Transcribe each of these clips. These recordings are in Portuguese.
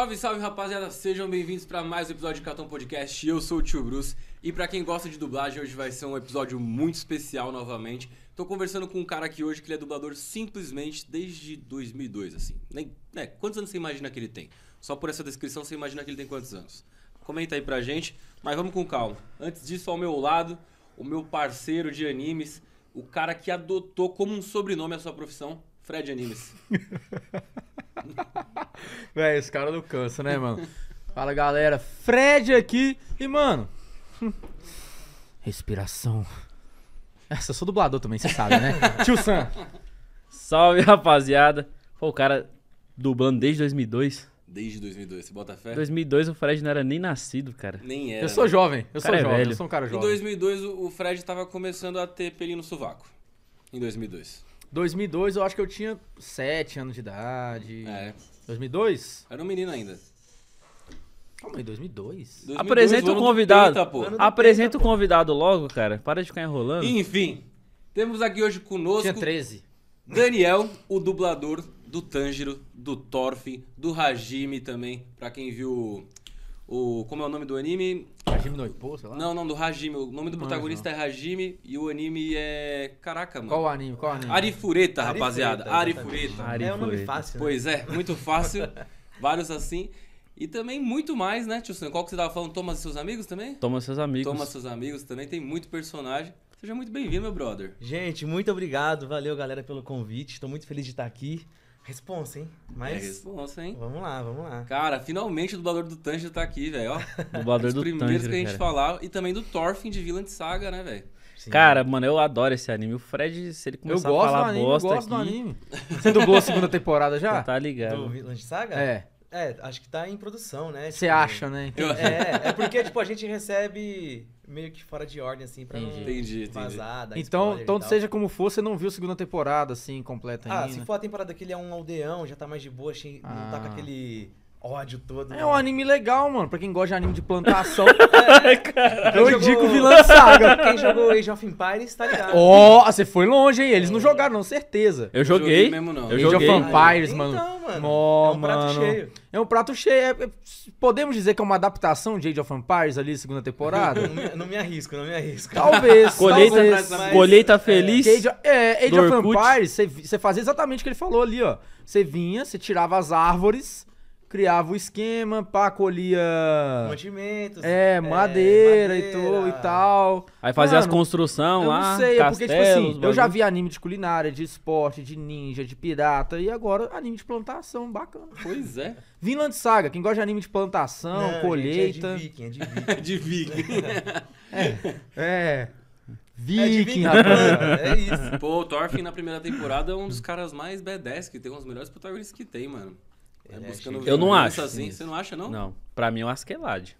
Salve, salve rapaziada, sejam bem-vindos para mais um episódio de Catão Podcast. Eu sou o Tio Bruce e para quem gosta de dublagem, hoje vai ser um episódio muito especial novamente. Tô conversando com um cara aqui hoje que ele é dublador simplesmente desde 2002, assim. Nem, né? Quantos anos você imagina que ele tem? Só por essa descrição você imagina que ele tem quantos anos? Comenta aí pra gente, mas vamos com calma. Antes disso, ao meu lado, o meu parceiro de animes, o cara que adotou como um sobrenome a sua profissão, Fred Animes. Véi, esse cara não cansa, né, mano? Fala galera, Fred aqui. E, mano, respiração. Essa, eu sou dublador também, você sabe, né? Tio Sam. Salve, rapaziada. Pô, o cara dublando desde 2002. Desde 2002, você bota fé? 2002 o Fred não era nem nascido, cara. Nem era. Eu sou né? jovem, eu sou é jovem, velho. eu sou um cara jovem. Em 2002 o Fred tava começando a ter pelinho no sovaco. Em 2002. 2002 eu acho que eu tinha 7 anos de idade. É. 2002? Era um menino ainda. Calma aí, 2002? 2002 Apresenta o convidado. Apresenta o convidado logo, cara. Para de ficar enrolando. Enfim, temos aqui hoje conosco. Tinha 13. Daniel, o dublador do Tanjiro, do Thorfinn, do Hajime também. Pra quem viu o, como é o nome do anime? Hajime no Ippo, sei lá. Não, não, do Hajime. O nome do protagonista é Hajime e o anime é. Caraca, mano. Qual anime? Qual anime? Arifureta, rapaziada. Arifureta. Arifureta. É um nome fácil. Né? Pois é, muito fácil. Vários assim. E também muito mais, né, Tio Sam? Qual que você tava falando? Thomas e seus amigos também? Thomas e seus amigos. Thomas e seus amigos também. Tem muito personagem. Seja muito bem-vindo, meu brother. Gente, muito obrigado. Valeu, galera, pelo convite. Estou muito feliz de estar aqui. Responsa, hein? É Mas. É responsa, hein? Vamos lá, vamos lá. Cara, finalmente o dublador do Tanja tá aqui, velho. Dublador do Tanjiro. Os primeiros que a gente falar. E também do Thorfinn de Villain de Saga, né, velho? Cara, mano, eu adoro esse anime. O Fred, se ele começar a falar anime, bosta eu gosto do anime. Você dublou a segunda temporada já? Você tá ligado. Do Villain de Saga? É. É, acho que tá em produção, né? Você tipo, acha, né? É, é, é porque, tipo, a gente recebe meio que fora de ordem, assim, pra entendi. não entendi, vazar, entendi. Então, então seja como for, você não viu a segunda temporada, assim, completa ah, ainda? Ah, se for a temporada que ele é um aldeão, já tá mais de boa, assim, ah. não tá com ah. aquele ódio todo. É um anime legal, mano, pra quem gosta de anime de plantação. é, eu indico o Vilã Saga. Quem jogou Age of Empires tá ligado. Ó, oh, você foi longe, hein? Eles não é. jogaram, não, certeza. Eu joguei. Eu joguei mesmo, não. Eu Age joguei. of Empires, ah, é? mano. Então, mano. Oh, é um mano. prato cheio. É um prato cheio. É, é, podemos dizer que é uma adaptação de Age of Empires ali, segunda temporada? não, me, não, me arrisco, não me arrisco. Talvez. colheita, talvez, mas, colheita é, feliz. É, Age, of, é, Age of Empires, você, você fazia exatamente o que ele falou ali, ó. Você vinha, você tirava as árvores, criava o esquema, pá, colhia. Mantimentos. É, madeira, é, madeira. E, tal. Aí fazia Mano, as construções lá. Não sei, castelos, é porque, tipo assim, bagulho. eu já vi anime de culinária, de esporte, de ninja, de pirata, e agora anime de plantação, bacana. Pois é. Vinland Saga, quem gosta de anime de plantação, não, colheita. Gente, é de viking, é de viking. de viking. é. É. é viking, é, é isso. Pô, o Thorfinn na primeira temporada é um dos caras mais B10 que tem, um dos melhores protagonistas que tem, mano. É, é eu não acho. Assim, você não acha, não? Não. Pra mim é o Askeladd.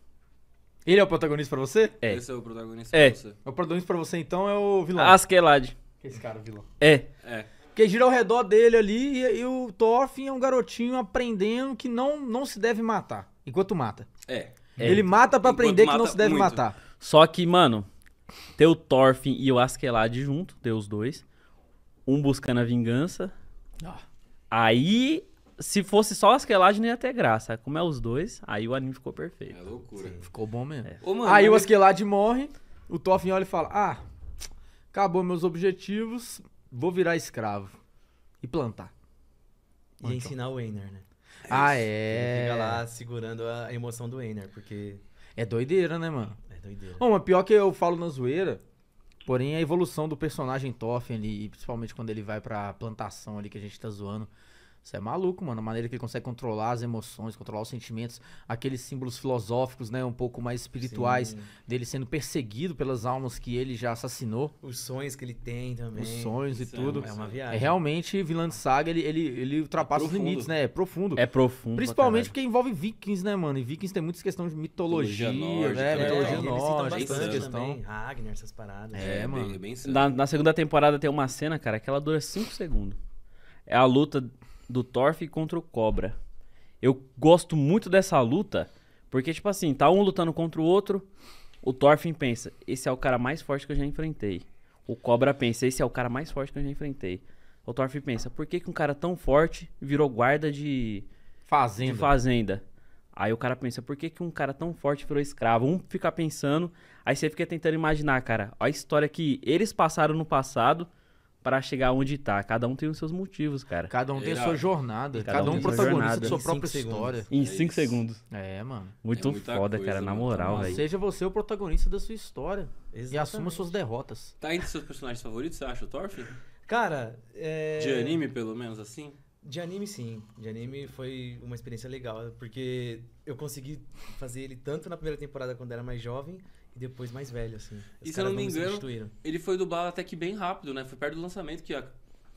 Ele é o protagonista pra você? É. Esse é o protagonista é. pra você. O protagonista pra você, então, é o vilão. Askeladd. É esse cara, o vilão. É. É. Porque gira ao redor dele ali e, e o Thorfinn é um garotinho aprendendo que não, não se deve matar. Enquanto mata. É. Ele mata pra aprender mata, que não se deve muito. matar. Só que, mano, ter o Thorfinn e o Askeladd junto, ter os dois, um buscando a vingança. Ah. Aí se fosse só a Askelad, não ia ter graça. Como é os dois, aí o anime ficou perfeito. É loucura. Sim, ficou bom mesmo. É. Ô, mano, aí o é Askelad morre, o Toffin olha e fala: Ah, acabou meus objetivos, vou virar escravo. E plantar. E ensinar o Einer, né? É ah, é. Ele fica lá segurando a emoção do Einer, porque. É doideira, né, mano? É doideira. Bom, mas pior que eu falo na zoeira. Porém, a evolução do personagem Toffin ali, principalmente quando ele vai pra plantação ali que a gente tá zoando, isso é maluco, mano. A maneira que ele consegue controlar as emoções, controlar os sentimentos, aqueles símbolos filosóficos, né? Um pouco mais espirituais, Sim. dele sendo perseguido pelas almas que ele já assassinou. Os sonhos que ele tem também. Os sonhos Isso e é tudo. É uma é viagem. É realmente, vilã de saga, ele, ele, ele ultrapassa é os limites, né? É profundo. É profundo. Principalmente porque envolve vikings, né, mano? E vikings tem muitas questões de mitologia, mitologia né? Também. Mitologia é, norte, Ragnar, essas paradas. É, é mano. Bem, bem na, na segunda temporada tem uma cena, cara, que ela dura 5 segundos. É a luta do Torf contra o Cobra. Eu gosto muito dessa luta, porque, tipo assim, tá um lutando contra o outro, o Thorfinn pensa, esse é o cara mais forte que eu já enfrentei. O Cobra pensa, esse é o cara mais forte que eu já enfrentei. O Thorfinn pensa, por que, que um cara tão forte virou guarda de fazenda. de fazenda? Aí o cara pensa, por que, que um cara tão forte virou escravo? Um fica pensando, aí você fica tentando imaginar, cara, a história que eles passaram no passado para chegar onde tá. Cada um tem os seus motivos, cara. Cada um tem a sua é- jornada. Cada, cada um, um protagonista da sua própria história. Em 5 segundos. É, mano. Muito é foda, coisa, cara, na né? moral, velho. Seja você o protagonista da sua história Exatamente. e assuma suas derrotas. Tá entre seus personagens favoritos, você acha, o Thorfinn? Cara, é... De anime, pelo menos, assim? De anime, sim. De anime foi uma experiência legal, porque eu consegui fazer ele tanto na primeira temporada quando era mais jovem, e depois mais velho, assim. Os se eu não me engano, ele foi dublado até que bem rápido, né? Foi perto do lançamento que a...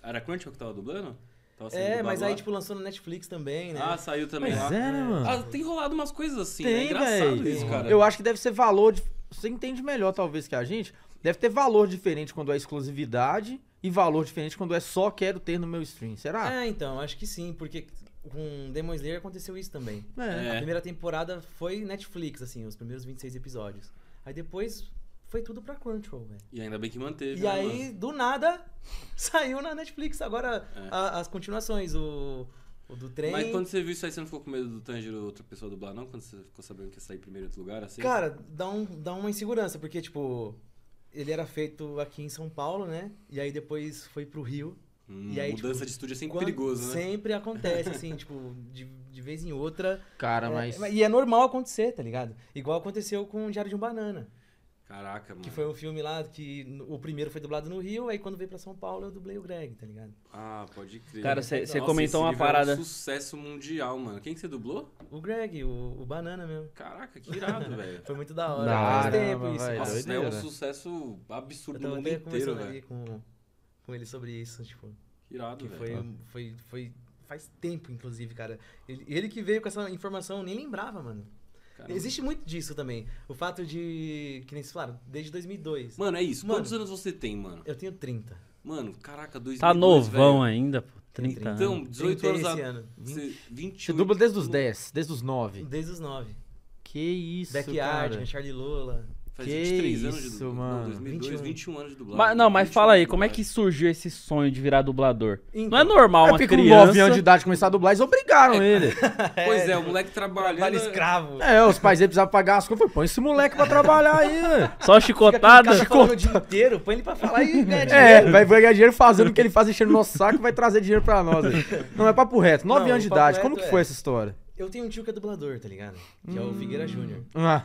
era a Crunchyroll que tava dublando? Tava é, mas lá. aí, tipo, lançou no Netflix também, né? Ah, saiu também mas lá. É, né, mano? Ah, tem rolado umas coisas assim, né? tem, né? engraçado isso, cara. Eu acho que deve ser valor. De... Você entende melhor, talvez, que a gente. Deve ter valor diferente quando é exclusividade e valor diferente quando é só quero ter no meu stream, será? É, é então, acho que sim, porque com Demon Slayer aconteceu isso também. É. A primeira temporada foi Netflix, assim, os primeiros 26 episódios. Aí depois foi tudo pra Crunchyroll, velho. E ainda bem que manteve. E né, aí, mano? do nada, saiu na Netflix. Agora, é. a, as continuações, o, o, do trem... Mas quando você viu isso aí, você não ficou com medo do Tanjiro outra pessoa dublar, não? Quando você ficou sabendo que ia sair primeiro em outro lugar, assim? Cara, dá, um, dá uma insegurança, porque, tipo... Ele era feito aqui em São Paulo, né? E aí depois foi pro Rio. Hum, e aí, tipo, mudança tipo, de estúdio é sempre perigoso, né? Sempre acontece, assim, tipo, de, de vez em outra. Cara, é, mas. E é normal acontecer, tá ligado? Igual aconteceu com o Diário de um Banana. Caraca, mano. Que foi um filme lá que o primeiro foi dublado no Rio, aí quando veio pra São Paulo eu dublei o Greg, tá ligado? Ah, pode crer. Cara, você comentou uma parada. É um sucesso mundial, mano. Quem que você dublou? O Greg, o, o Banana mesmo. Caraca, que irado, velho. foi muito da hora. Faz tempo isso. Nossa, é um sucesso absurdo no mundo inteiro, velho com ele sobre isso, tipo. Irado, que foi, velho. Tá. foi, foi, faz tempo, inclusive, cara. Ele, ele que veio com essa informação, eu nem lembrava, mano. Caramba. Existe muito disso também. O fato de. Que nem se falaram, desde 2002. Mano, é isso. Mano, Quantos anos você tem, mano? Eu tenho 30. Mano, caraca, 2002. Tá novão velho. ainda, pô. 30, então, anos. Então, 18 anos. Esse a... ano. 20, você dubla desde os 10, desde os 9. Desde os 9. Que isso, Deck cara. Art, Charlie Lula. Faz que 23 isso, anos de dublagem. Mano. 2002, 21. 21 anos de dublagem. Mas, não, mas fala aí, como é que surgiu esse sonho de virar dublador? Então, não é normal é uma criança... com 9 anos de idade começar a dublar, eles obrigaram é, ele. É, pois é, o tipo, moleque trabalhando... Trabalho escravo. É, os pais dele precisavam pagar as coisas. Põe esse moleque pra trabalhar aí, né? Só chicotada. Chicotada o dia inteiro, põe ele pra falar aí ganha é, dinheiro. É, vai ganhar dinheiro fazendo o que ele faz, enchendo o nosso saco e vai trazer dinheiro pra nós. Aí. Não, é papo reto. 9 anos de idade, como que foi é. essa história? Eu tenho um tio que é dublador, tá ligado? Que hum. é o hum. Figueira Júnior. Ah...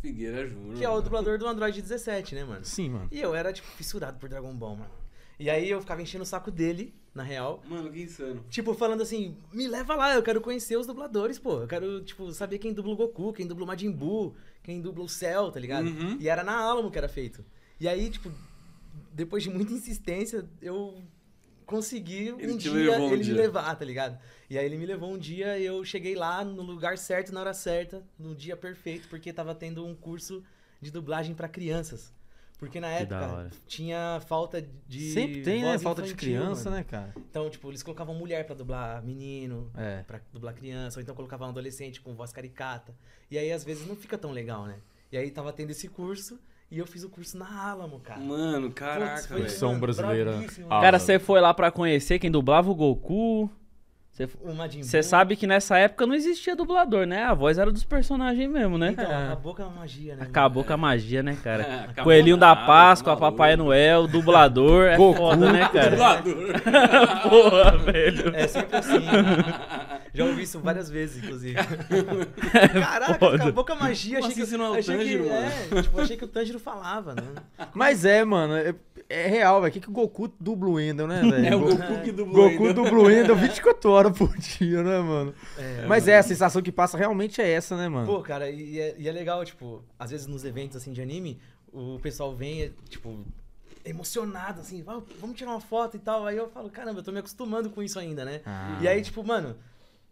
Figueira Júnior. Que é o né? dublador do Android 17, né, mano? Sim, mano. E eu era, tipo, fissurado por Dragon Ball, mano. E aí eu ficava enchendo o saco dele, na real. Mano, que insano. Tipo, falando assim, me leva lá, eu quero conhecer os dubladores, pô. Eu quero, tipo, saber quem dubla o Goku, quem dubla o Majin Buu, quem dubla o Cell, tá ligado? Uhum. E era na Alamo que era feito. E aí, tipo, depois de muita insistência, eu conseguir ele um dia ele me levar, tá ligado? E aí ele me levou um dia e eu cheguei lá no lugar certo, na hora certa, no dia perfeito, porque tava tendo um curso de dublagem para crianças. Porque na que época tinha falta de. Sempre tem, né? Falta infantil, de criança, mano. né, cara? Então, tipo, eles colocavam mulher para dublar menino, é. pra dublar criança, ou então colocavam um adolescente com voz caricata. E aí, às vezes, não fica tão legal, né? E aí tava tendo esse curso, e eu fiz o curso na Alamo, cara. Mano, caraca, velho. Produção brasileira. Ah, cara, você foi lá pra conhecer quem dublava o Goku. Você sabe que nessa época não existia dublador, né? A voz era dos personagens mesmo, né? Então, é. acabou com a magia, né? Acabou com a magia, né, cara? É, Coelhinho da Páscoa, maluco. Papai Noel, dublador. é Goku. foda, né, cara? Dublador. Porra, velho. É sempre assim. Né? Já ouvi isso várias vezes, inclusive. Caraca, Foda. acabou com a magia. achei assim, que, não é achei Tanjiro, que, é, mano? É, tipo, achei que o Tanjiro falava, né? Mas é, mano. É, é real, velho. O que, que o Goku dubla o Endo né, velho? É o Goku que dubla o Endo Goku dubla o Endo 24 horas por dia, né, mano? É, Mas mano. é, a sensação que passa realmente é essa, né, mano? Pô, cara, e é, e é legal, tipo, às vezes nos eventos, assim, de anime, o pessoal vem, é, tipo, emocionado, assim, vamos tirar uma foto e tal. Aí eu falo, caramba, eu tô me acostumando com isso ainda, né? Ah. E aí, tipo, mano,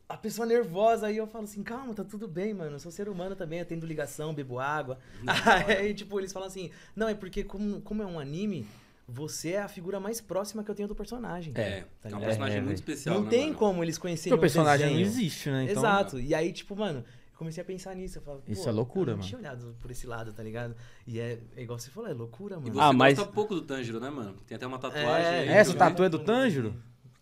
a pessoa nervosa, aí eu falo assim, calma, tá tudo bem, mano. Eu sou ser humano também, atendo ligação, bebo água. aí, tipo, eles falam assim, não, é porque como, como é um anime, você é a figura mais próxima que eu tenho do personagem. É, tá é um personagem é, muito é. especial. Não né, tem mano? como eles conhecerem o personagem. O personagem não existe, né? Então... Exato. E aí, tipo, mano, eu comecei a pensar nisso. Eu Isso é loucura, mano. Eu não tinha olhado por esse lado, tá ligado? E é, é igual você falou, é loucura, mano. E você ah, mas... gosta pouco do Tanjiro, né, mano? Tem até uma tatuagem. É, aí, essa né? tatu é do Tanjiro?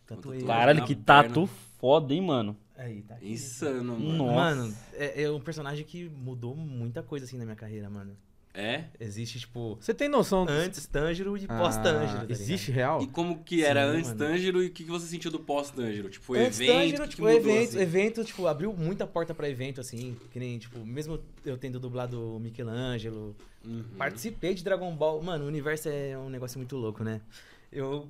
Tatuei. Caralho, que tatu foda, hein, mano? Aí, tá aqui. Insano, mano. Nossa. Mano, é, é um personagem que mudou muita coisa assim na minha carreira, mano. É? Existe, tipo. Você tem noção antes Tanjiro e ah, pós-Tanjiro. Ah, tá existe real? E como que era Sim, antes mano. Tanjiro e o que você sentiu do pós-Tanjiro? Tipo, foi antes evento? Tanjiro, que tipo, que mudou, evento, assim? evento, tipo, abriu muita porta pra evento, assim. Que nem, tipo, mesmo eu tendo dublado Michelangelo, uhum. participei de Dragon Ball. Mano, o universo é um negócio muito louco, né? Eu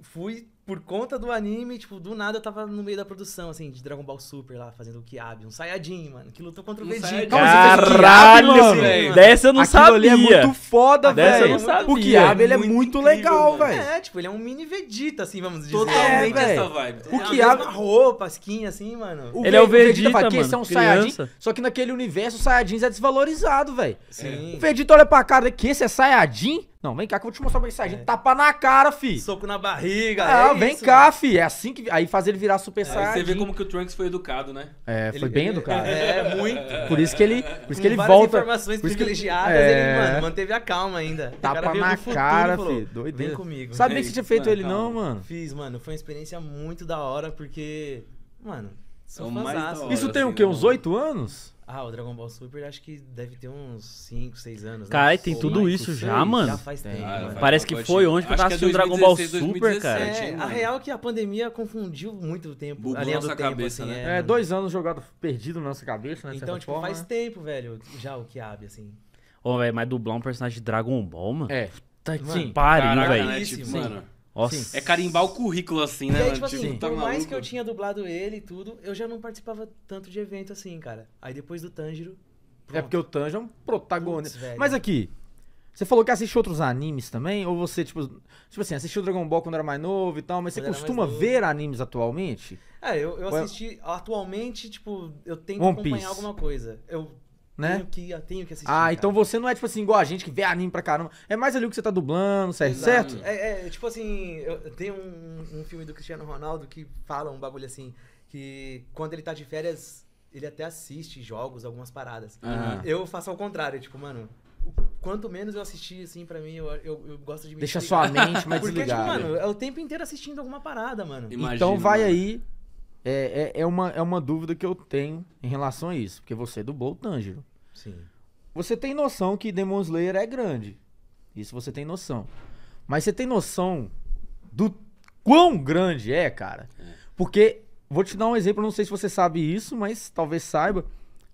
fui por conta do anime, tipo, do nada eu tava no meio da produção, assim, de Dragon Ball Super lá, fazendo o Kiabi, um Saiyajin, mano, que lutou contra o um Vegeta. Caralho, velho. Dessa eu não Aquilo sabia. Ali é muito foda, velho. o Kiabi, ele é muito, muito legal, velho. É, tipo, ele é um mini Vegeta, assim, vamos dizer. Totalmente é, essa vibe. O é Kiabi... roupa, skin, assim, mano. O ele é o Vegeta, Vegeta mano, esse é um Saiyajin, só que naquele universo o Saiyajin é desvalorizado, velho. Sim. O Vegeta olha pra cara, que esse é Saiyajin? Não, vem cá que eu vou te mostrar uma mensagem. É. Tapa na cara, fi. Soco na barriga. Ah, é vem isso, cá, mano. fi. É assim que. Aí faz ele virar Super é, Saiyajin. Você vê como que o Trunks foi educado, né? É, foi ele... bem é, educado. É, é muito. Por isso que ele, por isso que ele volta. informações por privilegiadas, que... ele, é. mano, manteve a calma ainda. Tapa na futuro, cara, fi. Doideira. Vem comigo. Sabe nem que você tinha feito mano, ele, calma. não, mano? Fiz, mano. Foi uma experiência muito da hora, porque. Mano, sou um Isso tem o assim, quê? Né, Uns oito anos? Ah, o Dragon Ball Super acho que deve ter uns 5, 6 anos. Né? Cara, tem tudo isso já, mano. Já faz tempo. Ah, mano. Parece que foi ontem que eu é tava assistindo Dragon Ball Super, 2017, cara. É, a real é que a pandemia confundiu muito o tempo. Bugou a linha nossa do tempo, cabeça, assim, né? É, é dois anos jogado perdido na nossa cabeça, né? Então, tipo, forma. faz né? tempo, velho, já o que abre, assim. Ô, oh, velho, mas dublar um personagem de Dragon Ball, mano? É. Tá, que Pariu, velho. Né, tipo, mano. Nossa. É carimbar o currículo, assim, né? E aí, tipo assim, tipo, tá por mais que eu tinha dublado ele e tudo, eu já não participava tanto de evento assim, cara. Aí depois do Tanjiro. Pronto. É porque o Tanjiro é um protagonista. Puts, Mas aqui, você falou que assistiu outros animes também? Ou você, tipo, tipo assim, assistiu Dragon Ball quando era mais novo e tal, mas quando você costuma ver animes atualmente? É, eu, eu é assisti. Atualmente, tipo, eu tento One acompanhar Piece. alguma coisa. Eu né? Tenho que, tenho que assistir. Ah, então cara. então você não é tipo assim, igual a gente que vê anime pra caramba. É mais ali o que você tá dublando, certo? certo? É, é, tipo assim, eu, tem um, um filme do Cristiano Ronaldo que fala um bagulho assim, que quando ele tá de férias, ele até assiste jogos, algumas paradas. Uhum. Eu faço ao contrário, tipo, mano, quanto menos eu assistir, assim, pra mim, eu, eu, eu gosto de me Deixa sua mente mais Porque, desligada. Porque, tipo, mano, é o tempo inteiro assistindo alguma parada, mano. Imagina, então vai mano. aí, é, é, é, uma, é uma dúvida que eu tenho em relação a isso, porque você é dublou o Tanjiro. Sim. Você tem noção que Demon Slayer é grande. Isso você tem noção. Mas você tem noção do quão grande é, cara? É. Porque, vou te dar um exemplo, não sei se você sabe isso, mas talvez saiba.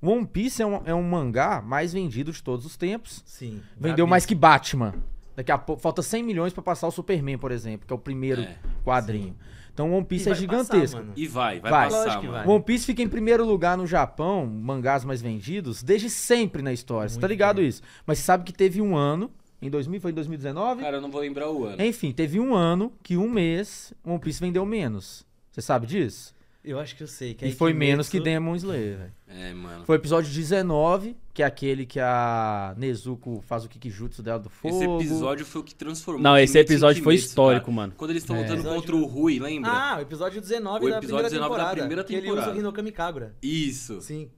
One Piece é um, é um mangá mais vendido de todos os tempos. Sim. Vendeu mais que Batman. Daqui a pouco, falta 100 milhões para passar o Superman, por exemplo, que é o primeiro é, quadrinho. Sim. Então One Piece é gigantesco. Passar, e vai, vai, vai. passar, mano. Vai. One Piece fica em primeiro lugar no Japão, mangás mais vendidos, desde sempre na história. Muito você tá ligado bem. isso? Mas você sabe que teve um ano em 2000, foi em 2019? Cara, eu não vou lembrar o ano. Enfim, teve um ano que um mês One Piece vendeu menos. Você sabe disso? Eu acho que eu sei. Que e foi menos que Demon Slayer, velho. É, mano. Foi o episódio 19, que é aquele que a Nezuko faz o Kikijutsu dela do fogo. Esse episódio foi o que transformou. Não, esse episódio foi histórico, cara. Tá? mano. Quando eles estão é. lutando episódio... contra o Rui, lembra? Ah, o episódio 19, o da, episódio primeira 19 da primeira temporada. Que ele usa o Hinokami Kagura. Isso. Sim.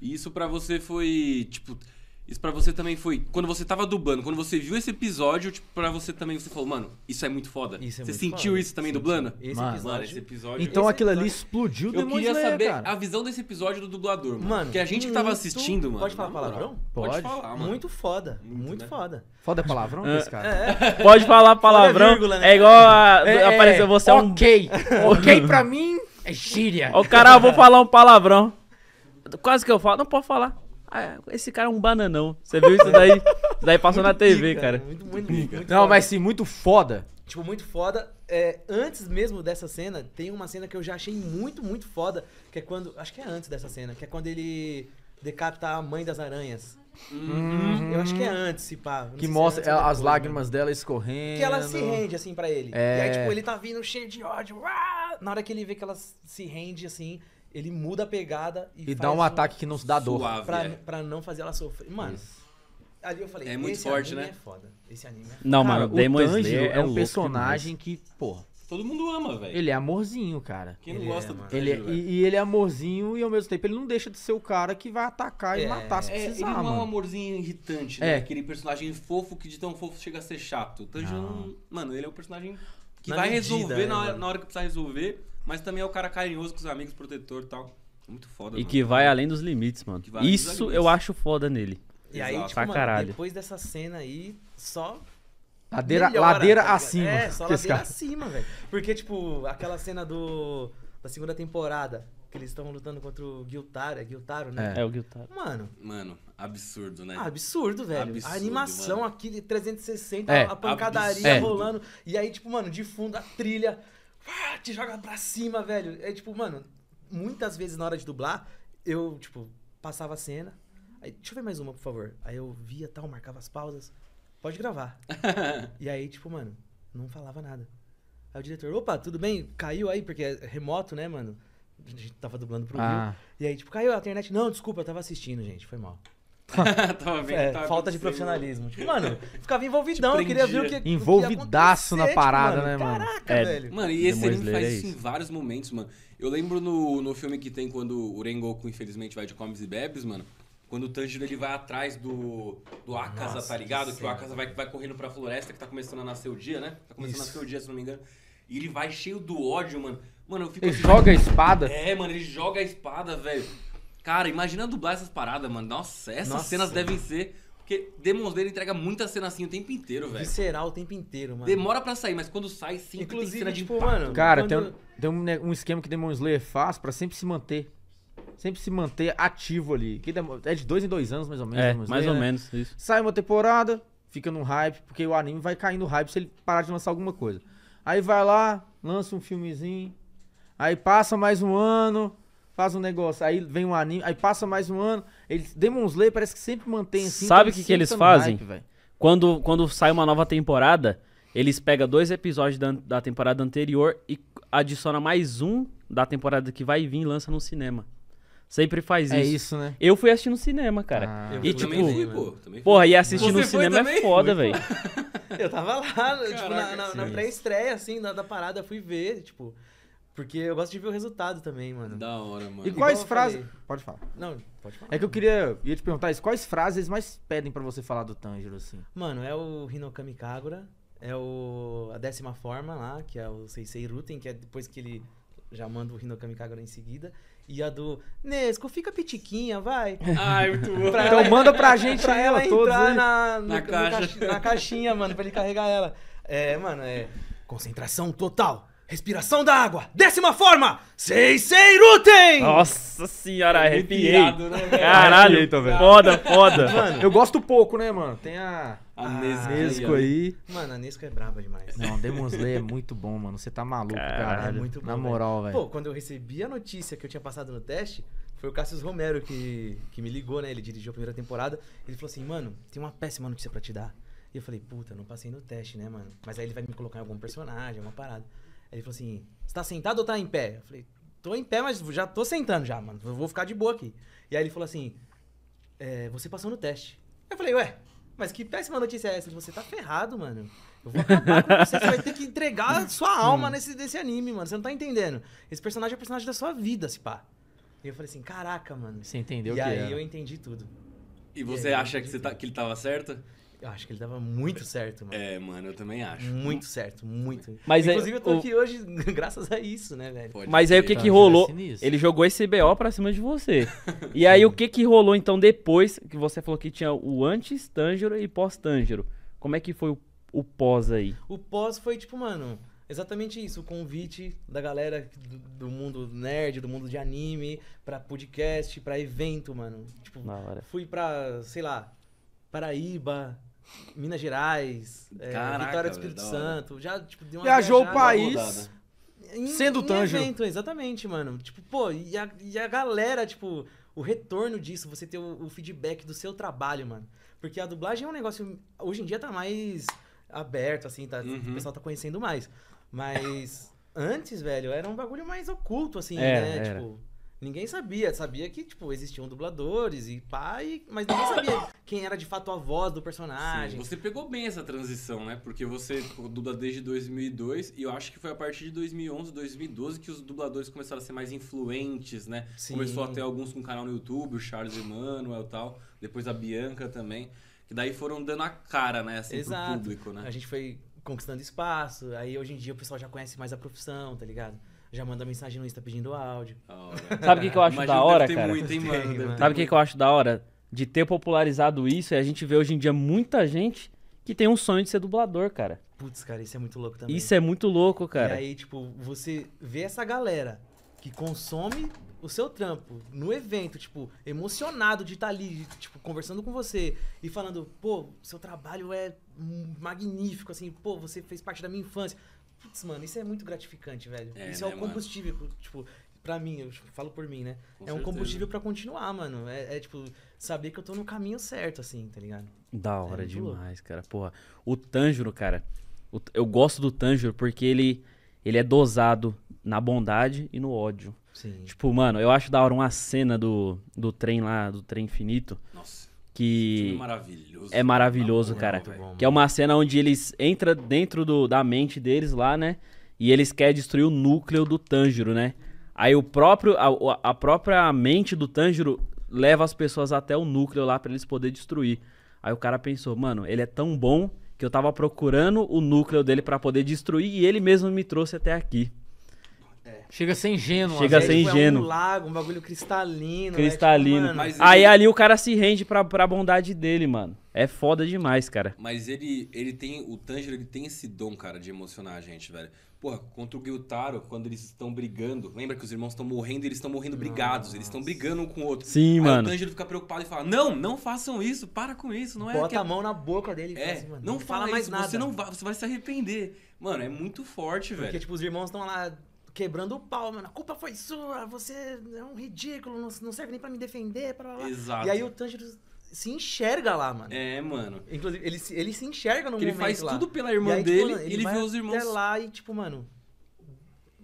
Isso pra você foi, tipo, isso para você também foi. Quando você tava dublando, quando você viu esse episódio, tipo, pra você também você falou, mano, isso é muito foda. Isso é você muito sentiu foda. isso também dublando? Esse mano, episódio. esse episódio. Então esse aquilo episódio... ali explodiu Eu queria saber a visão desse episódio do dublador, mano. mano que a gente que tava assistindo, mano. Pode falar palavrão? Pode. Pode falar, mano. Muito foda. Muito, muito né? foda. Foda é palavrão esse cara? É. é. Pode falar palavrão. É, vírgula, né? é igual a... é, é. apareceu você é um. Ok. ok pra mim é gíria. Ô, cara, eu vou falar um palavrão. Quase que eu falo. Não pode falar. Ah, esse cara é um bananão. Você viu isso daí? isso daí passou muito na TV, pica, cara. Né? Muito, muito, muito, muito Não, foda. mas sim, muito foda. Tipo, muito foda. É, antes mesmo dessa cena, tem uma cena que eu já achei muito, muito foda. Que é quando. Acho que é antes dessa cena. Que é quando ele decapita a mãe das aranhas. Uhum. Eu acho que é antes, se pá. Que é mostra é antes, as depois, né? lágrimas né? dela escorrendo. Que ela se rende, assim, para ele. É... E aí, é. tipo, ele tá vindo cheio de ódio. Na hora que ele vê que ela se rende, assim, ele muda a pegada e, e dá um, um ataque que não se dá dor. Suave, pra, é. pra não fazer ela sofrer. Mano. Isso. Ali eu falei, é muito forte, né? É foda. Esse anime é foda. Não, cara, mano, o Demon Slayer é, é um personagem que, pô, Todo mundo ama, velho. Ele é amorzinho, cara. Quem não ele gosta é, do Tanjiro, ele é, e, e, ele é amorzinho e ao mesmo tempo ele não deixa de ser o cara que vai atacar é, e matar se é, precisar. Ele não é um amorzinho irritante, né? É. Aquele personagem fofo que de tão fofo chega a ser chato. Tanjiro, não. mano, ele é um personagem que na vai medida, resolver né, na hora, na, hora, que precisar resolver. Mas também é o cara carinhoso com os amigos, protetor e tal. É muito foda, E mano. que vai além dos limites, mano. Isso limites. eu acho foda nele. E aí, tipo, mano, caralho. depois dessa cena aí, só Ladeira, melhora, ladeira tá acima. É, só ladeira cara. acima, velho. Porque, tipo, aquela cena do da segunda temporada, que eles estão lutando contra o Guiltaro, é Guiltaro, né? É, é o Guiltaro. Mano. Mano, absurdo, né? Ah, absurdo, velho. Absurdo, a animação mano. aqui 360, é, a pancadaria absurdo. rolando. E aí, tipo, mano, de fundo a trilha. Ah, te joga pra cima, velho. É tipo, mano, muitas vezes na hora de dublar, eu, tipo, passava a cena. Aí, deixa eu ver mais uma, por favor. Aí eu via tal, marcava as pausas. Pode gravar. e aí, tipo, mano, não falava nada. Aí o diretor, opa, tudo bem? Caiu aí, porque é remoto, né, mano? A gente tava dublando pro ah. Rio. E aí, tipo, caiu a internet. Não, desculpa, eu tava assistindo, gente. Foi mal. tava é, tava falta de profissionalismo. Tipo, mano, ficava envolvidão, eu queria ver o que. Envolvidaço na tipo, parada, tipo, mano, né, mano? Caraca, é, velho. Mano, e esse Demons anime é faz é isso em vários momentos, mano. Eu lembro no, no filme que tem quando o Rengoku, infelizmente, vai de comes e bebes, mano. Quando o Tanjiro ele vai atrás do, do Akaza, Nossa, tá ligado? Que, que o Akaza vai, vai correndo pra floresta que tá começando a nascer o dia, né? Tá começando isso. a nascer o dia, se não me engano. E ele vai cheio do ódio, mano. Mano, eu fico. Ele assim, joga a espada? É, mano, ele joga a espada, velho. Cara, imagina dublar essas paradas, mano. Nossa, essas Nossa, cenas devem ser. Porque Demon Slayer entrega muita cena assim o tempo inteiro, velho. Visceral o tempo inteiro, mano. Demora pra sair, mas quando sai, sempre Inclusive, cena de tipo, impacto. mano. Cara, quando... tem, um, tem um esquema que Demon Slayer faz pra sempre se manter sempre se manter ativo ali. É de dois em dois anos, mais ou menos. É, mais ou né? menos, isso. Sai uma temporada, fica no hype, porque o anime vai caindo hype se ele parar de lançar alguma coisa. Aí vai lá, lança um filmezinho, aí passa mais um ano, faz um negócio, aí vem um anime, aí passa mais um ano, eles Demon Slayer parece que sempre mantém assim. Então Sabe o que, que eles tá fazem? Hype, quando, quando sai uma nova temporada, eles pegam dois episódios da, da temporada anterior e adiciona mais um da temporada que vai vir e lança no cinema. Sempre faz é isso. É isso, né? Eu fui assistir no cinema, cara. Ah, e tipo, também fui, pô. Também Porra, e assistir no cinema é também? é foda, velho. Eu tava lá, Caraca, tipo, na, na, na pré-estreia, assim, na da parada, fui ver, tipo... Porque eu gosto de ver o resultado também, mano. Da hora, mano. E quais frases. Pode falar. Não, pode falar. É que eu queria. ia te perguntar isso. Quais frases mais pedem pra você falar do Tanjiro, assim? Mano, é o Hinokami Kagura. É o. A décima forma lá, que é o Seisei Ruten, que é depois que ele já manda o Hinokami Kagura em seguida. E a do Nesco, fica pitiquinha, vai. Ai, muito bom. Pra então ela... manda pra gente pra ela ó, na, na, caixa. na caixinha, mano, pra ele carregar ela. É, mano, é. Concentração total. Respiração da água. Décima forma. rutem. Nossa senhora, arrepiei. né, Caralho, arrepiei, velho. foda, foda. Mano, eu gosto pouco, né, mano? Tem a... A ah, Nesco aí. Mano, a Nesco é braba demais. Não, Demonsley é muito bom, mano. Você tá maluco, caralho. É muito bom, Na moral, velho. Pô, quando eu recebi a notícia que eu tinha passado no teste, foi o Cassius Romero que, que me ligou, né? Ele dirigiu a primeira temporada. Ele falou assim, mano, tem uma péssima notícia pra te dar. E eu falei, puta, não passei no teste, né, mano? Mas aí ele vai me colocar em algum personagem, uma parada. Ele falou assim: Você tá sentado ou tá em pé? Eu falei: Tô em pé, mas já tô sentando já, mano. Eu vou ficar de boa aqui. E aí ele falou assim: é, Você passou no teste. Eu falei: Ué, mas que péssima notícia é essa? Você tá ferrado, mano. Eu vou acabar com você. Você vai ter que entregar sua alma nesse desse anime, mano. Você não tá entendendo. Esse personagem é o personagem da sua vida, se pá. E eu falei assim, caraca, mano. Você entendeu e o que E aí era. É. eu entendi tudo. E você e acha que, você tá, que ele tava certo? Eu acho que ele dava muito certo, mano. É, mano, eu também acho. Muito certo, muito. Mas é Inclusive, é, eu tô o... aqui hoje graças a isso, né, velho? Pode Mas aí o que que rolou? Tá, ele jogou esse BO pra cima de você. e aí o que que rolou, então, depois que você falou que tinha o antes-Tanjiro e pós-Tanjiro? Como é que foi o, o pós aí? O pós foi, tipo, mano... Exatamente isso, o convite da galera do, do, mundo nerd, do mundo de anime, pra podcast, pra evento, mano. Tipo, fui pra, sei lá, Paraíba, Minas Gerais, é, Caraca, Vitória do Espírito Santo. Já, tipo, deu uma Viajou o país. Em, sendo em tanjo. Evento, exatamente, mano. Tipo, pô, e a, e a galera, tipo, o retorno disso, você ter o, o feedback do seu trabalho, mano. Porque a dublagem é um negócio. Hoje em dia tá mais aberto, assim, tá, uhum. o pessoal tá conhecendo mais. Mas antes, velho, era um bagulho mais oculto, assim, é, né? Era. Tipo. Ninguém sabia, sabia que, tipo, existiam dubladores e pai, mas ninguém sabia quem era de fato a voz do personagem. Sim, você pegou bem essa transição, né? Porque você tipo, dubla desde 2002 e eu acho que foi a partir de 2011, 2012 que os dubladores começaram a ser mais influentes, né? Sim. Começou até alguns com canal no YouTube, o Charles Emanuel e tal, depois a Bianca também, que daí foram dando a cara, né, assim, Exato. pro público, né? A gente foi conquistando espaço, aí hoje em dia o pessoal já conhece mais a profissão, tá ligado? já manda mensagem no Insta pedindo áudio. Sabe o que, que eu acho Imagina da hora, cara? Muito, hein, mano? Tem, mano. Sabe o que, que eu acho da hora? De ter popularizado isso e a gente vê hoje em dia muita gente que tem um sonho de ser dublador, cara. Putz, cara, isso é muito louco também. Isso é muito louco, cara. E aí, tipo, você vê essa galera que consome o seu trampo no evento, tipo, emocionado de estar tá ali, tipo, conversando com você e falando, pô, seu trabalho é magnífico, assim, pô, você fez parte da minha infância. Putz, mano, isso é muito gratificante, velho. É, isso né, é o né, combustível, mano? tipo, pra mim, eu falo por mim, né? Com é um combustível para continuar, mano. É, é, tipo, saber que eu tô no caminho certo, assim, tá ligado? Da é hora é demais, cara. Porra, o Tanjuro, cara, o, eu gosto do Tanjuro porque ele, ele é dosado na bondade e no ódio. Sim. Tipo, mano, eu acho da hora uma cena do, do trem lá, do trem infinito. Nossa que. maravilhoso. É maravilhoso, tá cara. É bom, que é uma cena onde eles entram dentro do, da mente deles lá, né? E eles querem destruir o núcleo do Tanjiro, né? Aí o próprio. A, a própria mente do Tanjiro leva as pessoas até o núcleo lá para eles poderem destruir. Aí o cara pensou, mano, ele é tão bom que eu tava procurando o núcleo dele para poder destruir e ele mesmo me trouxe até aqui. Chega a ser ingênuo. Chega a ser ingênuo. É um lago, um bagulho cristalino. Né? Cristalino. Né? Tipo, mano, aí ali o cara se rende pra, pra bondade dele, mano. É foda demais, cara. Mas ele, ele tem. O Tanjiro, ele tem esse dom, cara, de emocionar a gente, velho. Porra, contra o Gyutaro, quando eles estão brigando, lembra que os irmãos estão morrendo, eles estão morrendo brigados, Nossa. eles estão brigando um com o outro. Sim, Aí mano. o Tanjiro fica preocupado e fala: "Não, não façam isso, para com isso, não é Bota que... É a mão na boca dele, é, assim, mano. Não, não fala, fala mais isso, nada. Você não vai, você vai se arrepender. Mano, é muito forte, Porque, velho. Porque tipo os irmãos estão lá quebrando o pau, mano. A culpa foi sua, você é um ridículo, não, serve nem para me defender. Pra lá. Exato. E aí o Tanjiro se enxerga lá, mano. É, mano. Inclusive, ele, ele se enxerga no que momento Ele faz lá. tudo pela irmã aí, tipo, dele, tipo, ele, ele vê os irmãos. Até lá e, tipo, mano,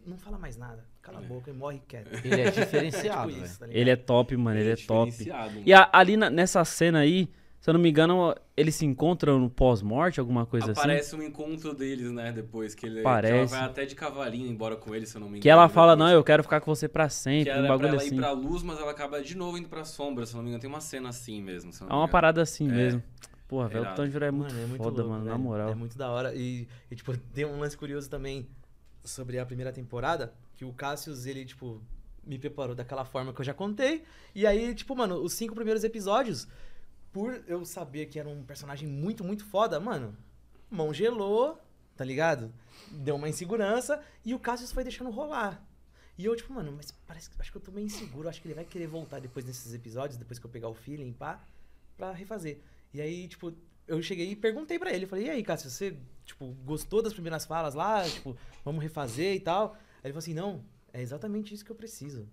não fala mais nada. Cala a é. boca e morre quieto. Ele é diferenciado, é tipo isso, tá Ele é top, mano, ele, é ele é, top. Mano. E a, ali na, nessa cena aí, se eu não me engano, eles se encontram no pós-morte, alguma coisa assim? Aparece assim. Parece um encontro deles, né? Depois que ele Parece. Que ela vai até de cavalinho embora com ele, se eu não me engano. Que ela fala, depois. não, eu quero ficar com você para sempre, que um é bagulho ela assim. Ela ir pra luz, mas ela acaba de novo indo pra sombra, se eu não me engano. Tem uma cena assim mesmo. é uma parada assim é. mesmo. Porra, velho, o Tom Jura é muito mano, é muito foda, louco, mano, na moral. É muito da hora. E, e, tipo, tem um lance curioso também sobre a primeira temporada, que o Cassius, ele, tipo, me preparou daquela forma que eu já contei. E aí, tipo, mano, os cinco primeiros episódios por eu saber que era um personagem muito, muito foda, mano, mão gelou, tá ligado? Deu uma insegurança e o Cassius foi deixando rolar. E eu, tipo, mano, mas parece que acho que eu tô meio inseguro, acho que ele vai querer voltar depois nesses episódios, depois que eu pegar o feeling, pá, pra refazer. E aí, tipo, eu cheguei e perguntei para ele, falei, e aí, Cássio, você, tipo, gostou das primeiras falas lá? Tipo, vamos refazer e tal? Aí ele falou assim, não, é exatamente isso que eu preciso.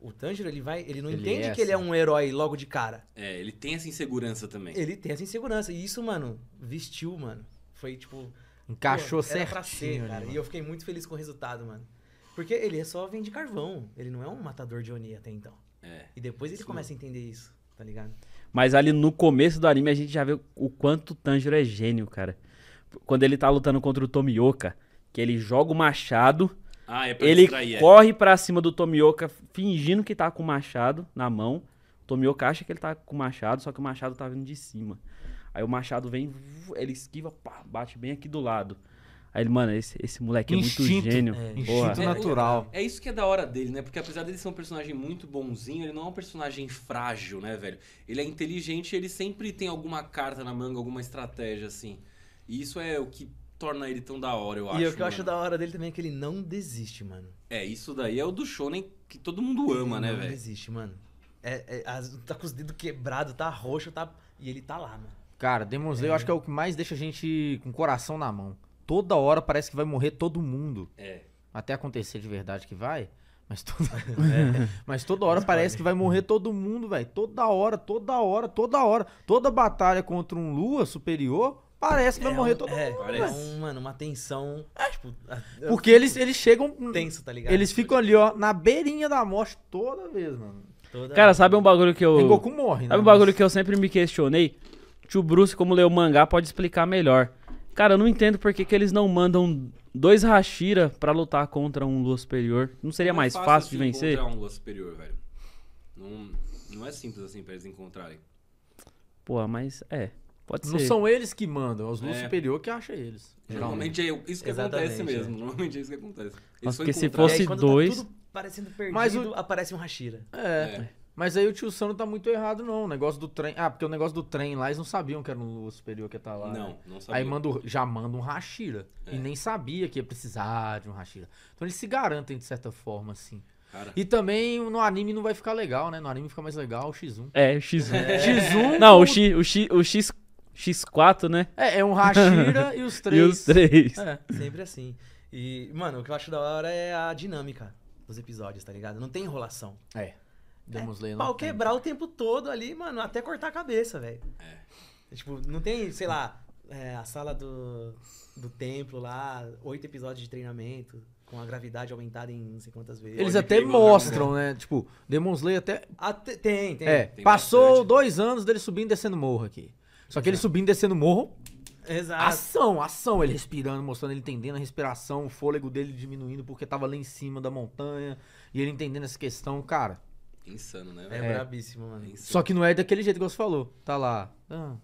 O Tanjiro, ele vai, ele não ele entende é que ele é assim. um herói logo de cara. É, ele tem essa insegurança também. Ele tem essa insegurança. E isso, mano, vestiu, mano. Foi tipo. Encaixou certinho. Era pra ser, cara. E eu fiquei muito feliz com o resultado, mano. Porque ele é só vende carvão. Ele não é um matador de Oni até então. É. E depois ele Sim. começa a entender isso, tá ligado? Mas ali no começo do anime a gente já vê o quanto o Tanjiro é gênio, cara. Quando ele tá lutando contra o Tomioka, que ele joga o machado ah, é pra ele distrair, é. corre é. pra cima do Tomioka fingindo que tá com o machado na mão. O Tomioka acha que ele tá com o machado, só que o machado tá vindo de cima. Aí o machado vem, ele esquiva, pá, bate bem aqui do lado. Aí ele, mano, esse, esse moleque é é, instinto, é muito gênio. É, instinto natural. É, é, isso que é da hora dele, né? Porque apesar dele ser um personagem muito bonzinho, ele não é um personagem frágil, né, velho? Ele é inteligente ele sempre tem alguma carta na manga, alguma estratégia, assim. E isso é o que torna ele tão da hora, eu acho. E o que eu acho da hora dele também é que ele não desiste, mano. É, isso daí é o do Shonen que todo mundo ama, né, velho? Não desiste, mano. É, é, tá com os dedos quebrados, tá roxo, tá. E ele tá lá, mano. Cara, Demon Slayer é. eu acho que é o que mais deixa a gente com o coração na mão. Toda hora parece que vai morrer todo mundo. É. Até acontecer de verdade que vai. Mas toda, é. mas toda hora mas parece que vai morrer todo mundo, velho. Toda hora, toda hora, toda hora. Toda batalha contra um Lua superior, Parece que vai é, morrer todo é, mundo. Parece. Um, mano, uma tensão. É. Tipo, Porque eles, eles chegam. Tenso, tá ligado? Eles ficam ali, ó, na beirinha da morte toda vez, mano. Toda Cara, vez. sabe um bagulho que eu. Tem Goku morre, né? Sabe um bagulho que eu sempre me questionei? Tio Bruce, como leu o mangá, pode explicar melhor. Cara, eu não entendo por que, que eles não mandam dois Hashira para lutar contra um Lua Superior. Não seria não é mais fácil, fácil de vencer? Encontrar um Lua Superior, velho. Não, não é simples assim pra eles encontrarem. Pô, mas é. Pode não são eles que mandam, é os luz é. superior que acha eles. Geralmente é isso que Exatamente, acontece é. mesmo. Normalmente é isso que acontece. Mas porque se fosse aí, tá dois. Tá parecendo perdido, mas o... aparece um Rashira. É. é. Mas aí o tio Sano tá muito errado, não. O negócio do trem. Ah, porque o negócio do trem lá, eles não sabiam que era um luz superior que ia tá lá. Não, né? não sabia. Aí manda, já manda um Rashira. E é. nem sabia que ia precisar de um Rashira. Então eles se garantem de certa forma, assim. Cara. E também no anime não vai ficar legal, né? No anime fica mais legal o X1. É, o X1. É. X1. Não, o, X, o, X, o X X4, né? É, é um Hashira e os três. E os três. É, sempre assim. E, mano, o que eu acho da hora é a dinâmica dos episódios, tá ligado? Não tem enrolação. É. é Demos é, lei pau quebrar o tempo todo ali, mano, até cortar a cabeça, velho. É. é. Tipo, não tem, sei lá, é, a sala do, do templo lá, oito episódios de treinamento com a gravidade aumentada em não sei quantas vezes. Eles até mostram, né? né? Tipo, Demon Slayer até... até... tem, tem. É, tem passou bastante. dois anos dele subindo e descendo morro aqui. Só que ele subindo e descendo o morro. Exato. Ação, ação. Ele respirando, mostrando ele entendendo a respiração, o fôlego dele diminuindo porque tava lá em cima da montanha. E ele entendendo essa questão, cara. Insano, né? É, é brabíssimo, mano. É Só que não é daquele jeito que você falou. Tá lá. Ah.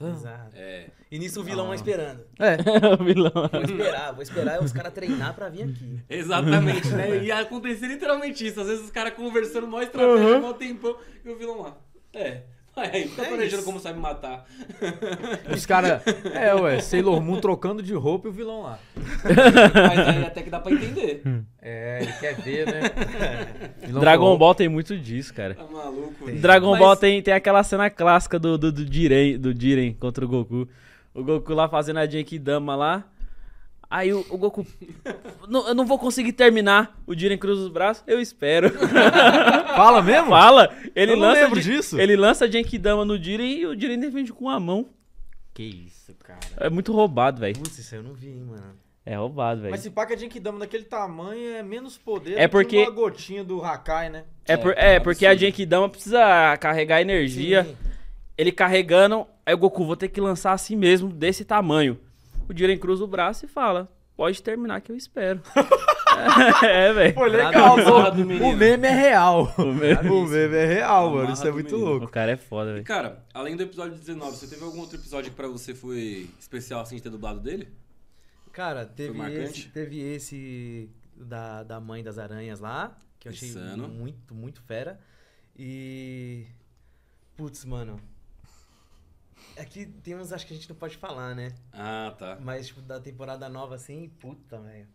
Ah. Exato. É. E nisso o vilão ah. esperando. É, o vilão. Vou esperar, vou esperar os caras treinar pra vir aqui. Exatamente, né? E acontecer literalmente isso. Às vezes os caras conversando mó estratégia, uhum. mó tempão, e o vilão lá. É. É, tá é planejando isso. como sabe matar. Os caras. É, ué, Sailor Moon trocando de roupa e o vilão lá. Mas aí até que dá pra entender. É, ele quer ver, né? Vilão Dragon Ball. tem muito disso, cara. Tá maluco, tem. Dragon Mas... Ball tem, tem aquela cena clássica do, do, do, Jiren, do Jiren contra o Goku. O Goku lá fazendo a dama lá. Aí o, o Goku, eu não vou conseguir terminar. O Jiren cruza os braços, eu espero. Fala mesmo? Fala. Ele eu não lança lembro disso. Ele lança a Genkidama no Jiren e o Jiren defende com a mão. Que isso, cara. É muito roubado, velho. Putz, isso eu não vi, hein, mano. É roubado, velho. Mas se paca Genkidama daquele tamanho é menos poder é porque... uma gotinha do Hakai, né? É, é, por, é, é porque a Genkidama precisa carregar energia. Sim. Ele carregando, aí o Goku, vou ter que lançar assim mesmo, desse tamanho o Diren cruza o braço e fala: pode terminar que eu espero. é, é velho. Foi legal. O meme é real. O meme, é o meme é real, mano. Isso é muito menino. louco. O cara é foda, velho. Cara, além do episódio 19, você teve algum outro episódio que pra você foi especial assim de ter dublado dele? Cara, teve esse, teve esse da, da mãe das aranhas lá, que eu achei Insano. muito, muito fera. E. Putz, mano. Aqui tem uns, acho que a gente não pode falar, né? Ah, tá. Mas, tipo, da temporada nova, assim, puta, velho.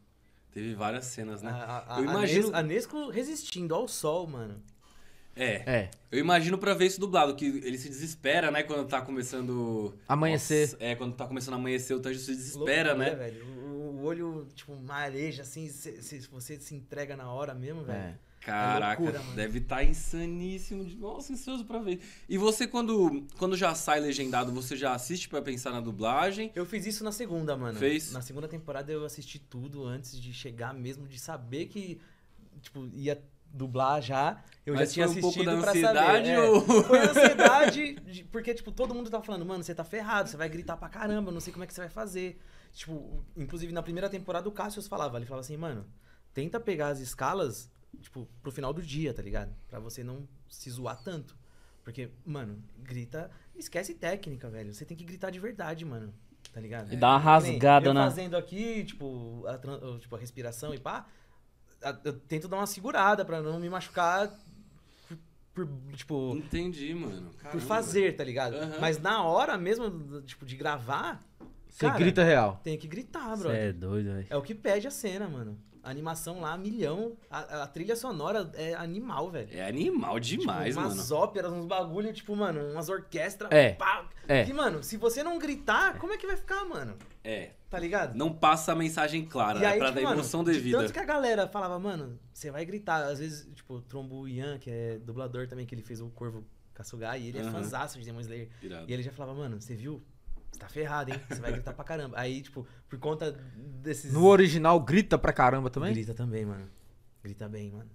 Teve várias cenas, né? A, a, eu imagino... a, Nesco, resistindo ao sol, mano. É. é. Eu imagino pra ver isso dublado, que ele se desespera, né? Quando tá começando. Amanhecer. Nossa, é, quando tá começando a amanhecer, o Tanjiro se desespera, Loucura, né? velho. O, o olho, tipo, mareja, assim, se, se, você se entrega na hora mesmo, velho. É. É Caraca, loucura, deve estar tá insaníssimo. Nossa, ansioso pra ver. E você, quando, quando já sai legendado, você já assiste para pensar na dublagem? Eu fiz isso na segunda, mano. Fez? Na segunda temporada eu assisti tudo antes de chegar mesmo, de saber que, tipo, ia dublar já. Eu Mas já tinha assistido um pouco da ansiedade saber. Ou... É, foi ansiedade, porque, tipo, todo mundo tava falando, mano, você tá ferrado, você vai gritar pra caramba, não sei como é que você vai fazer. Tipo, inclusive na primeira temporada o Cassius falava, ele falava assim, mano, tenta pegar as escalas tipo, pro final do dia, tá ligado? Pra você não se zoar tanto. Porque, mano, grita. Esquece técnica, velho. Você tem que gritar de verdade, mano. Tá ligado? E é. dá uma é, rasgada, eu né? fazendo aqui, tipo a, tipo, a respiração e pá. Eu tento dar uma segurada pra não me machucar por, tipo. Entendi, mano. Caramba. Por fazer, tá ligado? Uhum. Mas na hora mesmo, tipo, de gravar. Você grita real. Tem que gritar, bro. Você é doido, velho. É o que pede a cena, mano animação lá, milhão. A, a, trilha sonora é animal, velho. É animal demais, tipo, umas mano. Umas óperas, uns bagulho, tipo, mano, umas orquestras. É. Pá, é. E, mano, se você não gritar, como é que vai ficar, mano? É. Tá ligado? Não passa a mensagem clara, e é aí, né? Pra tipo, dar emoção mano, devida. De tanto que a galera falava, mano, você vai gritar. Às vezes, tipo, Trombo Ian, que é dublador também, que ele fez o Corvo Kasugai, e ele uhum. é fãzaço de Demon Slayer. E ele já falava, mano, você viu? Você tá ferrado, hein? Você vai gritar pra caramba. Aí, tipo, por conta desses. No original, grita pra caramba também? Grita também, mano. Grita bem, mano.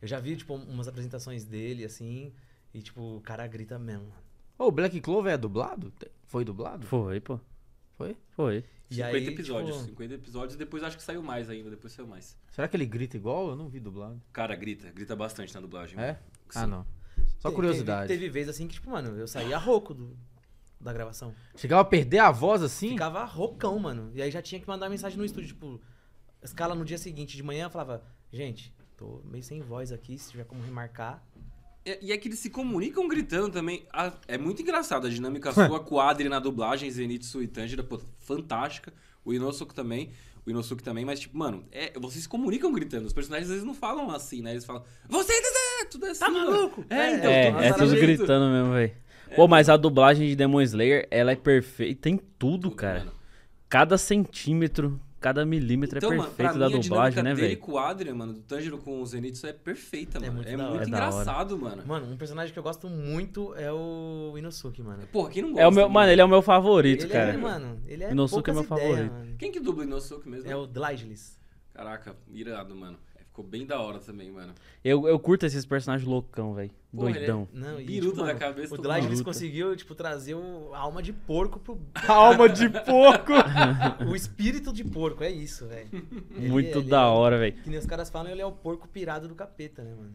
Eu já vi, tipo, umas apresentações dele, assim, e, tipo, o cara grita mesmo, mano. Ô, o Black Clover é dublado? Foi dublado? Foi, pô. Foi? Foi. E 50 aí, episódios, tipo... 50 episódios, depois acho que saiu mais ainda, depois saiu mais. Será que ele grita igual? Eu não vi dublado. Cara, grita, grita bastante na dublagem. É? Mano. Ah, não. Só curiosidade. Teve, teve, vez assim que, tipo, mano, eu saía rouco do, da gravação. Chegava a perder a voz assim? Ficava rocão, mano. E aí já tinha que mandar mensagem no estúdio, tipo, escala no dia seguinte de manhã, eu falava, gente, tô meio sem voz aqui, se tiver como remarcar. É, e é que eles se comunicam gritando também. é muito engraçado a dinâmica sua com Adri na dublagem, Zenitsu e Tanjiro, pô, fantástica. O Inosuke também. O Inosuke também, mas tipo, mano, é, vocês se comunicam gritando. Os personagens às vezes não falam assim, né? Eles falam, você é tudo tá assim. Tá maluco? É, é, então. É, é tudo gritando mesmo, velho. É, Pô, mas a dublagem de Demon Slayer, ela é perfeita em tudo, tudo cara. Mano. Cada centímetro, cada milímetro é então, é perfeito mano, da mim, dublagem, a né, velho? com o Adrian, mano, do Tanjiro com o Zenitsu é perfeita, é mano. Muito é muito é engraçado, mano. Mano, um personagem que eu gosto muito é o Inosuke, mano. Pô, quem não gosta? É o meu, mano, ele é o meu favorito, ele é, cara. É, mano, ele é Inosuke é meu favorito. Quem que dubla Inosuke mesmo? É o Dlaiglis. Caraca, irado, mano. Ficou bem da hora também, mano. Eu, eu curto esses personagens loucão, velho. Pô, é Doidão. Ele... Não, Biruta tipo, da cabeça. O Dlajevic conseguiu, tipo, trazer o... a alma de porco pro... A alma de porco! o espírito de porco, é isso, velho. Muito ele, da ele... É hora, velho. Que nem os caras falam, ele é o porco pirado do capeta, né, mano?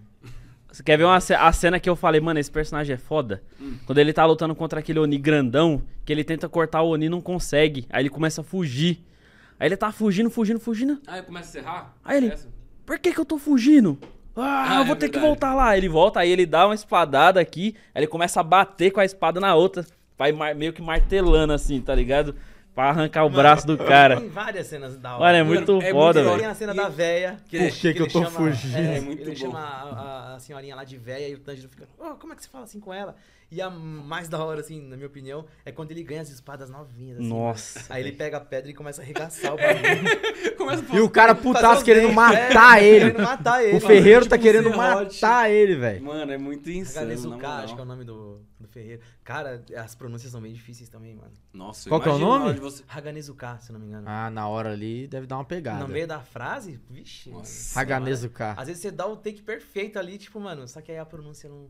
Você quer ver uma, a cena que eu falei, mano, esse personagem é foda? Hum. Quando ele tá lutando contra aquele Oni grandão, que ele tenta cortar o Oni e não consegue. Aí ele começa a fugir. Aí ele tá fugindo, fugindo, fugindo. Aí ah, começa a cerrar. Aí ele, por que que eu tô fugindo? Ah, ah é eu vou é ter que voltar lá. Ele volta, aí ele dá uma espadada aqui, aí ele começa a bater com a espada na outra. Vai meio que martelando assim, tá ligado? Pra arrancar o Mano, braço do cara. Tem várias cenas da hora. Mano, é muito é foda, velho. Tem a cena e... da véia. Que, Por que, que, que eu tô chama, é, fugindo? É, é muito ele bom. chama a, a, senhorinha lá de véia e o Tanjiro fica... Oh, como é que você fala assim com ela? E a mais da hora, assim, na minha opinião, é quando ele ganha as espadas novinhas. Assim, né? Nossa. Né? Aí ele pega a pedra e começa a arregaçar o bagulho. e o cara putaço querendo matar, né? é, ele. querendo matar ele. O Ferreiro tipo tá querendo matar ele, velho. Mano, é muito insano. Agradeço acho que é o nome do, do Ferreiro. Cara, as pronúncias são bem difíceis também, mano. Nossa, Qual que é o nome? Você... Haganezuka, se não me engano. Ah, na hora ali deve dar uma pegada. No meio da frase? Vixe. Haganezuka. Às vezes você dá o take perfeito ali, tipo, mano, só que aí a pronúncia não.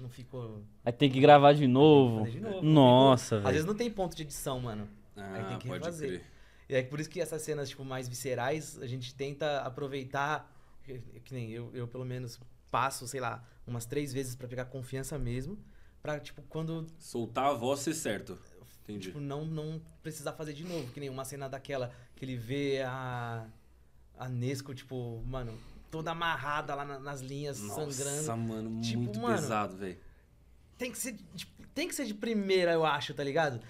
Não ficou. Aí tem que gravar de novo. De novo Nossa, velho. Às vezes não tem ponto de edição, mano. Ah, aí tem que refazer. Crer. E é por isso que essas cenas tipo, mais viscerais, a gente tenta aproveitar. Que nem eu, eu pelo menos, passo, sei lá, umas três vezes para pegar confiança mesmo. Pra, tipo, quando. Soltar a voz ser certo. Entendi. Tipo, não, não precisar fazer de novo. Que nem uma cena daquela que ele vê a. A Nesco, tipo, mano, toda amarrada lá nas linhas, Nossa, sangrando. Nossa, mano, tipo, muito mano, pesado, velho. Tem que ser, tipo, tem que ser de primeira, eu acho, tá ligado?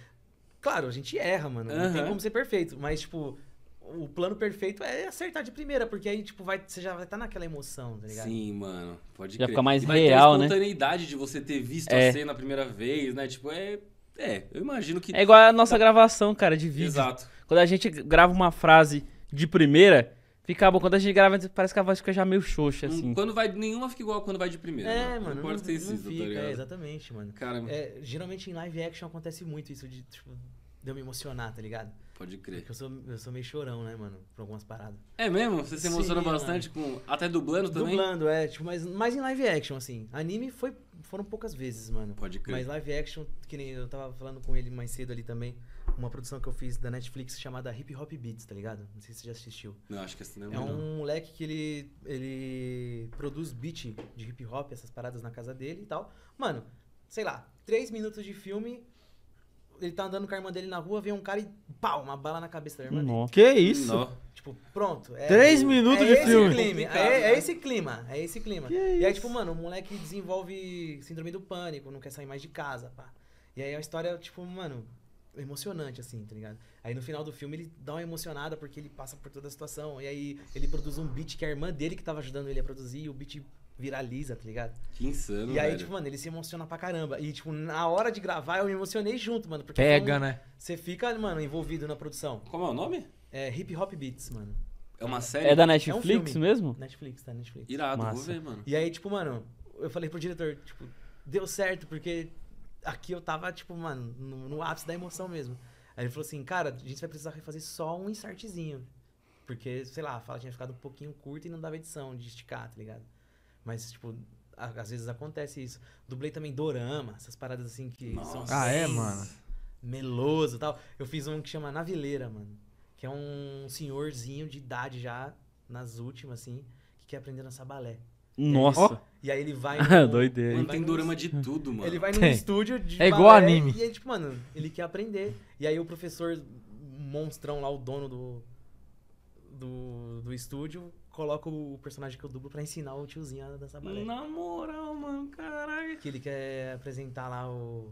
Claro, a gente erra, mano. Uhum. Não tem como ser perfeito, mas tipo, o plano perfeito é acertar de primeira, porque aí, tipo, vai, você já vai estar tá naquela emoção, tá ligado? Sim, mano. Pode já crer. fica mais e real, né a espontaneidade né? de você ter visto é. a cena a primeira vez, né? Tipo, é. É, eu imagino que. É igual a nossa gravação, cara, de vídeo. Exato. Quando a gente grava uma frase de primeira, Fica bom. Quando a gente grava, parece que a voz fica já meio xoxa, assim. Quando vai, nenhuma fica igual quando vai de primeira. É, né? mano. Não pode não, ter não sido, fica, tá É, exatamente, mano. Cara, é, geralmente em live action acontece muito isso de, tipo, de eu me emocionar, tá ligado? Pode crer. Porque eu sou, eu sou meio chorão, né, mano? Por algumas paradas. É mesmo? Você se emociona Sim, bastante mano. com. Até dublando também? Dublando, é. Tipo, mas mas em live action, assim. Anime foi, foram poucas vezes, mano. Pode crer. Mas live action, que nem eu tava falando com ele mais cedo ali também uma produção que eu fiz da Netflix chamada Hip Hop Beats, tá ligado? Não sei se você já assistiu. Não, acho que esse não é É um moleque que ele, ele produz beat de hip hop, essas paradas na casa dele e tal. Mano, sei lá, três minutos de filme, ele tá andando com a irmã dele na rua, vem um cara e pau, uma bala na cabeça da irmã Nó. dele. Que isso? Tipo, pronto. É, Três é minutos é de filme. Clima, é, é esse né? clima, é esse clima. Que e aí, tipo, mano, o moleque desenvolve síndrome do pânico, não quer sair mais de casa, pá. E aí a história, tipo, mano, emocionante, assim, tá ligado? Aí no final do filme ele dá uma emocionada porque ele passa por toda a situação. E aí ele produz um beat que a irmã dele que tava ajudando ele a produzir, e o beat viraliza, tá ligado? Que insano, E aí, velho. tipo, mano, ele se emociona pra caramba. E, tipo, na hora de gravar eu me emocionei junto, mano. Porque Pega, né? Você fica, mano, envolvido na produção. Como é o nome? É Hip Hop Beats, mano. É uma é série? É da Netflix é um mesmo? Netflix, tá? Netflix. Irado, Massa. vou ver, mano. E aí, tipo, mano, eu falei pro diretor, tipo, deu certo porque aqui eu tava, tipo, mano, no, no ápice da emoção mesmo. Aí ele falou assim, cara, a gente vai precisar refazer só um insertzinho. Porque, sei lá, a fala tinha ficado um pouquinho curta e não dava edição de esticar, tá ligado? Mas, tipo, a, às vezes acontece isso. Dublei também Dorama, essas paradas assim que Nossa. são. Ah, é, mano? Meloso e tal. Eu fiz um que chama Navileira, mano. Que é um senhorzinho de idade já, nas últimas, assim, que quer aprender a dançar balé. Nossa. e aí ele vai. No, Doideira. Mano, tem dorama de tudo, mano. Ele vai num estúdio de. É igual balé, anime. E aí, tipo, mano, ele quer aprender. E aí o professor monstrão lá, o dono do, do, do estúdio, coloca o personagem que eu dublo pra ensinar o tiozinho a dançar balé. Na moral, mano, caralho. Que ele quer apresentar lá o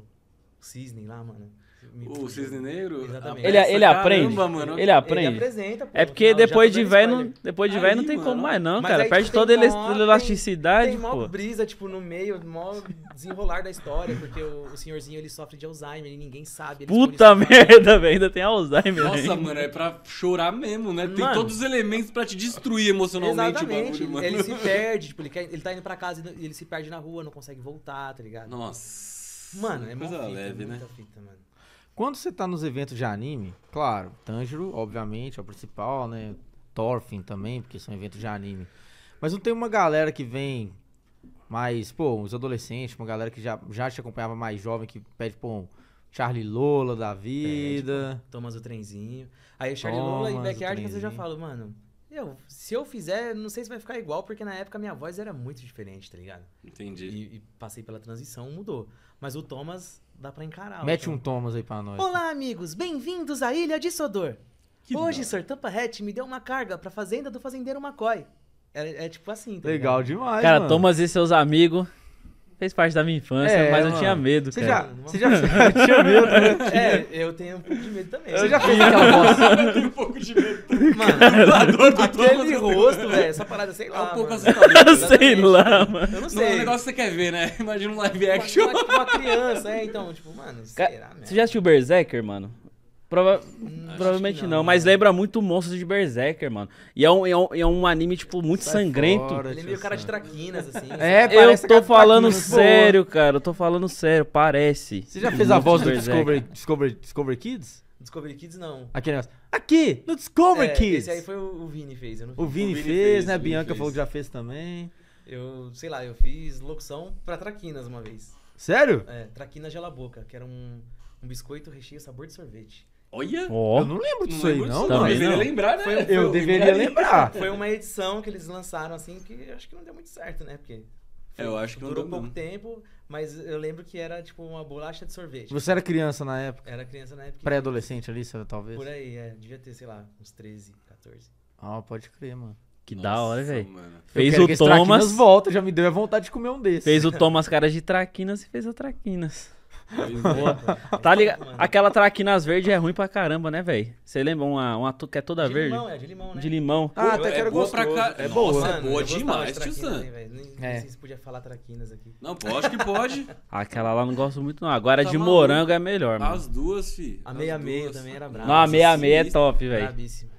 cisne lá, mano. O Cisne Negro? Ele, ele Caramba, aprende. Mano. Ele aprende. Ele apresenta, pô. É porque não, depois de velho não, depois de velho não tem mano, como mais não, cara. Perde tipo, toda a elasticidade, tem, pô. Mó brisa tipo no meio, mó desenrolar da história, porque o, o, senhorzinho ele sofre de Alzheimer e ninguém sabe. É Puta merda, velho, ainda tem Alzheimer. Nossa, mano, é pra chorar mesmo, né? Tem mano, todos os elementos pra te destruir emocionalmente, exatamente. Bagulho, ele, ele se perde, tipo, ele, quer, ele tá indo pra casa e ele se perde na rua, não consegue voltar, tá ligado? Nossa. Mano, é muito leve, é né? Fita, mano. Quando você tá nos eventos de anime, claro, Tanjiro, obviamente, é o principal, né? Thorfinn também, porque são eventos de anime. Mas não tem uma galera que vem mais, pô, os adolescentes, uma galera que já, já te acompanhava mais jovem, que pede, pô, Charlie Lola da vida. É, Thomas tipo, o trenzinho. Aí o Charlie Thomas, Lola em Backyard, você já fala, mano, eu, se eu fizer, não sei se vai ficar igual, porque na época minha voz era muito diferente, tá ligado? Entendi. E, e passei pela transição, mudou. Mas o Thomas dá pra encarar. Mete então. um Thomas aí pra nós. Olá, amigos! Bem-vindos à Ilha de Sodor! Que Hoje, Sr. Tampa Hatch me deu uma carga pra fazenda do fazendeiro Macoy. É, é tipo assim, tá Legal ligado? demais, Cara, mano. Thomas e seus amigos fez parte da minha infância, é, mas mano, eu tinha medo. Você cara. já. Você já né? tinha medo, né? É, eu tenho um pouco de medo também. Você eu já fez aquela voz? Eu tenho um pouco de medo também. Mano, dublador, aquele rosto, velho, essa parada, sei lá. É um pouco assustador. Né? sei lá, é mano. Eu não sei. Não é um negócio que você quer ver, né? Imagina um live action. Uma, uma, uma criança, é, então, tipo, mano, será, Você né? já assistiu Berserker, mano? Prova... Hum, provavelmente não, não né? mas lembra muito Monstros de Berserker, mano. E é um, é um, é um anime, tipo, muito Sai sangrento. Fora, ele é meio cara de traquinas, assim. É, assim. eu tô falando né? sério, boa. cara. Eu tô falando sério, parece. Você já fez a voz do Discovery, Discovery, Discovery Kids? Discovery Kids não. Aqui, aqui no Discovery é, Kids! Esse aí foi o, o Vini fez. Eu não o, Vini o Vini fez, fez né? A Bianca fez. falou que já fez também. Eu, sei lá, eu fiz locução pra traquinas uma vez. Sério? É, traquinas gela boca, que era um, um biscoito recheio sabor de sorvete. Olha! Oh, eu não lembro disso não aí, não. Também eu deveria não. lembrar, né? Foi, eu, deveria lembrar. Foi uma edição que eles lançaram, assim, que acho que não deu muito certo, né? Porque foi, eu acho que durou pouco não. tempo, mas eu lembro que era tipo uma bolacha de sorvete. Você era criança na época? Era criança na época. Pré-adolescente ali, talvez? Por aí, é. Devia ter, sei lá, uns 13, 14. Ah, pode crer, mano. Que Nossa, da hora, velho. Fez o Thomas. volta, já me deu a vontade de comer um desses. Fez o Thomas cara de traquinas e fez a traquinas. Boa. tá ligado? Aquela traquinas verde é ruim pra caramba, né, velho? Você lembra uma, uma que é toda de verde? Limão, é de limão, né? De limão. Ah, até é que era é boa gostoso. pra ca... É boa. Nossa, Mano, né, é boa demais, tiozão. Nem, sei se podia falar traquinas aqui. Não, pode que pode. Aquela lá não gosto muito, não. Agora tá de maluco. morango é melhor, mano. As duas, fi. A meia-meia também era brava. Não, a meia-meia é top, velho.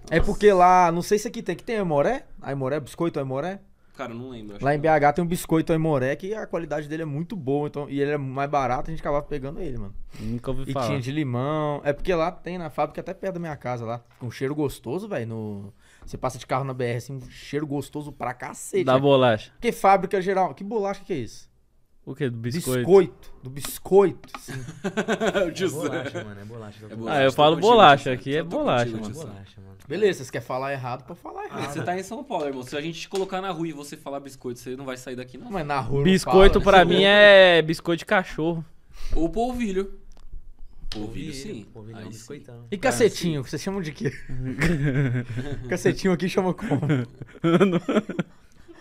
É porque lá, não sei se aqui tem, que tem Aimoré? Aimoré, biscoito Aimoré? Cara, não lembro. Lá em BH tem um biscoito Aimoré que a qualidade dele é muito boa. Então, e ele é mais barato, a gente acabava pegando ele, mano. Nunca ouvi e falar. E tinha de limão. É porque lá tem na fábrica, até perto da minha casa lá. Um cheiro gostoso, velho. No... Você passa de carro na BR, assim, um cheiro gostoso pra cacete. Da bolacha. Que fábrica geral. Que bolacha que é isso? O que? Do biscoito? Biscoito. Do biscoito, sim. é bolacha, mano. É bolacha. É bolacha. Ah, eu falo bolacha aqui. É bolacha, mano. bolacha, mano. Beleza, você quer falar errado pra falar ah, errado. Ah, você tá em São Paulo, irmão. Se a gente te colocar na rua e você falar biscoito, você não vai sair daqui, não. Mas na rua. Biscoito fala, pra né? mim é biscoito de cachorro. Ou polvilho. Polvilho, sim. Polvilho é biscoitão. E cacetinho? Vocês chamam de quê? cacetinho aqui chama como?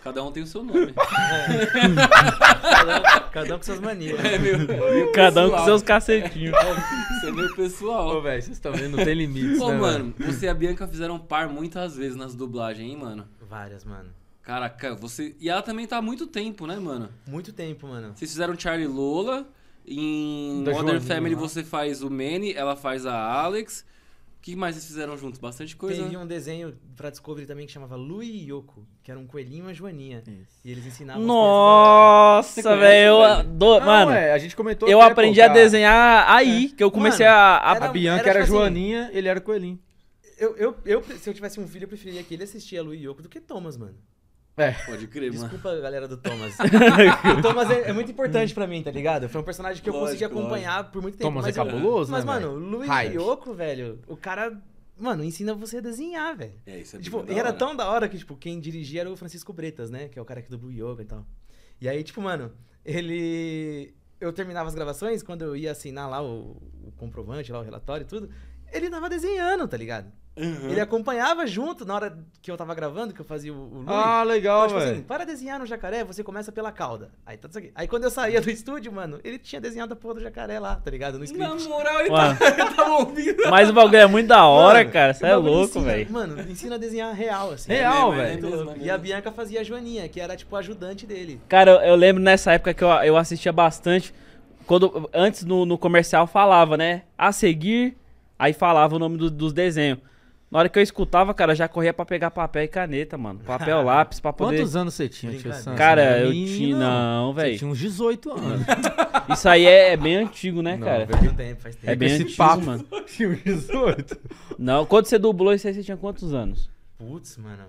Cada um tem o seu nome. cada, um, é. cada um com suas manias. É meu, meu cada pessoal. um com seus cacetinhos. Você é, é meu pessoal. Ô, velho, vocês estão vendo, não tem limites. Ô, né, mano, você e a Bianca fizeram par muitas vezes nas dublagens, hein, mano? Várias, mano. Caraca, você. E ela também tá há muito tempo, né, mano? Muito tempo, mano. Vocês fizeram Charlie Lola. Em da Modern Family você faz o Manny, ela faz a Alex que mais eles fizeram juntos? Bastante coisa. Teve um desenho pra Discovery também que chamava Lui e Yoko, que era um coelhinho e uma joaninha. Isso. E eles ensinavam Nossa, velho, eu adoro. mano, é, a gente comentou. Eu aprendi a desenhar ah, aí, é. que eu comecei mano, a, a. Era, a Bianca era, era tipo assim, joaninha, assim, ele era coelhinho. Eu, eu, eu, se eu tivesse um filho, eu preferiria que ele assistia a Lui e Yoko do que Thomas, mano. É. Pode crer, mano. Desculpa, galera do Thomas. o Thomas é, é muito importante pra mim, tá ligado? Foi um personagem que eu consegui acompanhar por muito tempo. Thomas é mas é cabuloso, cabuloso, Mas, né, mano, o Luiz Yoko, velho, o cara, mano, ensina você a desenhar, velho. É, isso é Tipo, e era tão da hora que, tipo, quem dirigia era o Francisco Bretas, né? Que é o cara que do Blue Yoga e tal. E aí, tipo, mano, ele. Eu terminava as gravações, quando eu ia assinar lá o, o comprovante, lá o relatório e tudo, ele tava desenhando, tá ligado? Uhum. Ele acompanhava junto na hora que eu tava gravando, que eu fazia o, o Ah, legal, velho. Então, tipo assim, para desenhar um jacaré, você começa pela cauda. Aí tá, tá, tá Aí quando eu saía do estúdio, mano, ele tinha desenhado a porra do jacaré lá, tá ligado? No script. Na moral, ele, tá, ele tava ouvindo. Mas o bagulho é muito da hora, mano, cara. Você é louco, velho. Mano, ensina a desenhar real, assim. Real, velho. É, é, é, é e a Bianca fazia a Joaninha, que era, tipo, a ajudante dele. Cara, eu, eu lembro nessa época que eu, eu assistia bastante. Quando, antes no, no comercial falava, né? A seguir, aí falava o nome do, dos desenhos. Na hora que eu escutava, cara, já corria pra pegar papel e caneta, mano. Papel, lápis, pra poder... Quantos anos você tinha, tio Santos? Cara, eu tinha... Não, velho. Você tinha uns 18 anos. Isso aí é, é bem antigo, né, cara? Não, faz tempo, faz tempo. É bem Esse antigo, papo. mano. Tinha uns 18. Não, quando você dublou isso aí, você tinha quantos anos? Putz, mano...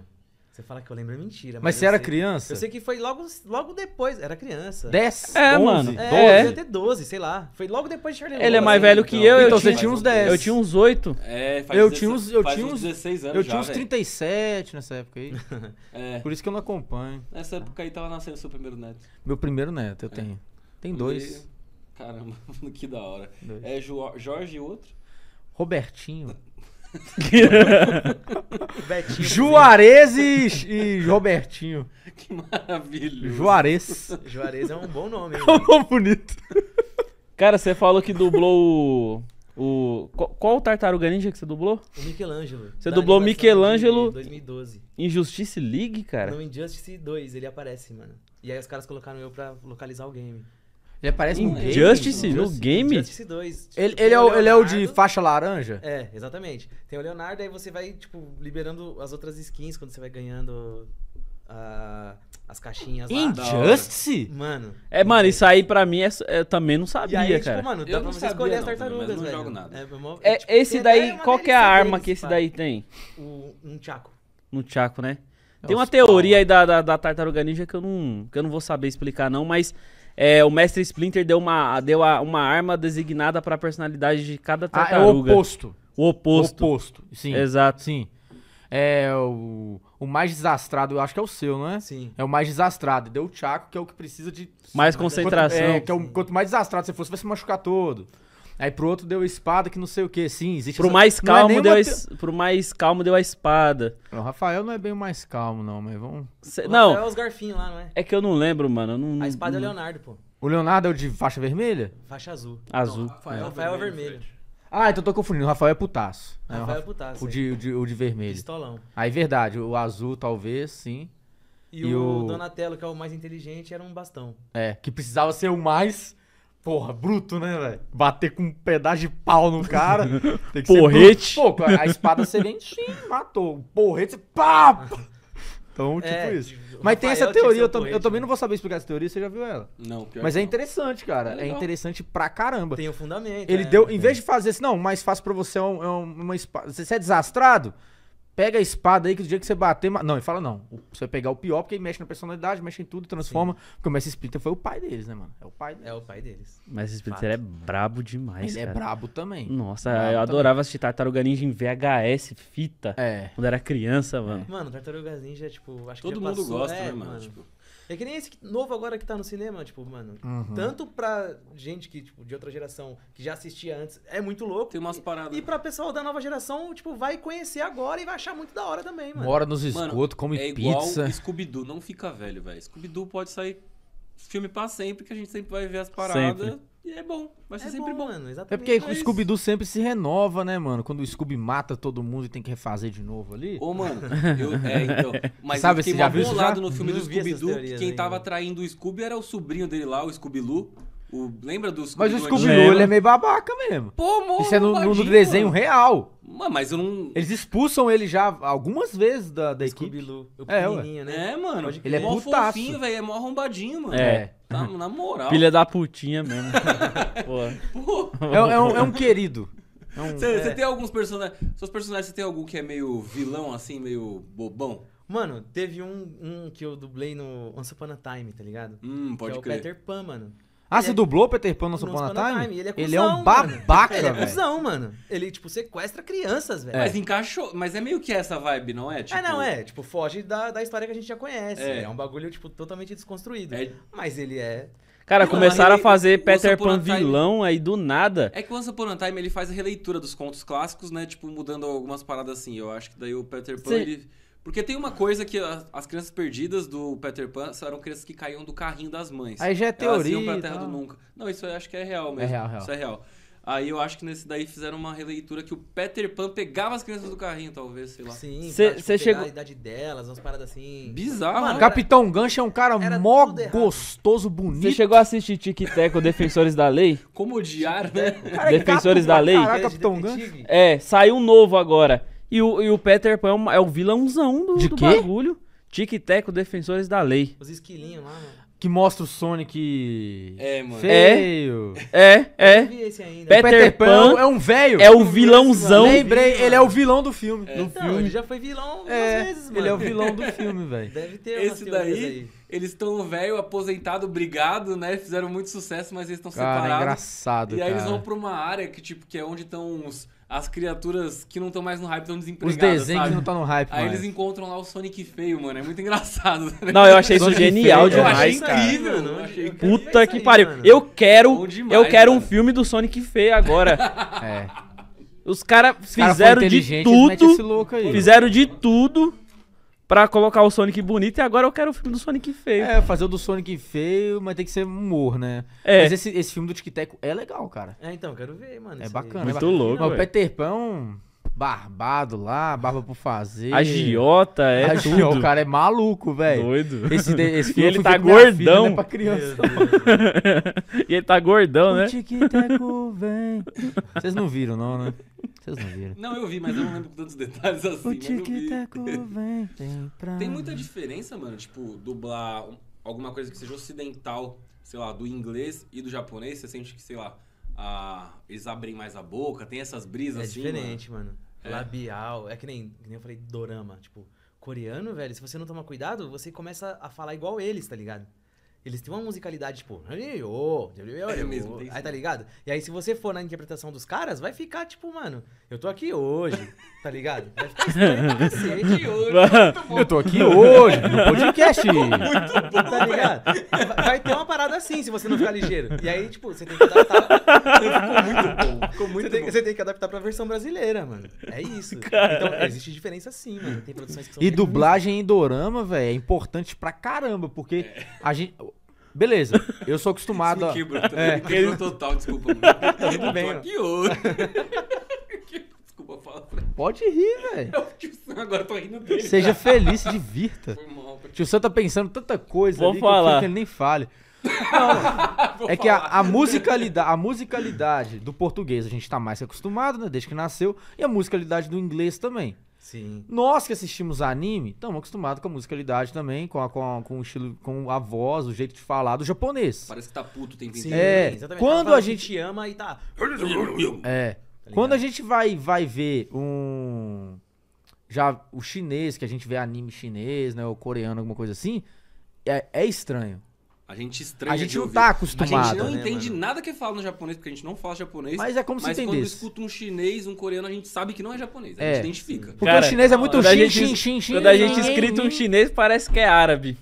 Você fala que eu lembro é mentira. Mas, mas você era sei, criança? Eu sei que foi logo, logo depois. Era criança. 10? É, 11, mano. 12. É, até 12, sei lá. Foi logo depois de Charlie Ele é mais assim, velho que então, eu. Então eu você tinha uns 10. Eu tinha uns 8. É, faz eu tinha uns, eu tinha uns 16 anos Eu já, tinha uns 37 véio. nessa época aí. é. Por isso que eu não acompanho. Nessa época aí tava nascendo o seu primeiro neto. Meu primeiro neto, eu é. tenho. É. Tem dois. Caramba, que da hora. Dois. É Jorge e outro? Robertinho. Betinho Juarez e, e Robertinho. Que maravilha. Juarez. Juarez é um bom nome. É um nome bonito. Cara, você falou que dublou o. o... Qual, qual o Tartaruga Ninja que você dublou? O Michelangelo. Você dublou Michelangelo- 2012. Injustice League, cara? No Injustice 2 ele aparece, mano. E aí os caras colocaram eu pra localizar o game. Ele aparece no game. Justice? No game? Justice 2. Tipo, ele, ele, é o, ele é o de faixa laranja? É, exatamente. Tem o Leonardo, aí você vai, tipo, liberando as outras skins quando você vai ganhando uh, as caixinhas lá. Injustice? Mano. É, mano, isso aí pra mim é, eu é, também não sabia, aí, tipo, cara. Tipo, mano, dá eu pra você sabia, escolher não, as tartarugas, não velho. Não jogo nada. É, é tipo, é esse daí, qual que é a arma que esse pai. daí tem? O, um tchaco. Um tchaco, né? Tem uma teoria aí da, da, da tartaruga ninja que eu, não, que eu não vou saber explicar, não, mas é, o Mestre Splinter deu uma, deu a, uma arma designada para a personalidade de cada tartaruga. Ah, é o oposto. O oposto. O oposto, sim. Exato. Sim. É o, o mais desastrado, eu acho que é o seu, não é? Sim. É o mais desastrado. Deu o Chaco, que é o que precisa de. Mais concentração. Quanto, é, que é o, quanto mais desastrado você fosse você vai se machucar todo. Aí pro outro deu a espada que não sei o que. Sim, existe. Pro essa... mais é calmo é deu es... pro mais calmo deu a espada. O Rafael não é bem o mais calmo não, mas vamos. Cê... Não. É os garfinhos lá, não é? É que eu não lembro, mano. Não... A espada não... é o Leonardo, pô. O Leonardo é o de faixa vermelha? Faixa azul. Azul. Não, Rafael, é. é Rafael é vermelho. vermelho. Ah, então eu tô confundindo. O Rafael é putaço. Né? Rafael é, o é putaço. O é. de, o, de, o de vermelho. Pistolão. Aí é verdade. O azul, talvez, sim. E, e o, o Donatello, que é o mais inteligente, era um bastão. É, que precisava ser o mais Porra, bruto, né, velho? Bater com um pedaço de pau no cara. tem que porrete. Ser Pô, a espada serentim matou. Porrete, pá! Então, tipo é, isso. Mas tem essa teoria, eu, porrete, eu, também né? não vou saber explicar essa teoria, você já viu ela. Não, pior Mas é interessante, cara. É, é, interessante pra caramba. Tem o um fundamento. Ele é, deu, em vez de fazer assim, não, mais fácil pra você é, é uma espada. Você é desastrado? pega a espada aí que do dia que você bater. Não, ele fala não. Você vai pegar o pior, porque ele mexe na personalidade, mexe em tudo, transforma. Sim. Porque o Mestre Splinter foi o pai deles, né, mano? É o pai deles. É o pai deles. O Mestre Splinter Fato. é brabo demais. Ele é cara. é brabo também. Nossa, brabo eu adorava também. assistir Tartaruga Ninja em VHS, fita. É. Quando era criança, mano. É. Mano, Tartaruga Ninja, tipo, acho Todo que. Todo mundo passou, gosta, é, né, mano? mano. Tipo... É que nem esse novo agora que tá no cinema, tipo, mano. Uhum. Tanto pra gente que, tipo, de outra geração, que já assistia antes, é muito louco. Tem umas paradas. E, pra pessoal da nova geração, tipo, vai conhecer agora e vai achar muito da hora também, mano. Mora nos esgotos, come é pizza. Igual Scooby-Doo, não fica velho, velho. Scooby-Doo pode sair filme pra sempre, que a gente sempre vai ver as paradas. Sempre é bom, vai ser é sempre bom, bom. Mano, exatamente. É porque o Scooby-Doo sempre se renova, né, mano? Quando o Scooby mata todo mundo e tem que refazer de novo ali. Ô, mano, eu, é, então. Mas Sabe, eu de um lado no filme não do Scooby-Doo, que quem tava ainda. traindo o Scooby era o sobrinho dele lá, o Scooby-Loo. O, lembra dos Mas o Scooby-Doo, ele é meio babaca mesmo. Pô, mano, Isso é no, no, no desenho real. Mano, mas eu não... Eles expulsam ele já algumas vezes da, da equipe. o é, né? É, mano. Ele é mó putaço. fofinho, velho. É mó arrombadinho, mano. É. é. Tá, na moral. Filha da putinha mesmo. Pô. É, é, um, é um querido. Você é um, é... tem alguns personagens... Seus personagens, você tem algum que é meio vilão, assim, meio bobão? Mano, teve um, um que eu dublei no Once Upon a Time, tá ligado? Hum, pode que é crer. o Peter Pan, mano. Ah, você é... dublou Peter Pan no Supona Time? Time? Ele é, cuzão, ele é um babaca, velho. Ele é cuzão, mano. Ele, tipo, sequestra crianças, velho. É. Mas encaixou. Mas é meio que essa vibe, não é? Tipo... É, não, tipo, é. Tipo, foge da, da história que a gente já conhece. É, é um bagulho, tipo, totalmente desconstruído. É. Mas ele é. Cara, não, começaram a fazer Peter Pan Time, vilão aí do nada. É que o Once Upon a Time ele faz a releitura dos contos clássicos, né? Tipo, mudando algumas paradas assim. Eu acho que daí o Peter Pan Sim. ele porque tem uma coisa que as, as, crianças perdidas do Peter Pan eram crianças que caíam do carrinho das mães. Aí já é teoria. Elas iam pra Terra do Nunca. Não, isso eu acho que é real mesmo. É real, real. Isso é real. Aí eu acho que nesse daí fizeram uma releitura que o Peter Pan pegava as crianças do carrinho, talvez, sei lá. Sim, você tipo, chegou. a idade delas, umas paradas assim. Bizarro, Mano, né? era... Capitão Gancho é um cara era mó gostoso, bonito. Você chegou a assistir Tic Tac, o Defensores da Lei? Como odiar, né? Defensores é da Lei. Caraca, Capitão de Gancho. É, saiu um novo agora. E o, e o Peter Pan é, é o vilãozão do, De do quê? bagulho. Tic Teco, Defensores da Lei. Os esquilinhos lá, mano. Que mostra o Sonic. É, mano. Feio. É, é. é. Peter, Peter Pan, é um velho. É o vilãozão. Lembrei, ele é o vilão do filme. É. Do então, filme. Ele já foi vilão algumas é, vezes, mano. Ele é o vilão do filme, velho. Deve ter Esse daí, aí. eles estão velho, aposentado, brigado, né? Fizeram muito sucesso, mas eles estão é separados. É engraçado, E aí cara. eles vão pra uma área que, tipo, que é onde estão os as criaturas que não estão mais no hype estão desempregadas. Os desenhos sabe? que não estão no hype, Aí mais. eles encontram lá o Sonic feio, mano. É muito engraçado. Né? Não, eu achei isso genial feio, demais, cara. Eu achei incrível, mano. Achei... Puta que pariu. Mano. Eu quero, demais, eu quero um filme do Sonic feio agora. é. Os caras fizeram cara de tudo. Fizeram de tudo pra colocar o Sonic bonito e agora eu quero o filme do Sonic feio. É, fazer o do Sonic feio, mas tem que ser humor, né? É. Mas esse, esse filme do Tic Tac é legal, cara. É, então, quero ver, mano. É bacana. Muito é bacana. louco, Mas o Peter Pan barbado lá, barba por fazer. Agiota, é tudo. O cara é maluco, velho. Doido. Esse, esse e ele tá gordão. Filha, né, criança. e ele tá gordão, né? O vem. Vocês não viram, não, né? Vocês não viram. Não, eu vi, mas eu não lembro tantos detalhes assim. O tic vem, tem pra... Tem muita diferença, mano, tipo, dublar alguma coisa que seja ocidental, sei lá, do inglês e do japonês. Você sente que, sei lá, ah, eles abrem mais a boca, tem essas brisas é assim. É diferente, mano. mano. É. Labial. É que nem, que nem eu falei dorama. Tipo, coreano, velho, se você não tomar cuidado, você começa a falar igual eles, tá ligado? Eles têm uma musicalidade, tipo. É mesmo, aí tá ligado? E aí, se você for na interpretação dos caras, vai ficar, tipo, mano, eu tô aqui hoje. tá ligado? Vai ficar estranho pra hoje. Muito bom. Eu tô aqui hoje, no podcast. Muito bom, tá ligado? Vai ter uma parada assim se você não ficar ligeiro. E aí, tipo, você tem que adaptar. Ficou muito bom. Ficou muito você, tem, bom. você tem que adaptar pra versão brasileira, mano. É isso. Então, é. existe diferença sim, mano. Tem produções que são. E dublagem em dorama, velho, é importante pra caramba, porque é. a gente. Beleza, eu sou acostumado. Isso me a... é, total, desculpa. tudo bem. Tô aqui hoje. Desculpa, fala pra Pode rir, velho. É o tio Sam, agora tô rindo dele. Seja feliz, se divirta. Foi mal, tio Sam tá pensando tanta coisa Vou ali falar. que, que ele nem fale. Não, é que a, a, musicalidade, a musicalidade do português a gente tá mais acostumado, né? Desde que nasceu. E a musicalidade do inglês também. Sim. Nós que assistimos anime, estamos acostumados com a musicalidade também, com, a, com, a, com, o estilo, com a voz, o jeito de falar do japonês. Parece que tá puto tem tempo É, exatamente. Tá quando a gente ama e tá. É. Tá quando a gente vai, vai ver um. Já o chinês, que a gente vê anime chinês, né? Ou coreano, alguma coisa assim. É, é estranho. A gente estranha. A gente não ouvir. tá acostumado. A gente não né, entende mano? nada que é fala no japonês, porque a gente não fala japonês. Mas é como se entendesse. Mas quando escuta um chinês, um coreano, a gente sabe que não é japonês. A gente é. identifica. Porque Cara, o chinês é muito xin, gente, xin, xin, xin. Quando a gente escrita um chinês, parece que é árabe.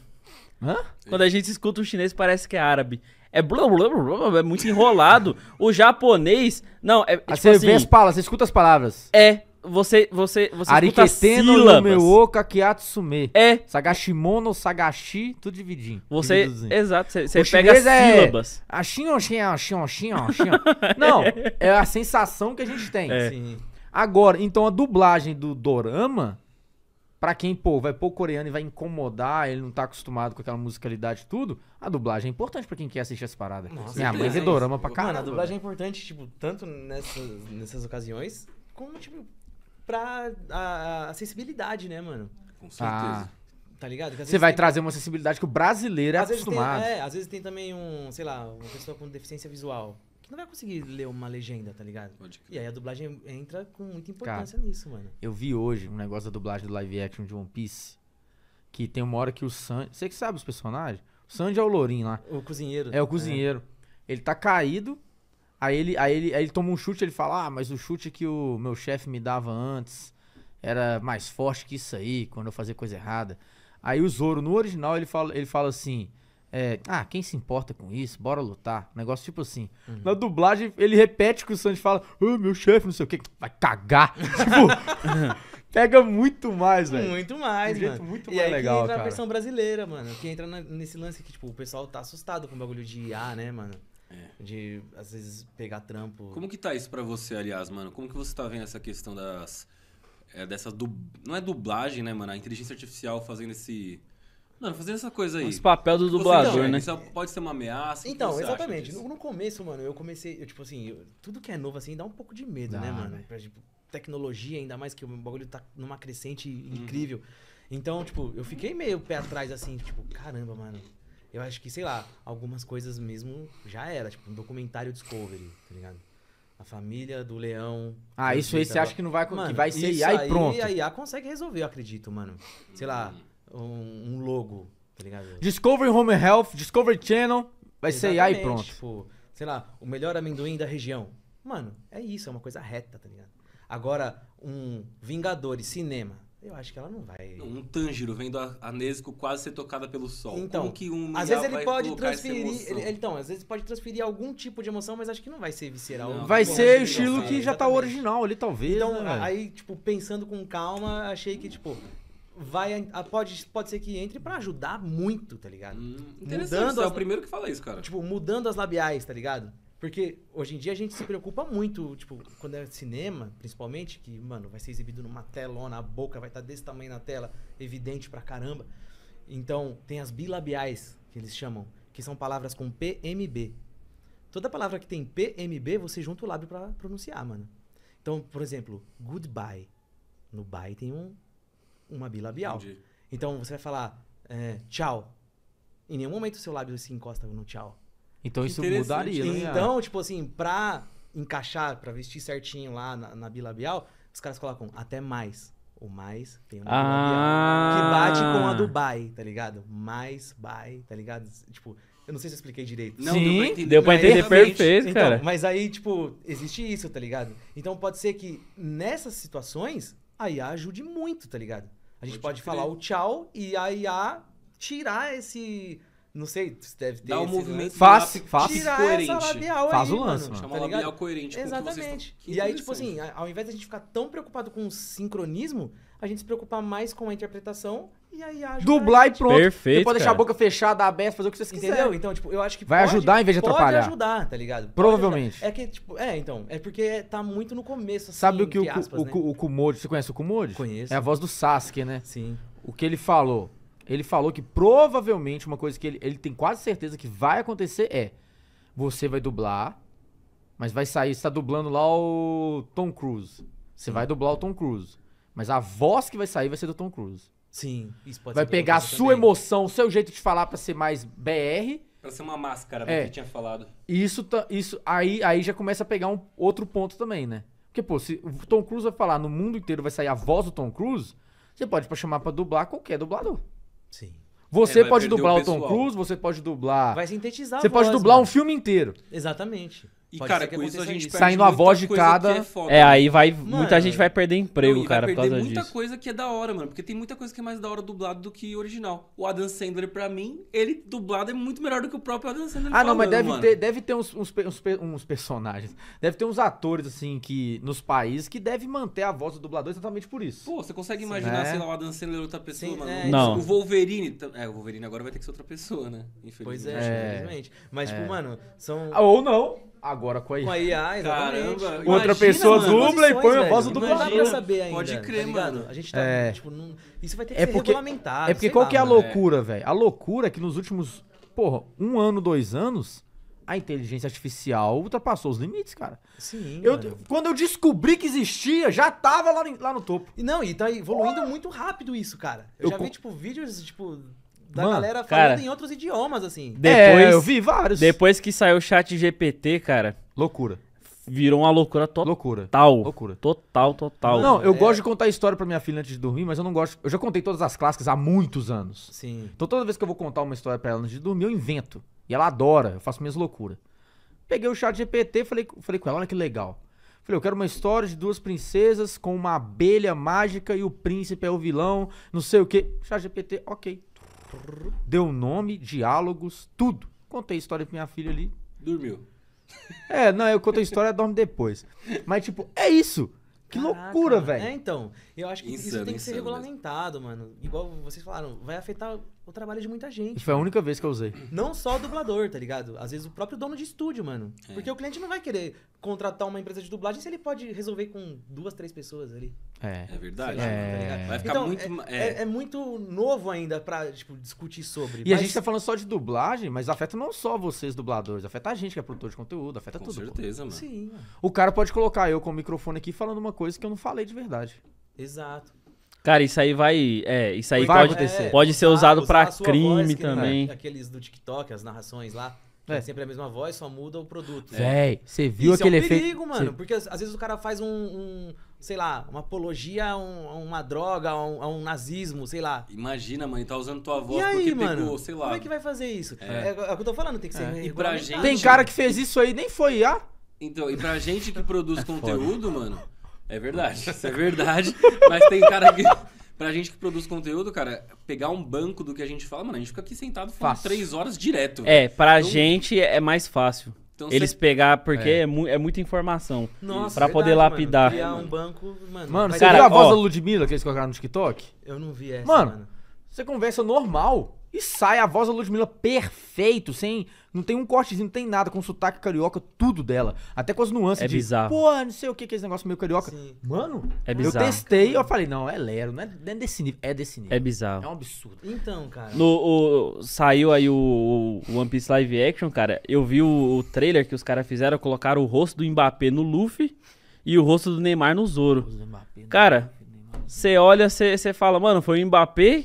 Hã? Quando a gente escuta um chinês, parece que é árabe é, blá, blá, blá, é muito enrolado. o japonês, não, é, tipo você assim, vê as palavras, você escuta as palavras. É, você você você Ariketeno Yomeo Kakiatsume. É. Sagashimono, Sagashi, tudo dividinho. Você assim. exato, você, pega as é sílabas. É, axin, axin, axin, Não, é a sensação que a gente tem. É. Agora, então a dublagem do dorama Pra quem, pô, vai pôr coreano e vai incomodar, ele não tá acostumado com aquela musicalidade e tudo, a dublagem é importante pra quem quer assistir essa parada. Nossa, Minha mãe é dorama pra caramba. Mano, a dublagem é importante, tipo, tanto nessas, nessas ocasiões, como, tipo, pra a, a sensibilidade, né, mano? Com certeza. Ah. Tá ligado? Você vai tem... trazer uma sensibilidade que o brasileiro é às acostumado. Vezes tem, é, às vezes tem também um, sei lá, uma pessoa com deficiência visual que não vai conseguir ler uma legenda, tá ligado? E aí a dublagem entra com muita importância Cara, nisso, mano. Eu vi hoje um negócio da dublagem do live action de One Piece. Que tem uma hora que o Sanji. Você que sabe os personagens? O Sanji é o Lourinho lá. O cozinheiro. É o cozinheiro. É. Ele tá caído. Aí ele, aí, ele, aí ele toma um chute ele fala: Ah, mas o chute que o meu chefe me dava antes era mais forte que isso aí, quando eu fazia coisa errada. Aí o Zoro, no original, ele fala, ele fala assim: é, ah, quem se importa com isso? Bora lutar. Negócio tipo assim. Uhum. Na dublagem, ele repete o que o Sanji fala: oh, meu chefe, não sei o que, vai cagar. tipo, pega muito mais, velho. Muito mais, mano. muito e mais aí legal. Que entra cara. a versão brasileira, mano. Que entra na, nesse lance que, tipo, o pessoal tá assustado com o bagulho de IA, né, mano? É. De, às vezes, pegar trampo. Como que tá isso pra você, aliás, mano? Como que você tá vendo essa questão das. É, dessa. Du... Não é dublagem, né, mano? A inteligência artificial fazendo esse Mano, fazer essa coisa aí. Os papel do tipo assim, dublador, né? Isso é pode ser uma ameaça. Então, exatamente. No, no, começo, mano, eu comecei, eu, tipo assim, eu, tudo que é novo assim dá um pouco de medo, dá, né, mano? Né? Pra, tipo, tecnologia, ainda mais que o bagulho tá numa crescente uhum. incrível. Então, tipo, eu fiquei meio pé atrás assim, tipo, caramba, mano. Eu acho que, sei lá, algumas coisas mesmo já era, tipo, um documentário Discovery, tá ligado? A família do leão. Ah, isso aí você acha que não vai, mano, que vai ser IA e pronto. A IA consegue resolver, eu acredito, mano. Sei lá, uhum um, um logo, tá ligado? Discovery Home Health, Discovery Channel, vai ser aí pronto. Tipo, sei lá, o melhor amendoim da região. Mano, é isso, é uma coisa reta, tá ligado? Agora, um Vingadores Cinema. Eu acho que ela não vai. Um Tanjiro vendo a, Nesco quase ser tocada pelo sol. Então, que um às vezes ele pode transferir. Ele, então, às vezes pode transferir algum tipo de emoção, mas acho que não vai ser visceral. Não, vai ser é o estilo que já tá original ali, talvez. Então, né, aí, tipo, pensando com calma, achei que, tipo, vai ah, pode, pode ser que entre para ajudar muito, tá ligado? Hum, interessante, mudando você as, é o primeiro que fala isso, cara. Tipo, mudando as labiais, tá ligado? Porque hoje em dia a gente se preocupa muito, tipo, quando é cinema, principalmente, que, mano, vai ser exibido numa telona, a boca vai estar tá desse tamanho na tela, evidente pra caramba. Então, tem as bilabiais, que eles chamam, que são palavras com PMB. Toda palavra que tem PMB, você junta o lábio para pronunciar, mano. Então, por exemplo, goodbye. No bye tem um uma bilabial. Entendi. Então você vai falar é, tchau. Em nenhum momento o seu lábio se encosta no tchau. Então isso mudaria, né? Então, tipo assim, pra encaixar, pra vestir certinho lá na, na bilabial, os caras colocam até mais. O mais tem uma ah. bilabial. Que bate com a do Dubai, tá ligado? Mais Dubai, tá ligado? Tipo, eu não sei se eu expliquei direito. Não, Sim, deu pra entender, deu pra entender perfeito, então, cara. Mas aí, tipo, existe isso, tá ligado? Então pode ser que nessas situações a IA ajude muito, tá ligado? A gente pode, pode falar o tchau e a IA tirar esse. Não sei, deve ter. Dá um movimento faz, faz tirar coerente. Essa labial faz aí, o lance, mano. mano. Chama tá labial coerente. Exatamente. e aí, tipo assim, ao invés da gente ficar tão preocupado com o sincronismo, a gente se preocupar mais com a interpretação e aí ajuda Dublar é e pronto. Perfeito. Você pode deixar cara. a boca fechada, aberta, fazer o que você quiser Entendeu? Então, tipo, eu acho que. Vai pode, ajudar em vez de pode atrapalhar. Pode ajudar, tá ligado? Provavelmente. É que, tipo, é, então. É porque tá muito no começo, assim, Sabe o que o, aspas, o, né? o, o Você conhece o Kumod? Conheço. É a voz do Sasuke, né? Sim. O que ele falou? Ele falou que provavelmente uma coisa que ele, ele tem quase certeza que vai acontecer é: você vai dublar, mas vai sair, você tá dublando lá o Tom Cruise. Você Sim. vai dublar o Tom Cruise. Mas a voz que vai sair vai ser do Tom Cruise. Sim, isso pode Vai ser pegar a sua também. emoção, o seu jeito de falar para ser mais BR. Pra ser uma máscara, é. que tinha falado. Isso, tá, isso aí, aí já começa a pegar um outro ponto também, né? Porque, pô, se o Tom Cruise vai falar no mundo inteiro, vai sair a voz do Tom Cruise, você pode chamar para dublar qualquer dublador. Sim. Você é, pode dublar o, o, Tom Cruise, você pode dublar. Vai sintetizar Você voz, pode dublar mano. um filme inteiro. Exatamente. E, Pode cara, com isso a gente perde Saindo a voz de cada. É, foda, é né? aí vai. Mano, muita gente vai perder emprego, não, cara, vai perder por causa muita disso. coisa que é da hora, mano. Porque tem muita coisa que é mais da hora dublado do que original. O Adam Sandler, pra mim, ele dublado é muito melhor do que o próprio Adam Sandler. Ah, falando, não, mas deve mano. ter, deve ter uns, uns, uns, uns, personagens. Deve ter uns atores, assim, que. Nos países que deve manter a voz do dublador exatamente por isso. Pô, você consegue imaginar, Sim, né? sei lá, o Adam Sandler é outra pessoa, Sim, mano? É, não. O Wolverine. É, o Wolverine agora vai ter que ser outra pessoa, né? Infelizmente. Pois é, infelizmente. É. Mas, tipo, é. mano, são. Ah, ou não. Agora com a IA. Com a IA, exatamente. Caramba. Outra Imagina, pessoa mano, é dubla e põe a voz do dublador. saber ainda. Pode crer, tá mano. A gente tá, é... tipo, não... isso vai ter que é ser porque... regulamentado. É porque qual lá, que é a loucura, velho? A loucura é que nos últimos, porra, um ano, dois anos, a inteligência artificial ultrapassou os limites, cara. Sim. Eu, quando eu descobri que existia, já tava lá, lá no topo. Não, e tá evoluindo oh. muito rápido isso, cara. Eu, eu já vi, tipo, vídeos, tipo da Mano, galera falando cara, em outros idiomas, assim. Depois, é, eu vi vários. Depois que saiu o chat GPT, cara. Loucura. Virou uma loucura total. Loucura. Loucura. Total, total. Não, eu é. gosto de contar história pra minha filha antes de dormir, mas eu não gosto. Eu já contei todas as clássicas há muitos anos. Sim. Então toda vez que eu vou contar uma história pra ela antes de dormir, eu invento. E ela adora, eu faço minhas loucuras. Peguei o chat GPT, falei, falei com ela, olha que legal. Falei, eu quero uma história de duas princesas com uma abelha mágica e o príncipe é o vilão, não sei o quê. Chat GPT, ok deu nome, diálogos, tudo. Contei a história pra minha filha ali. Dormiu. É, não, eu conto a história, dorme depois. Mas, tipo, é isso. Que Caraca, loucura, velho. É, então. Eu acho que insano, isso tem que ser regulamentado, mesmo. mano. Igual vocês falaram, vai afetar o trabalho é de muita gente. Foi a única vez que eu usei. Não só o dublador, tá ligado? Às vezes o próprio dono de estúdio, mano. É. Porque o cliente não vai querer contratar uma empresa de dublagem se ele pode resolver com duas, três pessoas ali. É, é verdade. É. Tá vai ficar então, muito. É é. é, é, muito novo ainda pra tipo, discutir sobre. E mas... a gente tá falando só de dublagem, mas afeta não só vocês, dubladores, afeta a gente que é produtor de conteúdo, afeta com tudo. Com certeza, pô. mano. Sim. Mano. O cara pode colocar eu com o microfone aqui falando uma coisa que eu não falei de verdade. Exato. Cara, isso aí vai. É, isso aí vai pode, acontecer. pode ser ah, usado para crime voz, também. Né? Aqueles do TikTok, as narrações lá. É. é. sempre a mesma voz, só muda o produto. É. Véi, você viu isso é aquele efeito. É um perigo, efeito... mano, cê... porque às vezes o cara faz um, um sei lá, uma apologia a, um, a uma droga, a um, a um, nazismo, sei lá. Imagina, mano, tá usando tua voz e aí, porque mano, pegou, sei lá. Como é que vai fazer isso? É, é, é o que eu tô falando, tem que ser. E pra gente. Tem cara que fez isso aí, nem foi, ah? Então, e pra gente que produz conteúdo, mano. É verdade, isso é verdade. mas tem cara que. Pra gente que produz conteúdo, cara, pegar um banco do que a gente fala, mano, a gente fica aqui sentado faz três horas direto. É, pra então... gente é mais fácil. Então, Eles cê... pegar, porque é. É, mu é, muita informação. Nossa, pra verdade, poder lapidar. Mano. Criar um banco, mano. Mano, você cara, viu a voz ó, da Ludmilla que eles colocaram no TikTok? Eu não vi essa, mano. mano. Você conversa normal e sai a voz da Ludmilla perfeito, sem não tem um cortezinho, não tem nada, com sotaque carioca, tudo dela. Até com as nuances é de. Bizarro. Pô, não sei o que, que é esse negócio meio carioca. Sim. Mano, é bizarro. eu testei eu falei, não, é Lero, é, não é, desse nível. É desse nível. É bizarro. É um absurdo. Então, cara. No, o, saiu aí o, o, One Piece Live Action, cara. Eu vi o, o trailer que os caras fizeram, colocaram o rosto do Mbappé no Luffy e o rosto do Neymar no Zoro. cara, você olha, você fala, mano, foi o Mbappé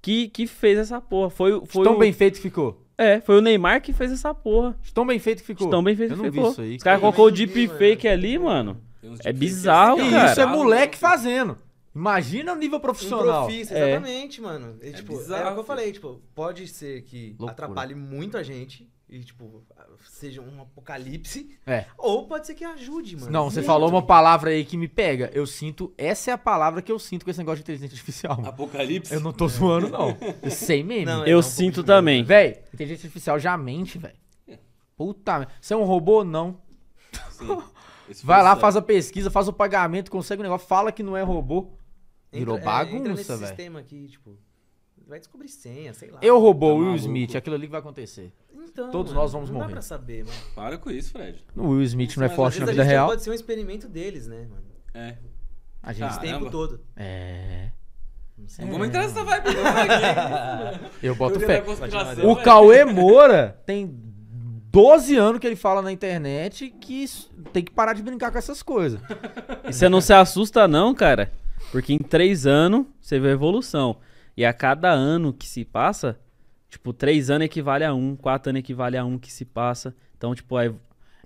que, que fez essa porra. Foi, foi Tão o... bem feito ficou. É, foi o Neymar que fez essa porra. De tão bem feito que ficou. De tão bem feito Eu que não ficou. vi isso aí. Os caras colocou o deep fake ali, mano. É bizarro, E assim, cara. isso é moleque fazendo. Imagina o nível profissional. Improfício, É. exatamente, mano. E, é tipo, é, bizarro, o que eu falei, tipo, pode ser que Loucura. atrapalhe muito a gente, e, tipo, seja um apocalipse. É. Ou pode ser que ajude, mano. Não, você falou uma palavra aí que me pega. Eu sinto. Essa é a palavra que eu sinto com esse negócio de inteligência artificial. Mano. Apocalipse? Eu não tô zoando, não. Sem sei Não, eu, eu é não, sinto também. Véi, inteligência artificial já mente, velho. Puta merda. Você é um robô? ou Não. Sim. Vai lá, faz a pesquisa, faz o pagamento, consegue o um negócio, fala que não é robô. Virou é, entra, bagunça, é, velho. sistema aqui, tipo vai descobrir senha, sei lá. Eu roubou tá o Will Smith, aquilo ali que vai acontecer. Então, Todos mano, nós vamos não morrer. Não dá pra saber, mano. Para com isso, Fred. O Will Smith isso, não é forte na vida real. Pode ser um experimento deles, né, mano? É. A gente Caramba. tempo todo. É. Não vamos entrar nessa vibe Eu boto fé. O né? Cauê Moura tem 12 anos que ele fala na internet que tem que parar de brincar com essas coisas. E você não se assusta, não, cara? Porque em 3 anos você vê a evolução. E a cada ano que se passa, tipo, três anos equivale a um, quatro anos equivale a um que se passa. Então, tipo, é,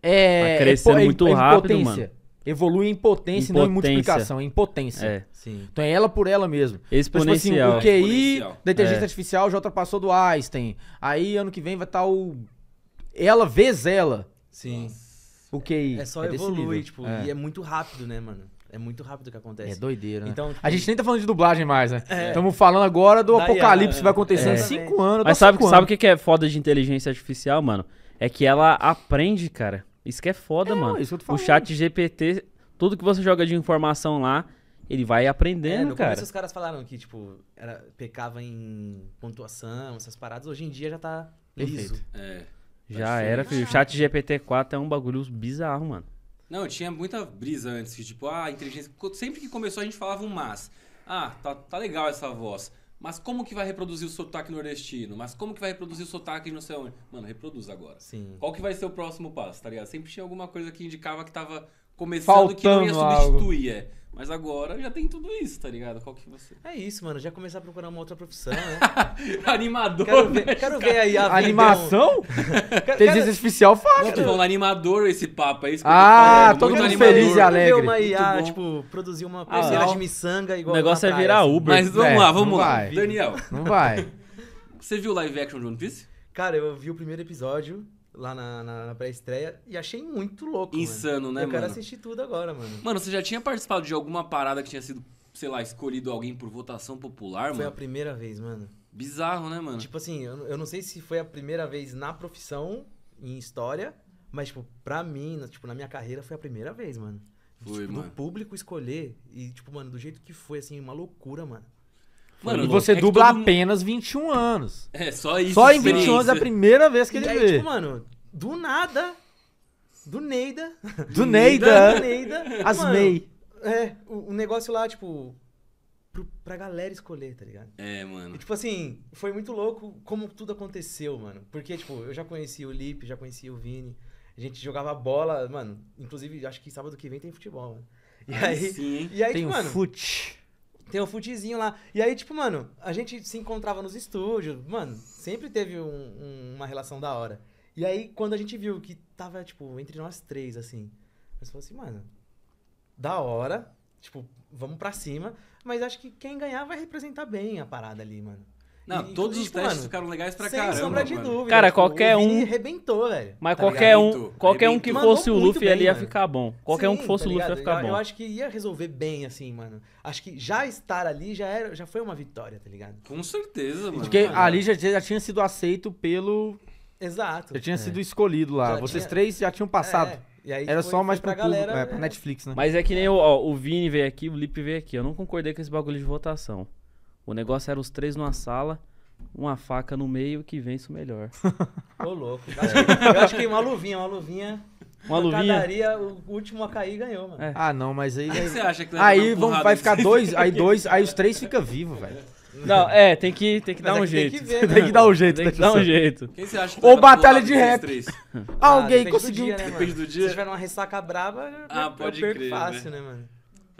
é, tá crescendo é, muito é, rápido, mano. Evolui em potência, impotência. não em multiplicação, é em potência. É. Sim. Então é ela por ela mesmo. Exponencial. Então, tipo assim, o QI da inteligência é. artificial já ultrapassou do Einstein. Aí ano que vem vai estar tá o. Ela vez ela. Sim. O QI. É só é evoluir, tipo, é. e é muito rápido, né, mano? É muito rápido o que acontece. É doideira. Né? Então, tipo... A gente nem tá falando de dublagem mais, né? Estamos é. falando agora do Daí, apocalipse que vai acontecer é. em 5 anos. Mas sabe, sabe o que é foda de inteligência artificial, mano? É que ela aprende, cara. Isso que é foda, é, mano. o chat GPT, tudo que você joga de informação lá, ele vai aprendendo, é, no cara. Começo, os caras falaram que, tipo, era, pecava em pontuação, essas paradas. Hoje em dia já tá Perfeito. liso. É. Já tá era, filho. O chat GPT-4 é um bagulho bizarro, mano. Não, tinha muita brisa antes, que, tipo, ah, inteligência. Sempre que começou a gente falava um mas. Ah, tá, tá legal essa voz. Mas como que vai reproduzir o sotaque nordestino? Mas como que vai reproduzir o sotaque não sei onde? Mano, reproduz agora. Sim. Qual que vai ser o próximo passo, tá ligado? Sempre tinha alguma coisa que indicava que tava começando Faltando que não ia substituir. Mas agora já tem tudo isso, tá ligado? Qual que você. É isso, mano. Já começar a procurar uma outra profissão, né? animador. Quero ver, né, quero ver aí a Animação? Tem um... fácil? faz. Muito bom, animador esse papo, é isso que ah, eu tô Ah, todo mundo é feliz e alegre. uma IA, tipo, produzir uma ah, parceira ah, de miçanga igual. O negócio é virar assim. Uber. Mas vamos é, lá, vamos lá. Vai. Daniel. Não vai. Você viu o live action de One Piece? Cara, eu vi o primeiro episódio lá na, na, na pré-estreia e achei muito louco. Insano, mano. né, eu mano? Eu quero assistir tudo agora, mano. Mano, você já tinha participado de alguma parada que tinha sido, sei lá, escolhido alguém por votação popular, Foi mano? Foi a primeira vez, mano. Bizarro, né, mano? Tipo assim, eu, eu não sei se foi a primeira vez na profissão, em história, mas, tipo, pra mim, tipo, na minha carreira foi a primeira vez, mano. Foi, tipo, mano. No público escolher e, tipo, mano, do jeito que foi, assim, uma loucura, mano. Mano, e você é dubla apenas 21 anos. É, só isso. Só em 21 anos é a primeira vez que e ele aí, vê. Tipo, mano, do nada. Do Neida. Do Neida. do Neida. É, o, o, negócio lá, tipo. Pro, pra galera escolher, tá ligado? É, mano. E, tipo assim, foi muito louco como tudo aconteceu, mano. Porque, tipo, eu já conhecia o Lipe, já conhecia o Vini. A gente jogava bola, mano. Inclusive, acho que sábado que vem tem futebol, mano. E aí, aí sim, hein? E aí, tem tipo, um mano, fute. Tem um futezinho lá. E aí, tipo, mano, a gente se encontrava nos estúdios. Mano, sempre teve um, um, uma relação da hora. E aí, quando a gente viu que tava, tipo, entre nós três, assim. Nós falou assim, mano, da hora. Tipo, vamos pra cima. Mas acho que quem ganhar vai representar bem a parada ali, mano. Não, e, todos os tipo, testes mano, ficaram legais pra caramba. Sem sombra de mano. dúvida. Cara, tipo, qualquer um. arrebentou, velho. Mas tá qualquer ligado? um, qualquer arrebentou. um que fosse o Luffy ali ia ficar bom. Qualquer Sim, um que fosse tá o Luffy ia ficar eu, bom. Eu acho que ia resolver bem, assim, mano. Acho que já estar ali já, era, já foi uma vitória, tá ligado? Com certeza, mano. Porque ali já, já tinha sido aceito pelo. Exato. Já tinha é. sido escolhido lá. Já Vocês tinha... três já tinham passado. É. Era foi, só mais pra, pra público, né? é, pra Netflix, né? Mas é que nem o, ó, o Vini veio aqui, o Lipe veio aqui. Eu não concordei com esse bagulho de votação. O negócio era os três numa sala, uma faca no meio que vence o melhor. Tô louco. Eu acho, que, eu acho que uma luvinha, uma luvinha. Uma luvinha? Padaria, o último a cair ganhou, mano. É. Ah, não, mas aí. Aí, é você acha que aí vai ficar dois, aí dois, aí os três ficam vivos, velho. Não, é, tem que, tem que dar é um jeito. Tem que, ver, né? tem que dar um jeito, tem que dar um jeito. Quem você acha que Ou batalha de rap. Alguém ah, conseguiu. Dia, né, depende do dia. Se tiver uma ressaca braba, ah, eu, pode eu perco crer, fácil, né, né mano?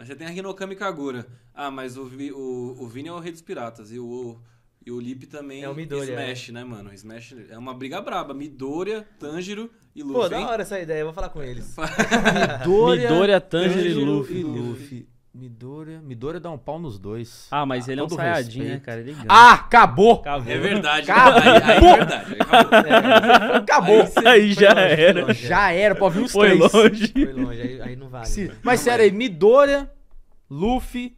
Mas você tem a Hinokami Kagura. Ah, mas o, o, o Vini é o rei dos piratas. E o, e o Lip também é o Midoriya, é. Smash, né, mano? Smash é uma briga braba. Midoriya, Tanjiro e Luffy. Pô, da hora essa ideia, eu vou falar com eles. Midoriya, Midoriya Tanjiro, Tanjiro, e Luffy. E Luffy. Midora. Midora dá um pau nos dois. Ah, mas ah, ele é um saiadinho, né, cara? Ele ganha. ah, acabou! acabou. É verdade. Acabou. Né? Aí, aí é verdade. Acabou. É, acabou. Aí, você, aí já longe, era. Longe, já era, pode vir os foi três. Longe. Foi longe. Aí, aí não vale. mas não sério aí, Midora, Luffy.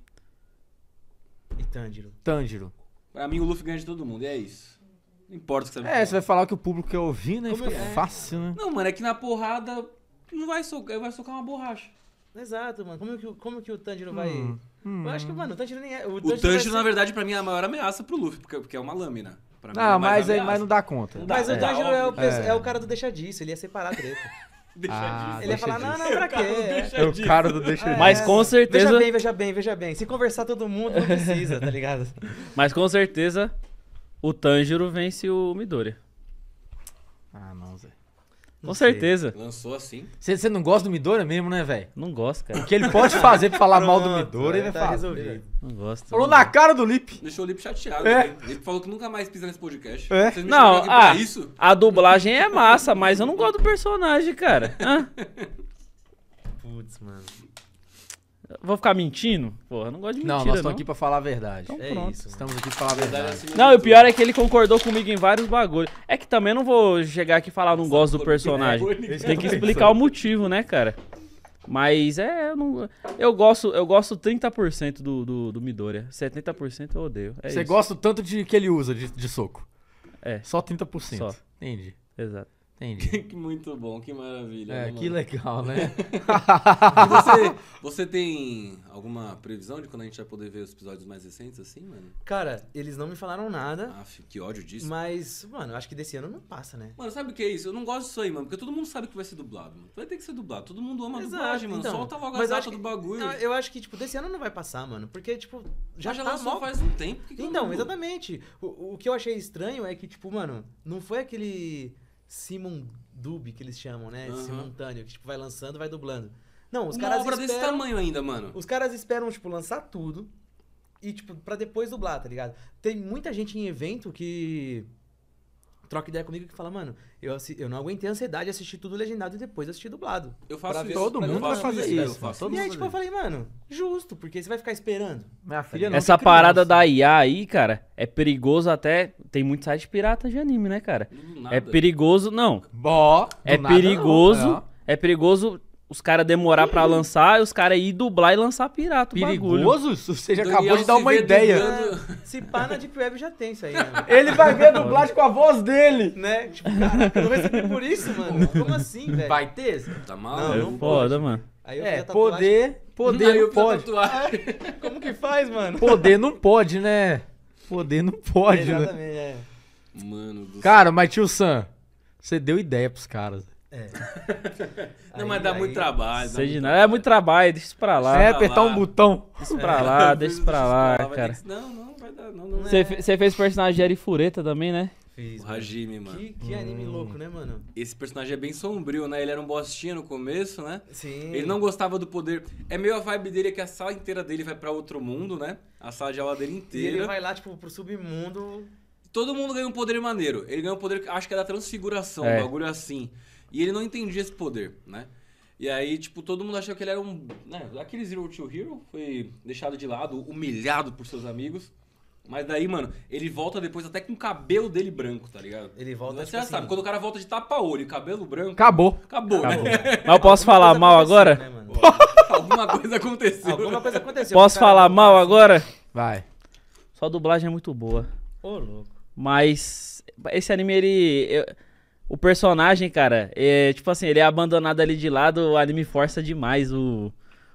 E Tanjiro. Tanjiro. Pra mim, o Luffy ganha de todo mundo, e é isso. Não importa o que você vai É, você vai falar o que o público quer ouvir, né? Como Fica é? fácil, né? Não, mano, é que na porrada não vai socar, vai socar uma borracha. Exato, mano. Como que, como que o Tanjiro vai. Hum, hum. Eu acho que, mano, o Tanjiro nem é. O Tanjiro, o Tanjiro ser... na verdade, pra mim, é a maior ameaça pro Luffy, porque, porque é uma lâmina. Pra mim, não, ah, é mas, é, mas não dá conta. Não dá, mas é, o Tanjiro é, o, é. o é. cara do deixa disso, ele ia separar a treta. deixa ah, disso. Ele ia falar, disso. não, não, pra quê? É o cara do deixa é disso. Mas com certeza... Veja bem, veja bem, veja bem. Se conversar todo mundo, não precisa, tá ligado? mas com certeza, o Tanjiro vence o Midori. Ah, mano. Com certeza. Lançou assim. Você não gosta do Midora mesmo, né, velho? Não gosto, cara. O que ele pode fazer pra falar mal do Midora, ele vai tá falar Não gosto. Falou na cara do Lip. Deixou o Lip chateado. É. Né? Ele falou que nunca mais pisa nesse podcast. É. não, ah, isso? a dublagem é massa, mas eu não gosto do personagem, cara. Hã? Putz, mano. Vou ficar mentindo? Porra, não gosto de mentira, Não, nós estamos aqui pra falar a verdade. Então, é pronto. isso. Estamos aqui pra falar a verdade. verdade. É não, e o pior é que ele concordou comigo em vários bagulhos. É que também não vou chegar aqui e falar, não gosto do personagem. Tem que tá explicar o motivo, né, cara? Mas é, eu, não, eu gosto, eu gosto 30% do, do, do Midoriya, 70% eu odeio. É Você isso. gosta tanto de que ele usa de, de soco? É. Só 30%. Só. Entendi. Exato. Entendi. que muito bom, que maravilha. É, né, que legal, né? você, você tem alguma previsão de quando a gente vai poder ver os episódios mais recentes, assim, mano? Cara, eles não me falaram nada. Aff, que ódio disso. Mas, mano, acho que desse ano não passa, né? Mano, sabe o que é isso? Eu não gosto disso aí, mano, porque todo mundo sabe que vai ser dublado, mano. Vai ter que ser dublado. Todo mundo ama Exato, a dublagem, mano. Então, Solta logo a data do bagulho. Eu, eu, acho que, tipo, desse ano não vai passar, mano. Porque, tipo, já, já tá lançou faz um tempo. Que que então, exatamente. O, o que eu achei estranho é que, tipo, mano, não foi aquele Simon Dub, que eles chamam, né? Uhum. Simultâneo, que tipo, vai lançando, vai dublando. Não, os Uma caras obra esperam, desse tamanho ainda, mano. Os caras esperam, tipo, lançar tudo e, tipo, pra depois dublar, tá ligado? Tem muita gente em evento que troca ideia comigo que fala, mano, eu, eu não aguentei a ansiedade de assistir tudo legendado e depois assistir dublado. Eu faço pra isso. Todo mundo vai fazer isso. isso. E aí, tipo, eu falei, mano, justo, porque você vai ficar esperando. Minha tá filha não Essa parada da IA aí, cara, é perigoso até. Tem muito site pirata de anime, né, cara? É perigoso, não. Bó. É, é, é perigoso. Não, é perigoso os caras demorar para lançar, os caras ir dublar e lançar pirata o Perigoso? Você já acabou de dar uma ideia. Dublando. Se pá na Deep Web já tem isso aí. Né? Ele vai ver a dublagem com a voz dele. Né? Tipo, caraca, eu não recebi por isso, mano. Como assim, velho? Vai ter? Tá mal? Não, é não foda, pode. mano. Aí eu é, poder, poder aí não pode. como que faz, mano? Poder não pode, né? Poder não pode, né? Exatamente, né? É. Mano do Cara, mas tio Sam, você deu ideia pros caras. É. não, aí, mas dá aí, muito trabalho. Dá muito nada. É muito trabalho, deixa isso pra lá. É, apertar um botão. Isso pra lá, deixa isso pra lá, cara. Não, não, vai dar, não, é. Você fez o personagem de Fureta também, né? Fiz. O Hajime, mano. Que, que anime hum. louco, né, mano? Esse personagem é bem sombrio, né? Ele era um bostinho no começo, né? Sim. Ele não gostava do poder. É meio a vibe dele é que a sala inteira dele vai pra outro mundo, né? A sala de aula dele inteira. E ele vai lá, tipo, pro submundo. Todo mundo ganha um poder maneiro. Ele ganha um poder, acho que é da transfiguração, é. um bagulho assim. E ele não entendia esse poder, né? E aí, tipo, todo mundo achou que ele era um. Né, aquele Zero to Hero, foi deixado de lado, humilhado por seus amigos. Mas daí, mano, ele volta depois até com o cabelo dele branco, tá ligado? Ele volta Você tipo já assim, sabe, quando o cara volta de tapa-olho e cabelo branco. Acabou. Acabou, né? acabou. né? Mas eu posso falar mal agora? Né, Alguma coisa aconteceu. Alguma coisa aconteceu. Posso falar mal agora? Vai. Só a dublagem é muito boa. Ô, louco. Mas esse anime, ele. Eu o personagem, cara, é tipo assim, ele é abandonado ali de lado, o anime força demais o,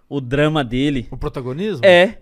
o drama dele. O protagonismo? É.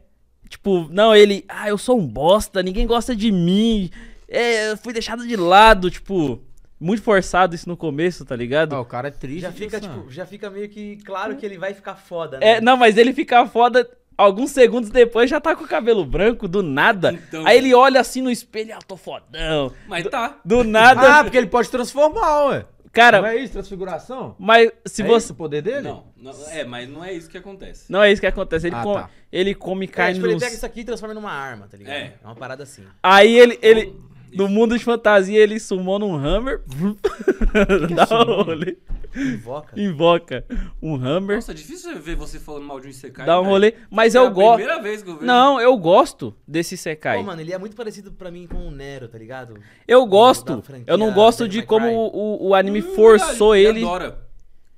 Tipo, não, ele, ah, eu sou um bosta, ninguém gosta de mim, é, eu fui deixado de lado, tipo, muito forçado isso no começo, tá ligado? Ah, o cara é triste. Já fica, tipo, já fica meio que claro que ele vai ficar foda, é, né? É, não, mas ele ficar foda alguns segundos depois já tá com o cabelo branco, do nada. Então... Aí ele olha assim no espelho, ah, tô fodão. Mas do, tá. Do nada. ah, porque ele pode transformar, ué. Cara, não é isso, transfiguração? Mas se é você. Esse o poder dele? Não, não, É, mas não é isso que acontece. Não é isso que acontece. Ele, ah, come, tá. ele come é, carne. É, tipo, nos... Ele pega isso aqui e transforma numa arma, tá ligado? É. é uma parada assim. Aí ele. ele... Então, no mundo de fantasia, ele sumou num hammer. É dá um rolê. Invoca. Invoca um hammer. Nossa, é difícil ver você falando mal de um Isekai. Dá um rolê. Mas é eu gosto. primeira vez que eu vejo. Não, eu gosto desse Isekai. Pô, mano, ele é muito parecido pra mim com o Nero, tá ligado? Eu gosto. eu não gosto de como o, o, anime hum, forçou ele. Adora.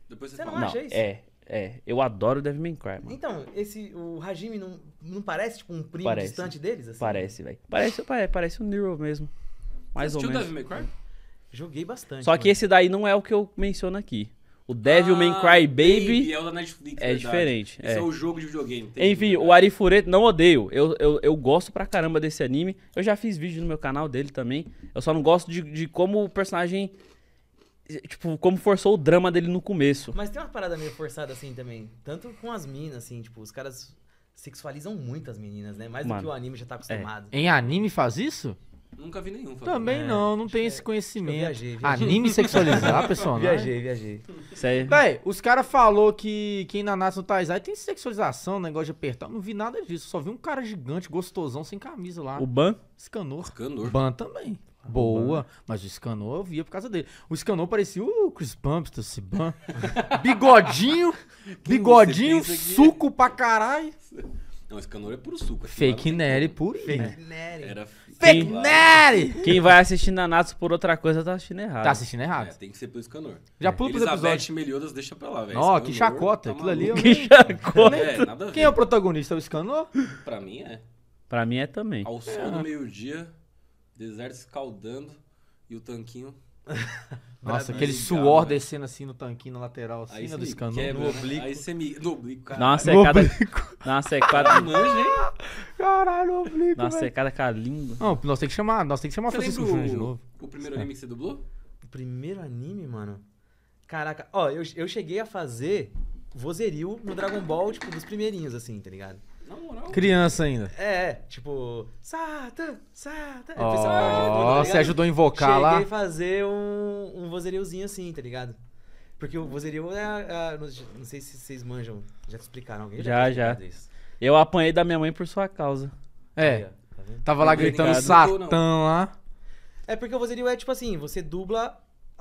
Depois você, fala. não, É, é, eu adoro Devil May Cry, mano. Então, esse, o Hajime não, não parece tipo um primo parece, distante deles? Assim? Parece, velho. Parece, parece, é, parece o Nero mesmo. Mais ou menos. Devil May Cry? Joguei bastante. Só que esse daí não é o que eu menciono aqui. O Devil ah, May Cry Baby, é, o da Netflix, é diferente. Esse é. é. o jogo de videogame. Enfim, o Arifure, não odeio. Eu, eu, eu gosto pra caramba desse anime. Eu já fiz vídeo no meu canal dele também. Eu só não gosto de, de como o personagem tipo, como forçou o drama dele no começo. Mas tem uma parada meio forçada assim também. Tanto com as minas, assim, tipo, os caras sexualizam muito as meninas, né? Mais Mano, do que o anime já tá é. acostumado. É. Em anime faz isso? Nunca vi nenhum. Também é. não, não tem é. esse conhecimento. Viajei, viajei. Anime sexualizar, pessoal? Né? Viajei, viajei. aí. Véi, os caras falou que quem na no Taizai tem sexualização, negócio de apertar. Eu não vi nada disso, só vi um cara gigante, gostosão, sem camisa lá. O Ban? scanor scanor Ban também. Ah, Boa, mas o Scanor eu via por causa dele. O Scanor parecia o Chris Pumpster, se ban. bigodinho, bigodinho, é? suco pra caralho. Não, o Scanor é puro suco. Assim, Fake Nery, puro. Fake Nery. Era quem, quem vai assistir Nanatsu por outra coisa tá assistindo errado. Tá assistindo errado. É, tem que ser pelo Scanor. Já pula pros episódios. Elizabeth Meliodas deixa pra lá, velho. Ó, que chacota. tá Aquilo ali. é... Que chacota. É, Quem é o protagonista? É o Scanor? Pra mim é. Pra mim é também. Ao sol do meio-dia, deserto escaldando e o tanquinho Nossa, aquele suor né? descendo assim no tanquinho na lateral, assim, aí né, dos canos. No né? oblíquo. Aí você me. No oblíquo, cara. Dá uma secada. Dá uma secada. manja, hein? Caralho, oblíquo. Dá uma secada com a Não, nós temos que chamar, nós tem que chamar Francisco Júnior de novo. O primeiro anime que você dublou? O primeiro anime, mano? Caraca, ó, eu, eu cheguei a fazer vozerio no Dragon Ball, tipo, dos primeirinhos, assim, tá ligado? Na moral. Criança ainda. É, é tipo, Satan, Satan. Ah, Ó, tá você ajudou a invocar Cheguei lá? Cheguei fazer um, um vozeiriozinho assim, tá ligado? Porque o vozerio é, é não sei se vocês manjam, já te explicaram alguém? Já, já. já. Eu apanhei da minha mãe por sua causa. É. é. Tá Tava lá gritando satan Satã lá. É porque o vozerio é tipo assim, você dubla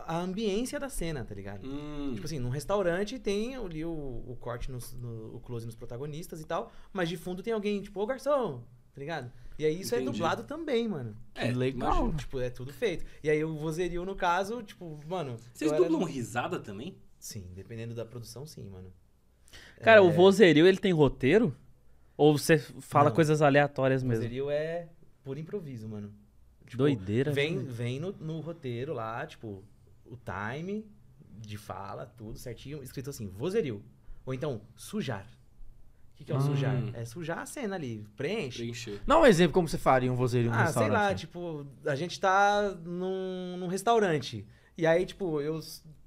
a ambiência da cena, tá ligado? Hum. Tipo assim, num restaurante tem ali o, o corte, nos, no, o close nos protagonistas e tal, mas de fundo tem alguém, tipo, ô garçom, tá ligado? E aí isso é Entendi. é dublado também, mano. É, legal. Tipo, é tudo feito. E aí o vozerio, no caso, tipo, mano... Vocês dublam no... risada também? Sim, dependendo da produção, sim, mano. Cara, é... o vozerio, ele tem roteiro? Ou você fala Não. coisas aleatórias mesmo? O vozerio é por improviso, mano. Tipo, Doideira. Vem, vem no, no roteiro lá, tipo, o time de fala, tudo certinho, escrito assim, vozerio. Ou então, sujar. O que, que é o hum. sujar? É sujar a cena ali, preenche. Preencher. Não é um exemplo como você faria um vozerio no ah, restaurante. Ah, sei lá, tipo, a gente tá num, num restaurante. E aí, tipo, eu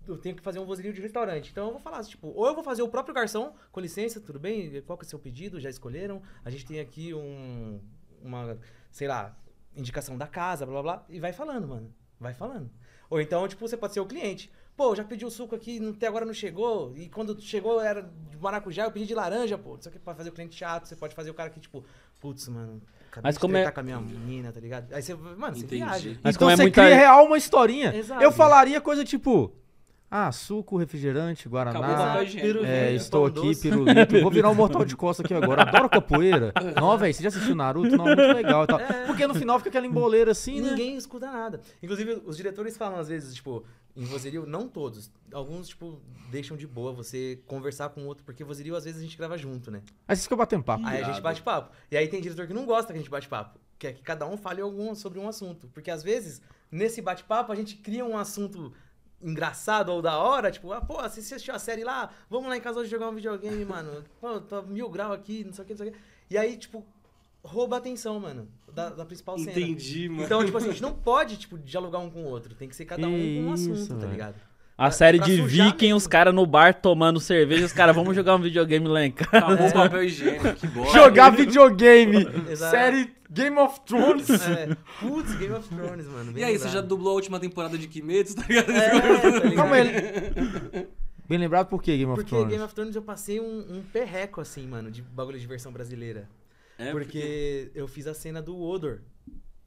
eu tenho que fazer um vozerio de restaurante. Então eu vou falar, tipo, ou eu vou fazer o próprio garçom, com licença, tudo bem? Qual que é o seu pedido? Já escolheram? A gente tem aqui um, uma, sei lá, indicação da casa, blá blá, blá e vai falando, mano. Vai falando. Ou então, tipo, você pode ser o cliente. Pô, já pedi o suco aqui, até agora não chegou. E quando chegou era de maracujá, eu pedi de laranja, pô. Só que pode fazer o cliente chato, você pode fazer o cara que, tipo, putz, mano, mas como é com a minha menina, tá ligado? Aí você, mano, Entendi. viaja. Mas então como é você muita... cria real uma historinha. Exato. Eu falaria coisa tipo, ah, suco, refrigerante, guaraná. É, estou aqui, pirulito. Vou virar um mortal de costa aqui agora. Adoro capoeira. Não, velho, você já assistiu Naruto? Não, muito legal e tal. É. Porque no final fica aquela emboleira assim, Ninguém né? Ninguém escuta nada. Inclusive, os diretores falam às vezes, tipo, em vozerio, não todos. Alguns, tipo, deixam de boa você conversar com o outro, porque vozerio às vezes a gente grava junto, né? Aí vocês ficam batendo papo. Aí a gente bate papo. E aí tem diretor que não gosta que a gente bate papo. Quer é que cada um fale algum sobre um assunto. Porque às vezes, nesse bate-papo, a gente cria um assunto engraçado ou da hora, tipo, ah, pô, você assistiu a série lá, vamos lá em casa hoje jogar um videogame, mano. Pô, tô mil grau aqui, não sei o que, não sei o que. E aí, tipo, rouba a atenção, mano, da, da principal cena. Entendi, mano. Então, tipo assim, a gente não pode, tipo, dialogar um com o outro. Tem que ser cada um com um assunto, tá ligado? A é, é série de Viking, mesmo. os caras no bar tomando cerveja, os caras, vamos jogar um videogame lá em casa. Acabou tá o papel higiênico, que bola. Jogar videogame! série Game of Thrones? É. Putz, Game of Thrones, mano. E aí, lembrado. você já dublou a última temporada de Kimetsu, tá ligado? É, tá ligado? ele... Bem lembrado por que Game of Porque Thrones? Porque Game of Thrones eu passei um, um, perreco, assim, mano, de bagulho de versão brasileira. É, porque, porque eu fiz a cena do Odor.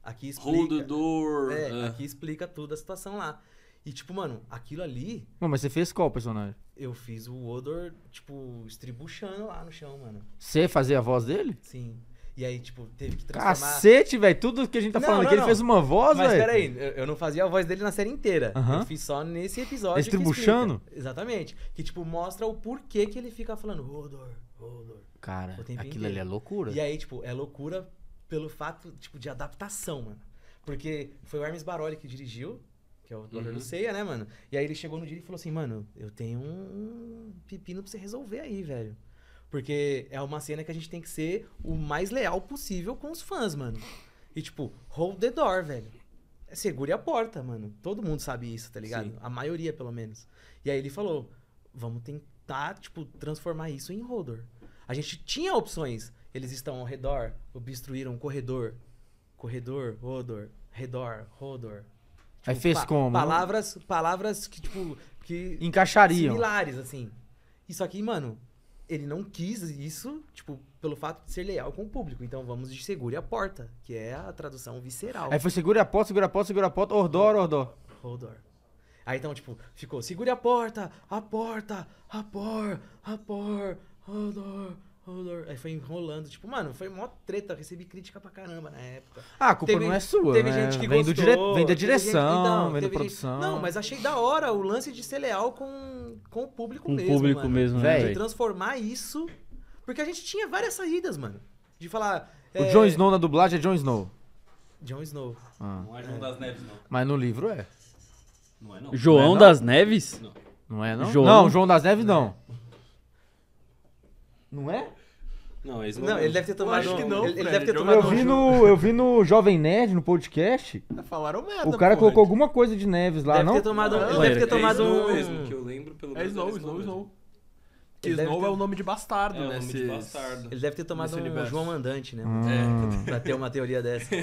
Aqui explica. Hold the door. É, aqui explica tudo a situação lá. E, tipo, mano, aquilo ali. Não, mas você fez qual personagem? Eu fiz o Odor, tipo, estribuchando lá no chão, mano. Você fazia a voz dele? Sim. E aí, tipo, teve que transformar. Cacete, velho. Tudo que a gente tá não, falando não, aqui, não. ele fez uma voz, velho. Mas peraí, eu não fazia a voz dele na série inteira. Uh -huh. Eu fiz só nesse episódio. Estribuchando? Que Exatamente. Que, tipo, mostra o porquê que ele fica falando Odor, Odor. Cara, aquilo inteiro. ali é loucura. E aí, tipo, é loucura pelo fato, tipo, de adaptação, mano. Porque foi o Hermes Baroli que dirigiu, que é o doador uhum. do ceia, né, mano? E aí ele chegou no dia e falou assim, mano, eu tenho um pepino pra você resolver aí, velho. Porque é uma cena que a gente tem que ser o mais leal possível com os fãs, mano. E tipo, hold the door, velho. Segure a porta, mano. Todo mundo sabe isso, tá ligado? Sim. A maioria, pelo menos. E aí ele falou, vamos tentar, tipo, transformar isso em Rodor. A gente tinha opções. Eles estão ao redor, obstruíram o corredor. Corredor, Rodor, redor, Rodor, Aí tipo, fez pa como? Palavras, palavras que, tipo, que. Encaixariam. Similares, assim. isso aqui mano, ele não quis isso, tipo, pelo fato de ser leal com o público. Então vamos de segure a porta, que é a tradução visceral. Aí foi segure a porta, segure a porta, segure a porta, ordor, ordor. Ordor. Aí então, tipo, ficou segure a porta, a porta, a por, a por, ordor, Aí foi enrolando. Tipo, mano, foi mó treta. Eu recebi crítica pra caramba na época. Ah, a culpa teve, não é sua. Teve né? gente que vem gostou. Dire... Vem da direção, gente... não, vem da produção. Gente... Não, mas achei da hora o lance de ser leal com, com o público com mesmo. Com o público mano. mesmo, né? De transformar isso. Porque a gente tinha várias saídas, mano. De falar. O é... Jon Snow na dublagem é Jon Snow. Jon Snow. Ah. Não é João é. das Neves, não. Mas no livro é. Não é, não. João não é, das Neves? Não. é, não? João... Não, João das Neves não. Não é? é? Não, eles não, não, ele é. deve ter tomado. Eu acho que não. Ele, ele deve ter tomado. Eu vi, no, eu vi no Jovem Nerd, no podcast. Ah, falaram merda. O cara pô, colocou gente. alguma coisa de Neves lá, deve não? Ter é tomado, não, ele deve ter tomado é um. mesmo, que eu lembro pelo É Snow, Snow, Snow que Snow ter... é o nome de bastardo, é, né? Nesse... De bastardo. Ele deve ter tomado um universo. João Mandante, né? Hum. É. Pra ter uma teoria dessa.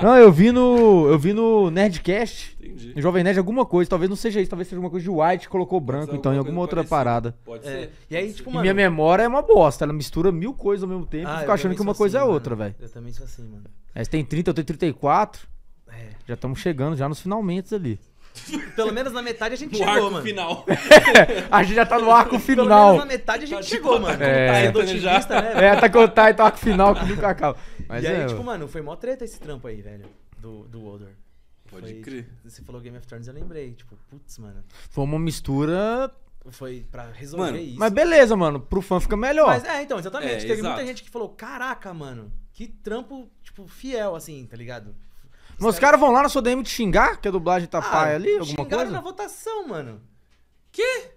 não, eu vi no. Eu vi no Nerdcast. Entendi. Jovem Nerd alguma coisa. Talvez não seja isso, talvez seja alguma coisa de White colocou branco, então, em alguma outra parecida. parada. Pode é, ser. E aí, tipo, mano, e minha memória é uma bosta. Ela mistura mil coisas ao mesmo tempo ah, e fica achando que uma coisa é assim, é outra, velho. Eu também sou assim, mano. Aí você tem 30, eu tenho 34. É. Já estamos chegando já nos finalmente ali. Pelo menos na metade a gente no chegou, arco mano. final. a gente já tá no arco final. Pelo menos na metade a gente tá chegou, tá mano. É, tá otimista, né? Tá tá é, tá contar e tá arco final com o acaba. Mas e é, aí, tipo, mano. tipo, mano, foi mó treta esse trampo aí, velho, do, do Odor. Pode foi, crer. Tipo, você falou Game of Thrones, eu lembrei. Tipo, putz, mano. Foi uma mistura foi pra resolver mano, isso. Mas beleza, mano. Pro fã fica melhor. Mas é, então, exatamente. É, Teve exato. muita gente que falou: caraca, mano, que trampo, tipo, fiel, assim, tá ligado? Mas os caras vão lá na sua DM te xingar? Que a dublagem tá ah, pai ali? Alguma xingaram coisa? na votação, mano. Que?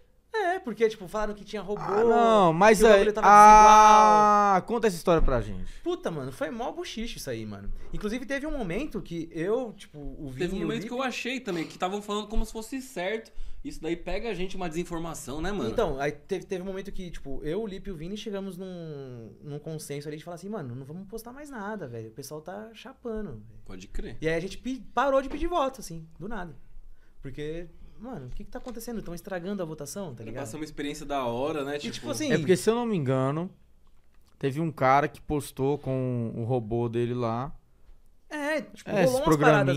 É, porque, tipo, falaram que tinha robô. Ah, não, mas aí. Ah, conta essa história pra gente. Puta, mano, foi mó buchicho isso aí, mano. Inclusive, teve um momento que eu, tipo, o Vini. Teve um momento que eu achei também, que estavam falando como se fosse certo. Isso daí pega a gente uma desinformação, né, mano? Então, aí teve, teve um momento que, tipo, eu, o Lipe e o Vini chegamos num, num consenso ali de falar assim, mano, não vamos postar mais nada, velho. O pessoal tá chapando. Pode crer. E aí a gente parou de pedir voto, assim, do nada. Porque mano, o que, que tá acontecendo? Estão estragando a votação, tá, tá ligado? passou uma experiência da hora, né? Tipo... E, tipo assim... É porque, se eu não me engano, teve um cara que postou com o robô dele lá. É, tipo, é, rolou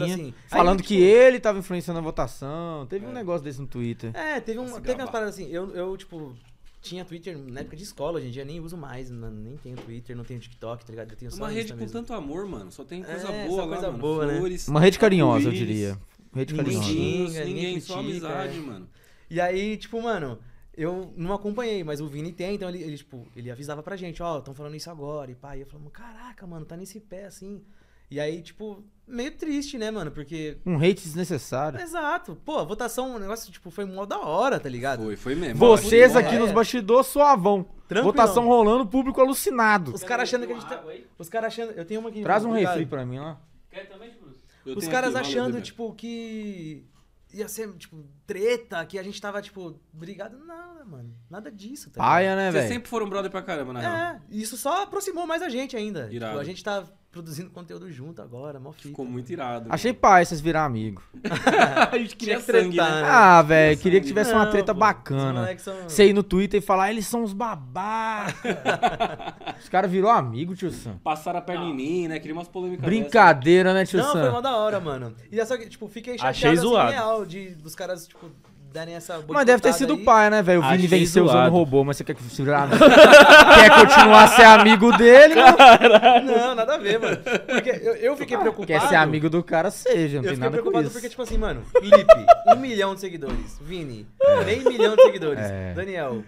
assim. Falando Aí, tipo, que assim, ele tava influenciando a votação. Teve é. um negócio desse no Twitter. É, teve, um, teve umas paradas assim. Eu, eu, tipo, tinha Twitter na época de escola, hoje em dia nem uso mais. Não, nem tenho Twitter, não tenho TikTok, tá ligado? Eu tenho é só Uma rede com mesmo. tanto amor, mano. Só tem coisa é, boa lá, coisa mano. Boa, né? Flores, né? Uma rede carinhosa, eu diria. Rede ninguém critica, ninguém, ninguém critica, só amizade, é. mano. E aí, tipo, mano, eu não acompanhei, mas o Vini tem, então ele, ele tipo, ele avisava pra gente, ó, oh, estão falando isso agora, e pá, e eu falava, caraca, mano, tá nesse pé assim. E aí, tipo, meio triste, né, mano? Porque. Um hate desnecessário. Exato. Pô, a votação, o negócio, tipo, foi mó da hora, tá ligado? Foi, foi mesmo. Vocês aqui nos bastidores suavão. Tranquilo. Votação rolando, público alucinado. Os caras achando que a gente. Tá... Os caras achando. Eu tenho uma aqui. Traz um tá refri pra mim lá. Quer também? Eu os caras achando, tipo, que ia ser, tipo, treta, que a gente tava, tipo, brigado. Nada, mano. Nada disso. Tá Paia, né, velho? Vocês sempre foram brother pra caramba, na é, real. É, isso só aproximou mais a gente ainda. Irado. Tipo, a gente tá produzindo conteúdo junto agora, mó fita. Ficou muito irado. Achei pai vocês virar amigo. a gente queria sangue, né? né? Ah, velho, queria, queria que tivesse uma treta Não, bacana. São... Você ir no Twitter e falar, eles são uns babacas. Os caras virou amigo, tio Sam. Passaram a perna em mim, né? Queria umas polêmicas Brincadeira, né, tio Não, Sam? Não, foi uma da hora, mano. E é só que, tipo, fiquei chateado, Achei assim, zoado. real, de, dos caras, tipo, darem essa Mas deve ter sido o pai, né, velho? O Vini Achei venceu é zoado. usando robô, mas você quer que ah, Quer continuar a ser amigo dele, mano? Não, nada a ver, mano. Porque eu, eu fiquei preocupado. Quer ser amigo do cara, seja. Não eu tem fiquei nada preocupado com isso. porque, tipo assim, mano, Lipe, um milhão de seguidores. Vini, é. meio milhão de seguidores. É. Daniel.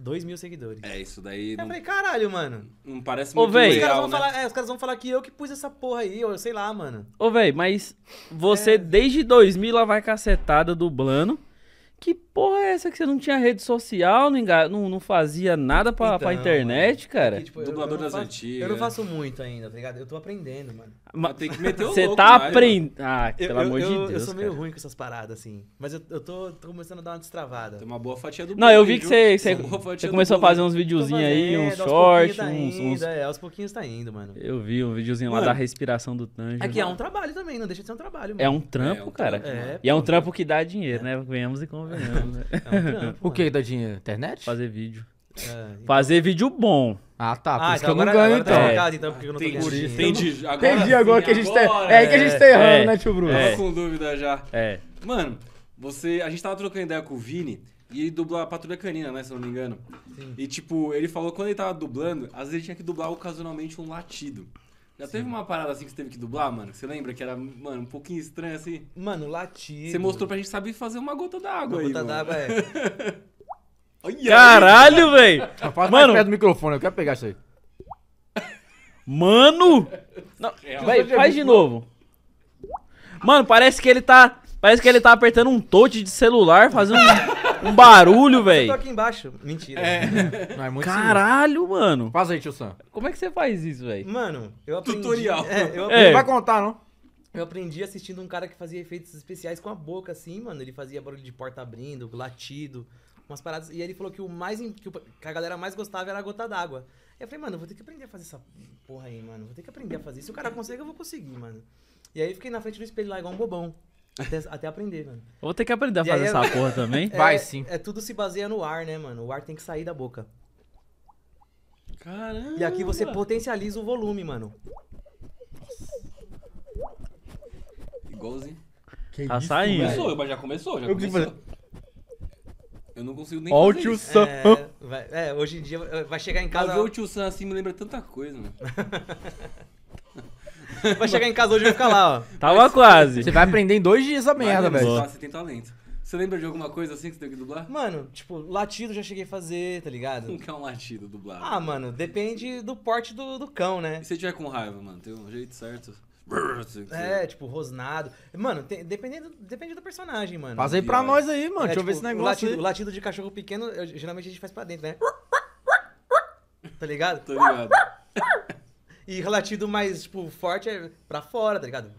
2 mil seguidores. É, isso daí. Eu não... falei, caralho, mano. Não parece muito Ô, véi, legal, os caras, vão né? falar, é, os caras vão falar que eu que pus essa porra aí, ou sei lá, mano. Ô, velho, mas você é. desde 2000 lá vai cacetada dublando. Que porra é essa que você não tinha rede social, não, enga... não, não fazia nada pra, então, pra internet, mano. É cara? É tipo, Dublador eu, eu das faço, antigas. Eu não faço muito ainda, tá ligado? Eu tô aprendendo, mano. Mas tem que meter o Você tá aprendendo. Ah, pelo eu, amor de Deus. Eu sou meio ruim com essas paradas, assim. Mas eu, eu tô, tô, começando a dar uma destravada. Tem uma boa fatia do Não, eu vi que você, você, começou a fazer uns videozinhos aí, uns é, shorts, tá uns, uns. É, aos pouquinhos tá indo, mano. Eu vi um videozinho mano. lá da respiração do Tanjo. É que é um trabalho também, não deixa de ser um trabalho, mano. É um trampo, é, cara. E é um trampo que dá dinheiro, né? Venhamos e conversamos. Né? É um o que dá dinheiro? Internet? Fazer vídeo. É, então... Fazer vídeo bom. Ah, tá. Por ah, isso então que eu não ganho, tá então. Tá então porque eu não Entendi. Tô ganhando Entendi. Agora, Entendi agora que a gente tá. É, é que a gente tá é. errando, é, né, tio Bruno? É. Tô com dúvida já. É. Mano, você. A gente tava trocando ideia com o Vini. E ele dublou a Patrulha Canina, né? Se não me engano. Sim. E, tipo, ele falou que quando ele tava dublando, às vezes ele tinha que dublar ocasionalmente um latido. Já Sim. teve uma parada assim que você teve que dublar, mano? você lembra que era, mano, um pouquinho estranho assim? Mano, latido. Você mostrou pra gente saber fazer uma gota d'água aí. Uma gota d'água, é. Caralho, velho! Faz tá mano, perto do microfone, eu quero pegar isso aí. Mano! Não, vai, faz de novo. Mano, parece que ele tá. Parece que ele tá apertando um touch de celular, fazendo um barulho, velho. Eu tô aqui embaixo. Mentira. É. Não, é muito Caralho, simples. mano. Faz aí, tio Sam. Como é que você faz isso, velho? Mano, eu aprendi... Tutorial. É, eu aprendi... É. Vai contar, não? Eu aprendi assistindo um cara que fazia efeitos especiais com a boca, assim, mano. Ele fazia barulho de porta abrindo, latido, umas paradas. E ele falou que o mais que, a galera mais gostava era a gota d'água. Eu falei, mano, vou ter que aprender a fazer essa porra aí, mano. Vou ter que aprender a fazer. Se o cara consegue, eu vou conseguir, mano. E aí eu fiquei na frente do espelho lá, igual um bobão. Até, até aprender, mano. Eu vou ter que aprender a fazer é essa é, porra também. É, Vai sim. É tudo se baseia no ar, né, mano? O ar tem que sair da boca. Caramba. E aqui você potencializa o volume, mano. Igualzinho. tá isso, saindo. Começou, mas já começou, já eu começou. Eu não consigo nem Olha o tio Sam. É, é, hoje em dia eh, vai chegar em casa... Ao ver o tio Sam assim me lembra tanta coisa, mano. Vai chegar em casa hoje e vai ficar lá, ó. Tava Mas, quase. Você vai aprender em dois dias essa merda, velho. Ah, você tem talento. Você lembra de alguma coisa assim que você teve que dublar? Mano, tipo, latido já cheguei a fazer, tá ligado? Como que é um latido dublado? Ah, mano, depende do porte do, do cão, né? E se tiver com raiva, mano, tem um jeito certo. Assim, é, tipo, rosnado. Mano, tem, dependendo, depende do personagem, mano. Faz aí pra nós aí, mano. É, Deixa tipo, eu ver tipo, esse negócio. O latido, aí. O latido de cachorro pequeno, eu, geralmente a gente faz pra dentro, né? Tá ligado? Tô ligado. E relatido mais, tipo, forte é pra fora, tá ligado?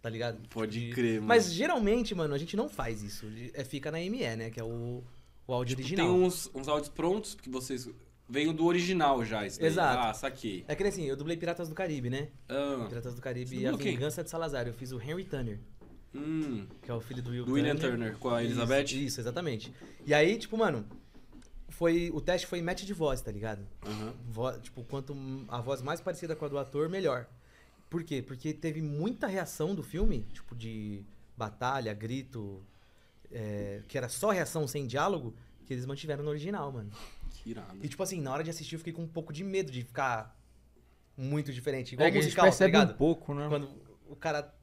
Tá ligado? Pode tipo, crer, mano. Mas geralmente, mano, a gente não faz isso. É, fica na ME, né? Que é o, o áudio tipo, original. Tem uns, uns áudios prontos que vocês Veio do original já, isso daí. Exato. Ah, saquei. É que assim, eu dublei Piratas do Caribe, né? Ah. Piratas do Caribe e A Vingança de Salazar. Eu fiz o Henry Turner. Hum. Que é o filho do Will do Turner. William Turner, com a Elizabeth. Isso, isso, exatamente. E aí, tipo, mano, foi. O teste foi match de voz, tá ligado? Uhum. tipo, quanto a voz mais parecida com a do ator, melhor. Por quê? Porque teve muita reação do filme, tipo, de batalha, grito, é, que era só reação sem diálogo, que eles mantiveram no original, mano. Que irado. E tipo assim, na hora de assistir eu fiquei com um pouco de medo de ficar muito diferente. Igual é, musical, a gente tá percebe tá ligado? um pouco, né? Quando o cara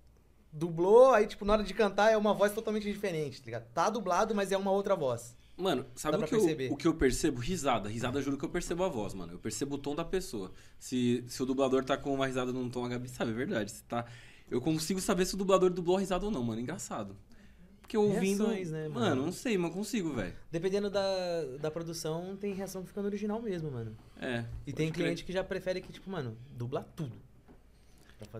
dublou, aí tipo, na hora de cantar é uma voz totalmente diferente, tá ligado? Tá dublado, mas é uma outra voz. Mano, sabe o que, eu, o que, eu, percebo? Risada. Risada, juro que eu percebo a voz, mano. Eu percebo o tom da pessoa. Se, se o dublador tá com uma risada num tom, a Gabi sabe, é verdade. Se tá... Eu consigo saber se o dublador dublou a risada ou não, mano. Engraçado. Porque ouvindo. Reações, né, mano? mano, não sei, mas consigo, velho. Dependendo da, da produção, tem reação que fica no original mesmo, mano. É. E tem crer. cliente que já prefere que, tipo, mano, dublar tudo.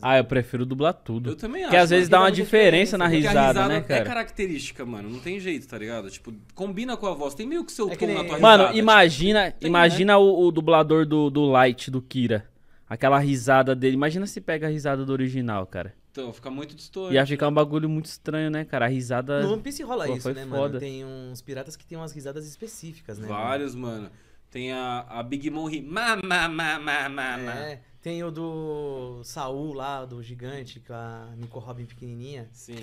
Ah, eu prefiro dublar tudo. Eu também acho. Porque às né? vezes dá uma diferença, diferença na risada, risada, né, é cara? É característica, mano. Não tem jeito, tá ligado? Tipo, combina com a voz. Tem meio que seu é tom que nem... na tua mano, risada. Mano, imagina, tipo, né? imagina né? o, o, dublador do, do Light, do Kira. Aquela risada dele. Imagina se pega a risada do original, cara. Então, fica muito distorcido. que ficar né? um bagulho muito estranho, né, cara? A risada. No One Piece rola Pô, isso, né, foda. mano? Tem uns piratas que tem umas risadas específicas, né? Vários, mano. mano. Tem a, a Big Mom ri. Ma, ma, ma, ma, ma, É. Tem o do Saul lá, do gigante, com a Nico Robin pequenininha. Sim.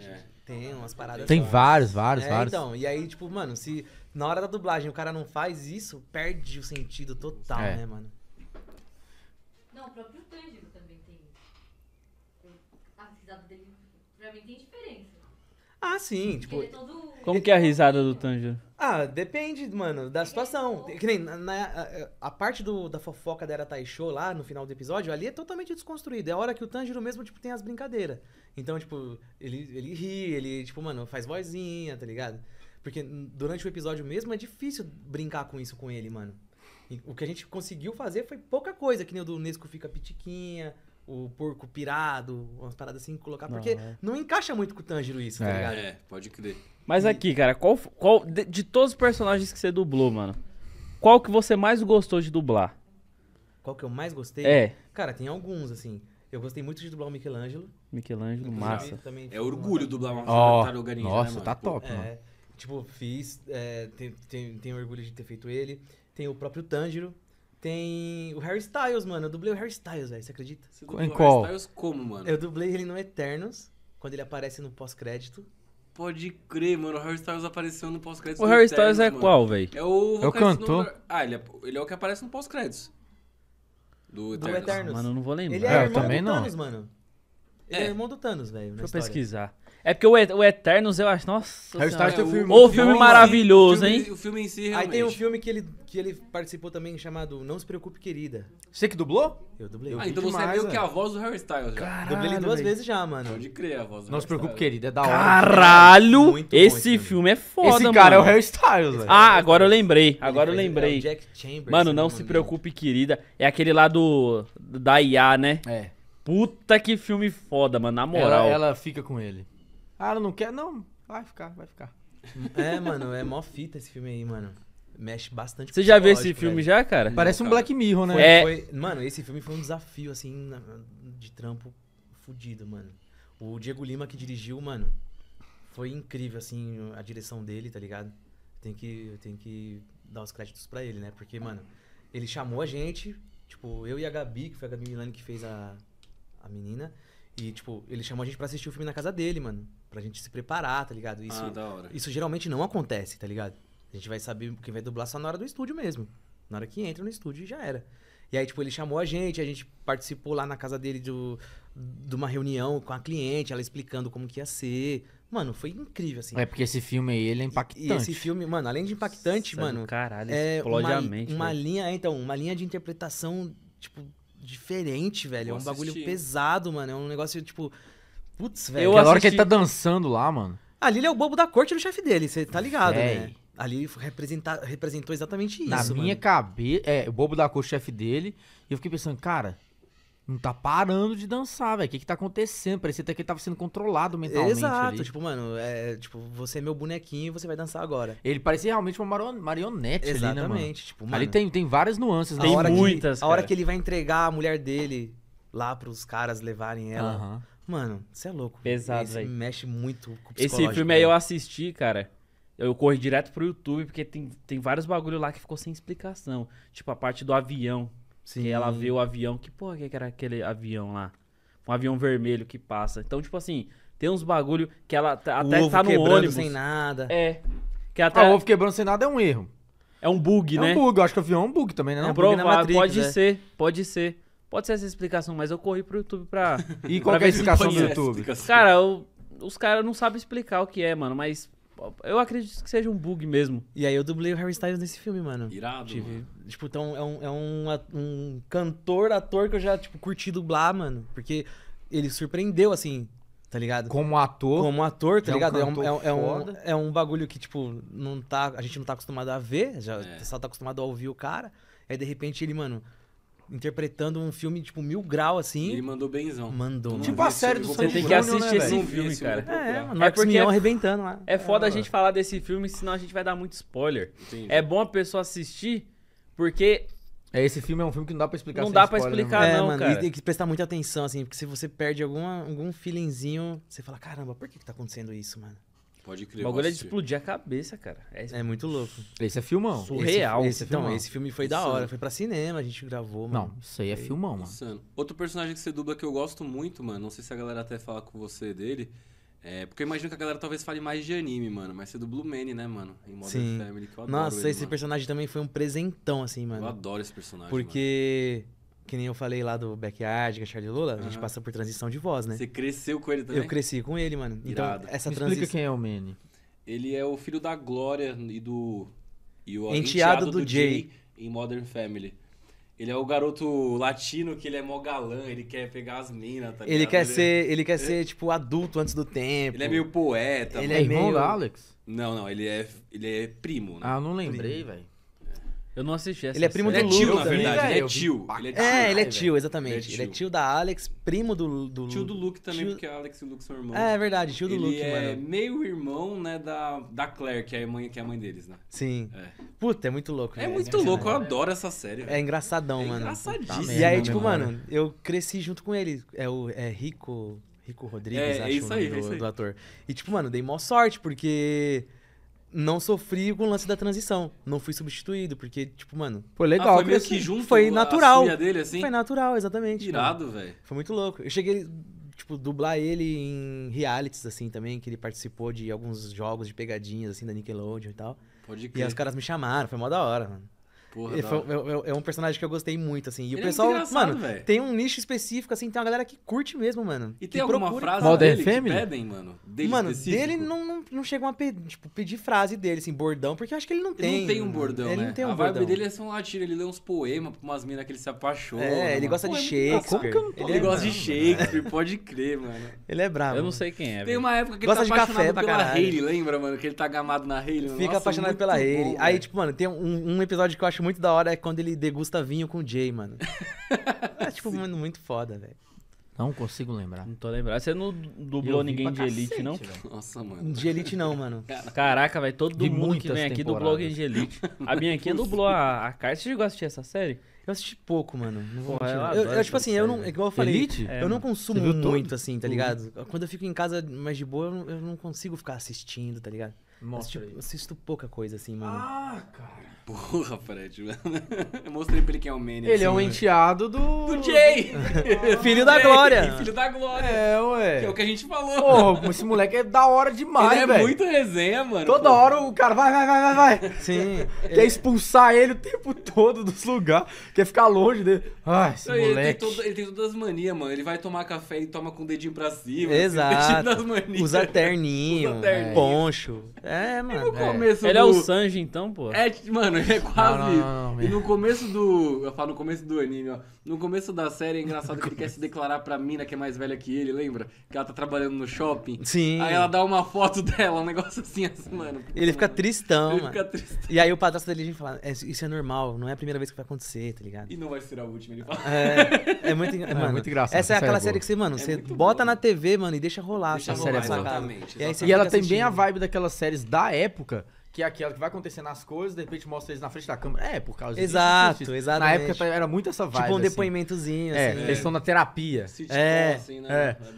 é. Tem umas paradas. Tem só. vários, vários, é, vários. Então, e aí, tipo, mano, se na hora da dublagem o cara não faz isso, perde o sentido total, é. né, mano? Não, o próprio Tanjiro também tem. A risada dele, pra mim, tem diferença. Ah, sim, tipo. É todo... Como que é a é risada do Tanjiro? Ah, depende, mano, da situação. Que nem na, na a, a, parte do, da fofoca da Era Taisho lá no final do episódio, ali é totalmente desconstruída. É a hora que o Tanjiro mesmo, tipo, tem as brincadeiras. Então, tipo, ele, ele ri, ele, tipo, mano, faz vozinha, tá ligado? Porque durante o episódio mesmo é difícil brincar com isso com ele, mano. E o que a gente conseguiu fazer foi pouca coisa, que nem o do Nesco fica pitiquinha, o porco pirado, umas paradas assim, colocar. Não, porque é. não encaixa muito com o Tanjiro isso, tá é. ligado? É, pode crer. Mas e... aqui, cara, qual, qual de, de, todos os personagens que você dublou, mano, qual que você mais gostou de dublar? Qual que eu mais gostei? É. Cara, tem alguns, assim. Eu gostei muito de dublar o Michelangelo. Michelangelo, massa. é orgulho dublar uma oh, tartaruga ninja, né, Nossa, né, tá top, é, mano. É, tipo, fiz, é, tenho, tenho orgulho de ter feito ele. Tem o próprio Tanjiro, tem o Harry Styles, mano. Eu dublei o Harry Styles, velho. Você acredita? Você em qual? Harry Styles como, mano? Eu dublei ele no Eternos, quando ele aparece no pós-crédito. Pode crer, mano. O Harry Styles apareceu no pós-crédito. O Harry Styles é mano. qual, velho? É o. É o cantor. Ah, ele é... ele é o que aparece no pós-crédito. Do Eternos. Do Eternos. Ah, mano, eu não vou lembrar. Ele é, é eu também não. Thanos, mano. Ele é. é irmão do Thanos, velho. Deixa eu história. pesquisar. É porque o, e o Eternos, eu acho. Nossa. Senhora, é o, filme, o filme maravilhoso, hein? O filme em si, realmente. Aí tem um filme que ele, que ele participou também chamado Não Se Preocupe, Querida. Você que dublou? Eu dublei. Ah, então é demais, você viu que a voz do Harry Styles já. Caralho, dublei ele duas véio. vezes já, mano. Pode crer a voz do Não Se Preocupe, Querida. É da hora. Caralho! Muito esse bom, filme é foda, mano. Esse cara mano. é o Harry Styles, velho. Ah, agora eu lembrei. Agora ele eu é, lembrei. Jack Chambers. Mano, Não Se Preocupe, Querida. É aquele lá do. Da IA, né? É. Puta que filme foda, mano. Na moral. Ela, ela fica com ele. Ah, ela não quer? Não, vai ficar, vai ficar. É, mano, é mó fita esse filme aí, mano. Mexe bastante Você já viu esse filme velho. já, cara? Parece não, um cara. Black Mirror, né? É. Foi, é... foi... Mano, esse filme foi um desafio, assim, de trampo fudido, mano. O Diego Lima que dirigiu, mano, foi incrível, assim, a direção dele, tá ligado? Tem que, tem que dar os créditos pra ele, né? Porque, mano, ele chamou a gente, tipo, eu e a Gabi, que foi a Gabi Milani que fez a, a menina. E, tipo, ele chamou a gente pra assistir o filme na casa dele, mano. Pra gente se preparar, tá ligado? Isso, ah, da hora. Isso geralmente não acontece, tá ligado? A gente vai saber quem vai dublar só na hora do estúdio mesmo. Na hora que entra no estúdio já era. E aí, tipo, ele chamou a gente, a gente participou lá na casa dele do, de uma reunião com a cliente, ela explicando como que ia ser. Mano, foi incrível, assim. É porque esse filme aí, ele é impactante. E, esse filme, mano, além de impactante, Nossa, é mano... Caralho, é explode uma, a mente. Uma linha, então, uma linha de interpretação, tipo, diferente, velho. Vou é um assistir. bagulho pesado, mano. É um negócio, tipo. Putz, velho. Aquela assisti... hora que ele tá dançando lá, mano. Ali ah, ele é o bobo da corte do chefe dele, você tá ligado, né? véi. né? Ali representou exatamente isso. Na minha cabeça. É, o bobo da corte, chefe dele. E eu fiquei pensando, cara, não tá parando de dançar, velho. O que que tá acontecendo? Parecia até que ele tava sendo controlado mentalmente Exato, ali. tipo, mano, é, tipo, você é meu bonequinho e você vai dançar agora. Ele parecia realmente uma marionete Exatamente, ali, né, mano? tipo, mano. Ali tem, tem várias nuances. Né? Tem hora que- muitas, a hora que ele vai entregar a mulher dele lá pros caras levarem ela. Mano, você é louco. Pesado, Esse velho. Mexe muito com o Esse filme aí eu assisti, cara. Eu corri direto pro YouTube, porque tem, tem vários bagulho lá que ficou sem explicação. Tipo, a parte do avião. Sim. Que ela vê o avião. Que porra que era aquele avião lá? Um avião vermelho que passa. Então, tipo assim, tem uns bagulho que ela até ovo tá no quebrando ônibus. sem nada. É. Que até... Ah, ovo quebrando sem nada é um erro. É um bug, é né? É um bug, eu acho que o avião é um bug também, né? É, é um provável, Matrix, pode né? ser, pode ser. Pode ser essa explicação, mas eu corri pro YouTube pra. E qual é a explicação do YouTube? Explicação. Cara, eu, os caras não sabem explicar o que é, mano, mas eu acredito que seja um bug mesmo. E aí eu dublei o Harry Styles nesse filme, mano. Irado, Tive, mano. Tipo, então é, um, é um, um cantor, ator que eu já, tipo, curti dublar, mano. Porque ele surpreendeu, assim, tá ligado? Como ator. Como ator, tá é ligado? É um é, um, é, um, é um bagulho que, tipo, não tá, a gente não tá acostumado a ver, já, é. só tá acostumado a ouvir o cara. Aí, de repente, ele, mano, interpretando um filme, tipo, mil grau, assim. Ele mandou benzão. Mandou. Tipo a série do Sandy Você tem que assistir esse é filme, cara. Né? É, é, mano, é porque é arrebentando lá. É foda é, a gente falar desse filme, senão a gente vai dar muito spoiler. É bom a pessoa assistir, porque é, esse filme é um filme que não dá pra explicar Não dá pra né, explicar, né, mano? não, mano, cara. E tem que prestar muita atenção, assim, porque se você perde alguma, algum feelingzinho, você fala, caramba, por que, que tá acontecendo isso, mano? Pode crer. O bagulho é de explodir a cabeça, cara. É, É muito louco. Esse é filmão. Surreal. Esse, esse então, filmão. esse filme foi da hora. Foi pra cinema, a gente gravou, mano. Não, isso aí é filmão, mano. Insano. Outro personagem que você dubla que eu gosto muito, mano. Não sei se a galera até fala com você dele. É, porque eu imagino que a galera talvez fale mais de anime, mano. Mas você dubla o Manny, né, mano? Em Modern Sim. Family, que eu adoro Nossa, ele, esse mano. personagem também foi um presentão, assim, mano. Eu adoro esse personagem, mano. Porque que nem eu falei lá do Backyard, que é Charlie Lula, a gente passa por transição de voz, né? Você cresceu com ele também? Eu cresci com ele, mano. Então, essa Me explica transição. quem é o Manny. Ele é o filho da Glória e do. E o Enteado do Jay. em Modern Family. Ele é o garoto latino que ele é mó galã, ele quer pegar as minas, tá Ele ligado? quer ser, é- ele quer ser é- tipo adulto antes do tempo. Ele é meio poeta. Ele é é irmão meio- da Alex? Não, não, ele é, ele é primo, né? Ah, eu não lembrei, velho. Eu não assisti essa Ele é primo série. do Lucas. Ele é tio, na verdade. Ele é tio. É, é, é, é ele é tio, exatamente. Ele é tio da Alex, primo do... do tio do Luke também, tio... porque a Alex e o Luke são irmãos. É, é verdade, tio do ele Luke, é mano. meio irmão, né, da, da Claire, que é, a mãe, que é a mãe deles, né? Sim. É. Puta, é muito louco. É, muito louco, eu adoro essa série. É engraçadão, mano. É engraçadíssimo. E aí, tipo, mano, eu cresci junto com ele. É o é Rico... Rico Rodrigues, é, acho, é isso aí, do, é isso aí. do ator. E, tipo, mano, dei mó sorte, porque não sofri com o lance da transição. Não fui substituído, porque, tipo, mano. Pô, legal. Ah, foi meio que junto Foi natural. A dele, assim? Foi natural, exatamente. Tirado, velho. Foi muito louco. Eu cheguei, tipo, dublar ele em realities, assim, também, que ele participou de alguns jogos de pegadinhas, assim, da Nickelodeon e tal. Pode crer. E os caras me chamaram, foi mó da hora, mano. Porra, foi, é, é, um personagem que eu gostei muito, assim. E ele o é pessoal, é mano, véio. tem um nicho específico, assim, tem uma galera que curte mesmo, mano. E tem alguma procura... frase Modern dele Family? que pedem, mano? Dele mano, específico? dele não, não, não chegam a pedir, tipo, pedir frase dele, assim, bordão, porque eu acho que ele não tem. Ele não tem um bordão, ele né? Não tem um a vibe dele é só um latino, ele lê uns poemas pra umas minas que ele se apaixonou É, mano. É ele gosta Pô, de Shakespeare. Ele, ele, gosta mano, de Shakespeare, mano. pode crer, mano. Ele é brabo. Eu não sei quem é. Tem uma época que ele gosta tá apaixonado pela Hayley, lembra, mano? Que ele tá gamado na Hayley. Fica apaixonado pela Hayley. Aí, tipo, mano, tem um episódio que eu acho muito da hora é quando ele degusta vinho com o Jay, mano. é tipo mano muito foda, velho. Não consigo lembrar. Não tô lembrando. Você não dublou ninguém de cacete, Elite, não? Véio. Nossa, mano. De Elite não, mano. Caraca, velho. Todo de mundo que vem aqui dublou alguém de Elite. A minha aqui dublou a, a Carter. Você chegou a assistir essa série? Eu assisti pouco, mano. Não vou Porra, eu, eu, eu, tipo assim, série, eu não. Igual eu falei, Elite? É, eu não consumo muito, todo? assim, tá uhum. ligado? Uhum. Quando eu fico em casa mais de boa, eu não, eu não consigo ficar assistindo, tá ligado? Mostra assisto, assisto pouca coisa, assim, mano. Ah, cara. Porra, Fred, mano. Eu mostrei pra ele quem é o Manny. Ele assim, é um assim. enteado do. Do Jay! filho da Glória! Filho da Glória! É, ué. Que é o que a gente falou. Pô, esse moleque é da hora demais, velho. Ele é véio. muito resenha, mano. Toda pô. hora o cara vai, vai, vai, vai, vai. Sim. Quer ele... expulsar ele o tempo todo dos lugares. Quer ficar longe dele. Ai, esse ele moleque. Tem todo, ele tem todas as manias, mano. Ele vai tomar café e toma com o dedinho pra cima. Exato. Assim, Usa terninho. Usa terninho. É. Poncho. É, mano. É. Ele do... é o Sanji, então, pô. É, mano mano, né? é quase. Não, não, não, e no começo do. Eu falo no começo do anime, ó. No começo da série é engraçado que ele quer se declarar pra mina que é mais velha que ele, lembra? Que ela tá trabalhando no shopping. Sim. Aí ela dá uma foto dela, um negócio assim, assim mano. Ele fica tristão. Ele mano. fica tristão. E aí o padrasto dele fala: é, Isso é normal, não é a primeira vez que vai acontecer, tá ligado? E não vai ser a última, ele fala. É, é muito, é, mano, é muito engraçado. Essa é, é aquela série que você, mano, é você bota boa. na TV, mano, e deixa rolar deixa essa rolar, série. Exatamente. exatamente. e ela tem bem a vibe daquelas séries da época que é aquela que vai acontecer nas coisas, de repente mostra eles na frente da câmera. É, por causa Exato, disso. Exato, exato. Na época tá, era muito essa tipo vibe. Tipo um assim. depoimentozinho, é, assim. é, é, eles estão na terapia. Sitcom, é, assim, né?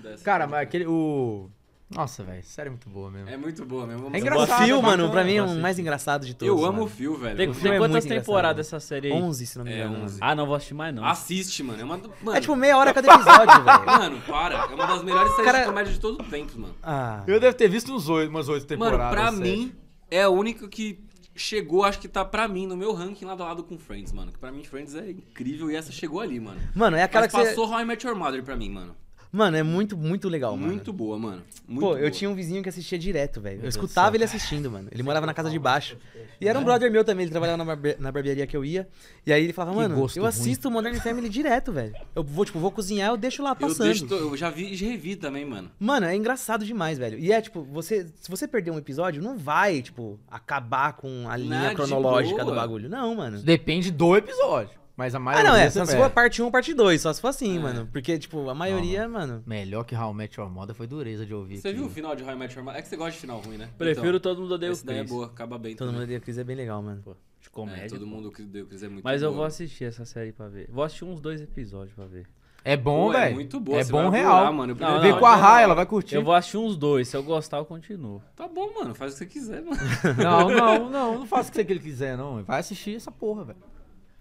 É. é cara, né? mas aquele. O... Nossa, velho, série é muito boa mesmo. É muito boa mesmo. Vamos é engraçado. O Phil, né? mano, pra mim é o mais engraçado de todos. Eu amo mano. o Phil, velho. Tem, tem é quantas temporadas essa série aí? 11, se não me engano. É, 11. Ah, não vou assistir mais, não. Assiste, mano. É, uma, mano. é tipo meia hora cada episódio, velho. Mano, para. É uma das melhores séries Cara... de comédia de todo o tempo, mano. Ah. Eu devo ter visto uns 8, umas oito temporadas. Mano, pra mim, é a única que chegou, acho que tá pra mim, no meu ranking lado a lado com Friends, mano. Que pra mim Friends é incrível e essa chegou ali, mano. Mano, é aquela Mas que passou você... How I Met Your Mother pra mim, mano. Mano, é muito, muito legal, mano. Muito boa, mano. Muito Pô, boa. eu tinha um vizinho que assistia direto, velho. Eu escutava ele assistindo, mano. Ele morava na casa de baixo. E era um né? brother meu também, ele trabalhava na, barbearia que eu ia. E aí ele falava, mano, eu assisto o Modern Family direto, velho. Eu vou, tipo, vou cozinhar, eu deixo lá passando. Eu, deixo, eu já vi e revi também, mano. Mano, é engraçado demais, velho. E é, tipo, você, se você perder um episódio, não vai, tipo, acabar com a linha Nada cronológica do bagulho. Não, mano. Depende do episódio. Mas a ah, maioria. Ah, não, é. Só se é. for parte 1 parte 2, só se for assim, é. mano. Porque, tipo, a maioria, não, mano. Melhor que How I Met Your Mother foi dureza de ouvir. Você aqui. viu o final de How I Met Your Mother? É que você gosta de final ruim, né? Prefiro então, todo mundo odeia o é Chris. daí é boa, acaba bem. Todo também. mundo odeia o Chris é bem legal, mano. Pô, de comédia. É, todo pô. mundo odeia o Chris é muito Mas boa. eu vou assistir essa série pra ver. Vou assistir uns dois episódios pra ver. É bom, é velho. É muito boa. É bom real. Adorar, mano. Não, não, ver com a Rai, ela vai curtir. Eu vou assistir uns dois. Se eu gostar, eu continuo. Tá bom, mano. Faz o que você quiser, mano. não, não, não. Não faça o que você quiser, não. Vai assistir essa porra, velho.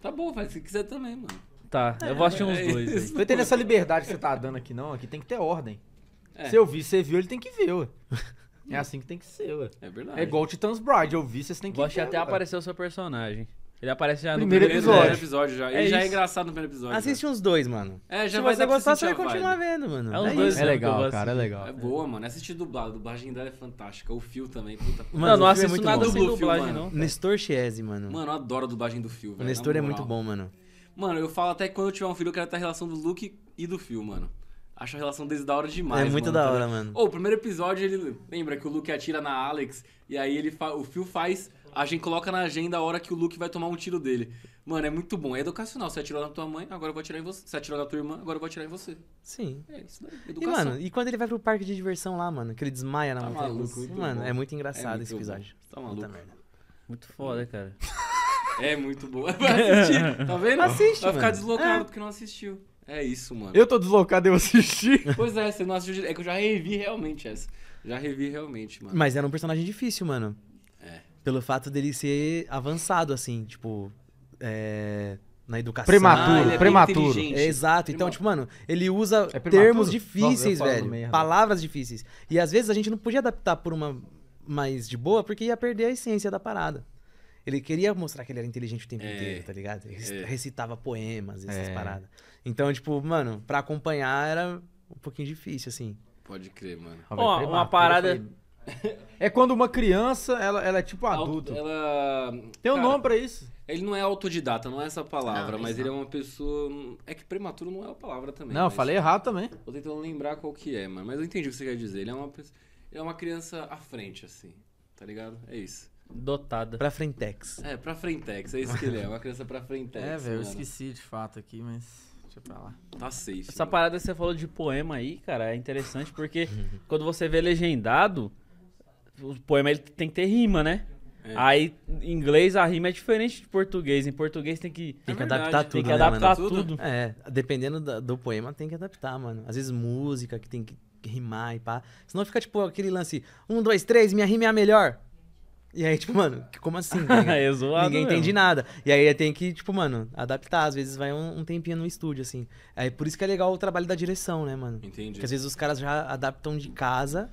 Tá bom, faz se quiser também, mano. Tá, eu vou achar uns é dois. Não entendo essa liberdade que você tá dando aqui, não. Aqui tem que ter ordem. É. Se eu vi, você viu, ele tem que ver, ué. É assim que tem que ser, ué. É verdade. É igual o Titan's Bride. Eu vi, vocês têm que Vou ver. achar até aparecer o seu personagem. Ele aparece já no primeiro episódio. episódio já. É já é engraçado no primeiro episódio. Assiste já. uns dois, mano. É, já Se vai você gostar, você vai continuar vendo, mano. É, uns é, dois é né? legal, cara, é legal. É boa, mano. Assistir dublado. A dublagem dela é fantástica. O fio também, puta. Mano, mano não é assisto é muito nada bom. sem dublagem, não. Nestor Chiesi, mano. Mano, eu adoro a dublagem do fio, velho. O Nestor é muito bom, mano. Mano, eu falo até que quando eu tiver um filho, eu quero ter a relação do Luke e do fio, mano. Acho a relação deles da hora demais. É muito mano, tá da hora, mano. Ô, oh, o primeiro episódio, ele lembra que o Luke atira na Alex e aí ele fa... o Phil faz a gente coloca na agenda a hora que o Luke vai tomar um tiro dele. Mano, é muito bom. É educacional. Você atirou na tua mãe, agora eu vou atirar em você. Você atirou na tua irmã, agora eu vou atirar em você. Sim. É isso daí. Educação. E, mano, e quando ele vai pro parque de diversão lá, mano, que ele desmaia na tá montanha maluco, muito Mano, bom. é muito é engraçado é muito esse episódio. Tá maluco. Puta merda. Muito foda, cara. É muito bom Vai assistir. Tá vendo? Assiste, vai mano. ficar deslocado é. porque não assistiu. É isso, mano. Eu tô deslocado, eu assisti. Pois é, você não assistiu. É que eu já revi realmente essa. Já revi realmente, mano. Mas era um personagem difícil, mano pelo fato dele ser avançado, assim, tipo. É, na educação. Prematuro, ah, é prematuro. É, exato. Então, tipo, mano, ele usa é termos difíceis, Nossa, velho. Meio, palavras difíceis. E às vezes a gente não podia adaptar por uma mais de boa, porque ia perder a essência da parada. Ele queria mostrar que ele era inteligente o tempo é. inteiro, tá ligado? Ele é. recitava poemas, essas é. paradas. Então, tipo, mano, pra acompanhar era um pouquinho difícil, assim. Pode crer, mano. Ó, oh, uma parada. Foi... É quando uma criança, ela, ela é tipo adulto. ela. Tem um Cara, nome pra isso? Ele não é autodidata, não é essa palavra, não, mas ele é uma pessoa. É que prematuro não é a palavra também. Não, eu falei errado também. Tô tentando lembrar qual que é, mano. Mas eu entendi o que você quer dizer. Ele é uma, ele é uma criança à frente, assim. Tá ligado? É isso. Dotada. Pra Frentex. É, pra Frentex, é isso que ele é. Uma criança pra Frentex. É, velho, eu esqueci de fato aqui, mas. Deixa pra lá. Tá safe. Essa mano. Né? parada que você falou de poema aí, cara, é interessante porque quando você vê legendado o poema ele tem que ter rima, né? É. Aí, em inglês, a rima é diferente de português. Em português tem que... Tem que é adaptar tudo, Tem que né, adaptar mano? tudo. É, dependendo do, do poema, tem que adaptar, mano. Às vezes música que tem que rimar e pá. Senão fica, tipo, aquele lance... Um, dois, três, minha rima é a melhor. E aí, tipo, mano, como assim? Tá é Ninguém mesmo. entende nada. E aí tem que, tipo, mano, adaptar. Às vezes vai um, um tempinho no estúdio, assim. É por isso que é legal o trabalho da direção, né, mano? Entendi. Porque às vezes os caras já adaptam de casa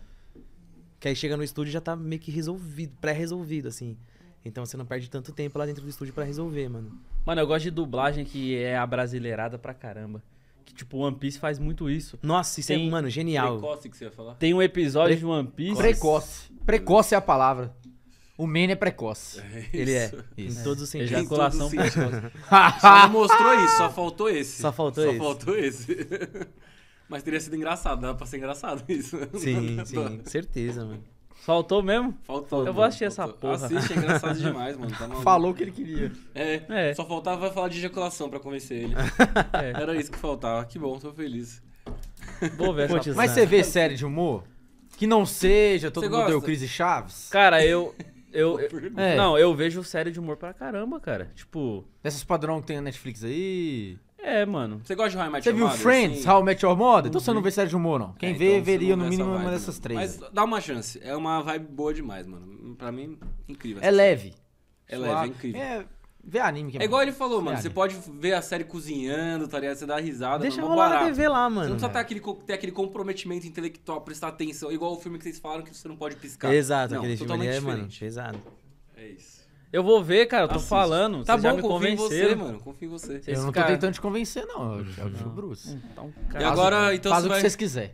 que aí chega no estúdio já tá meio que resolvido, pré-resolvido, assim. Então você não perde tanto tempo lá dentro do estúdio para resolver, mano. Mano, eu gosto de dublagem que é a brasileirada pra caramba. Que, tipo, One Piece faz muito isso. Nossa, isso é, tem, é, mano, genial. Precoce que você ia falar. Tem um episódio Pre... de One Piece. Precoce. Precoce é a palavra. O Mane é precoce. É Ele é. é. é. Isso. Em todos os sentidos. só não mostrou isso, só faltou esse. Só faltou só esse. Só faltou esse. Mas teria sido engraçado, dava pra ser engraçado isso. Sim, sim, certeza, mano. Faltou mesmo? Faltou. Eu mano, vou assistir faltou. essa porra. Assiste, é engraçado demais, mano. Tá Falou o que ele queria. É, é, só faltava falar de ejaculação pra convencer ele. É. Era isso que faltava. Que bom, tô feliz. Vou ver essa Mas você vê série de humor? Que não seja, todo você mundo gosta? deu crise Chaves? Cara, eu... Eu, eu é. Não, eu vejo série de humor pra caramba, cara. Tipo. esses padrão que tem na Netflix aí. É, mano. Você gosta de How I Met Você viu Friends, Sim. How I Met Your Mother? Então você uhum. não vê Sérgio Moro, não. Quem É, vê, então veria no mínimo uma dessas três. Mas dá uma chance. É uma vibe boa demais, mano. Pra mim, incrível. É leve. É leve, é incrível. É, vê anime que é, é igual ele falou, mano. Você pode ver a série cozinhando, tá ligado? Você dá risada. Deixa mano, rolar na TV lá, Você não precisa é. ter aquele, ter aquele comprometimento intelectual, prestar atenção. Igual o filme que vocês falaram que você não pode piscar. Exato, Não, aquele filme totalmente é, mano, diferente. pesado. É isso. Eu vou ver, cara, eu tô falando. Tá bom, confio em você, mano. Confio em você. Eu não tô cara... tentando te convencer, não. Eu, vi o Bruce. Hum, então, cara, e agora, faz, então, faz o vai... que vocês quiserem.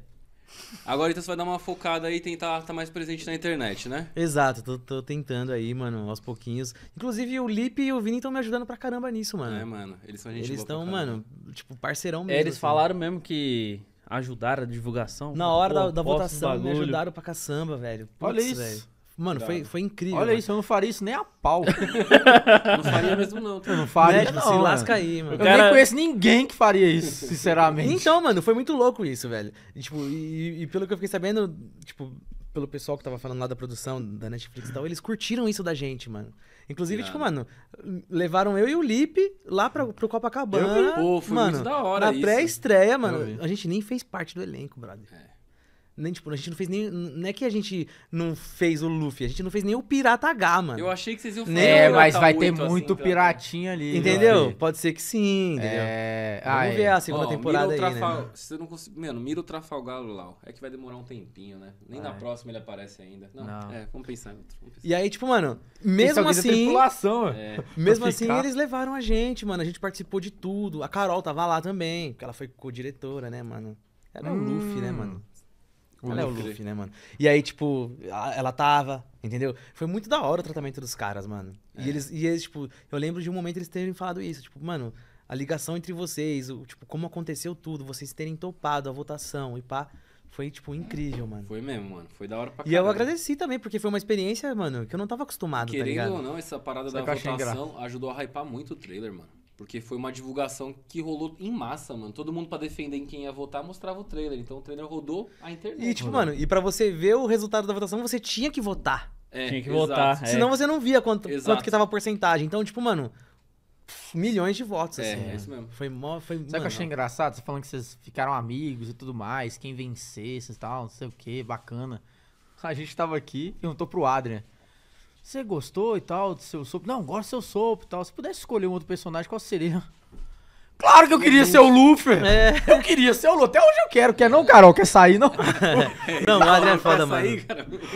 Agora então você vai dar uma focada aí e tentar estar tá mais presente na internet, né? Exato, tô, tô, tentando aí, mano, aos pouquinhos. Inclusive o Lipe e o Vini estão me ajudando pra caramba nisso, mano. É, mano, eles são gente Eles estão, mano, tipo, parceirão é, mesmo. É, eles assim. falaram mesmo que ajudaram a divulgação. Na hora pô, da, da votação, me ajudaram pra caçamba, velho. Olha isso. Velho. Mano, foi, foi incrível. Olha mano. isso, eu não faria isso nem a pau. não faria mesmo, não. Eu não faria, tipo não, assim, não, se lasca mano. aí, mano. Eu cara... nem conheço ninguém que faria isso, sinceramente. então, mano, foi muito louco isso, velho. E, tipo, e, e pelo que eu fiquei sabendo, tipo, pelo pessoal que tava falando lá da produção da Netflix e tal, eles curtiram isso da gente, mano. Inclusive, tipo, mano, levaram eu e o Lipe lá pra, pro Copacabana. Eu, pô, foi mano, muito da hora Na pré-estreia, mano, a gente nem fez parte do elenco, brother. É. Nem, tipo, a gente não fez nem. Não é que a gente não fez o Luffy, a gente não fez nem o Pirata H, mano. Eu achei que vocês iam né? fazer. É, mas vai ter assim, muito assim, piratinha ali. Entendeu? Pode ser que sim, entendeu? É... Vamos ah, ver é. a segunda Ó, temporada aí, né? Trafal... né? não Mano, mira o Trafalgar lá. É que vai demorar um tempinho, né? Nem na é. próxima ele aparece ainda. Não, não. é, vamos pensar, vamos pensar, E aí, tipo, mano, mesmo é assim. É. Mesmo assim, eles levaram a gente, mano. A gente participou de tudo. A Carol tava lá também, porque ela foi co-diretora, né, mano? Era hum. o Luffy, né, hum. mano? Ela é o né? Luffy, né, mano? E aí, tipo, ela tava, entendeu? Foi muito da hora o tratamento dos caras, mano. É. E, eles, e eles, tipo, eu lembro de um momento eles terem falado isso, tipo, mano, a ligação entre vocês, o, tipo, como aconteceu tudo, vocês terem topado a votação e pá. Foi, tipo, incrível, mano. Foi mesmo, mano. Foi da hora pra caralho. E eu agradeci também, porque foi uma experiência, mano, que eu não tava acostumado, tá Querendo tá ligado? ou não, essa parada Só é da votação ajudou a hypar muito o trailer, mano. Porque foi uma divulgação que rolou em massa, mano. Todo mundo para defender em quem ia votar mostrava o trailer. Então o trailer rodou a internet. E tipo, rodou. mano, e para você ver o resultado da votação, você tinha que votar. É, tinha que exato. votar. É. Senão você não via quanto, quanto que tava a porcentagem. Então, tipo, mano, milhões de votos, é, assim. É, isso mesmo. Foi mó. Foi, Sabe o que eu achei engraçado? Você falando que vocês ficaram amigos e tudo mais, quem vencesse e tal, não sei o que, bacana. A gente tava aqui, e perguntou pro Adrian. Você gostou e tal do seu sopro? Não, gosto do seu sopro e tal. Se pudesse escolher um outro personagem, qual seria? Claro que eu queria ser o Luffy. É. Eu queria ser o Luffy. Até hoje eu quero. Quer não, Carol? Quer sair, não? não, o Adrian é foda, mano. Sair,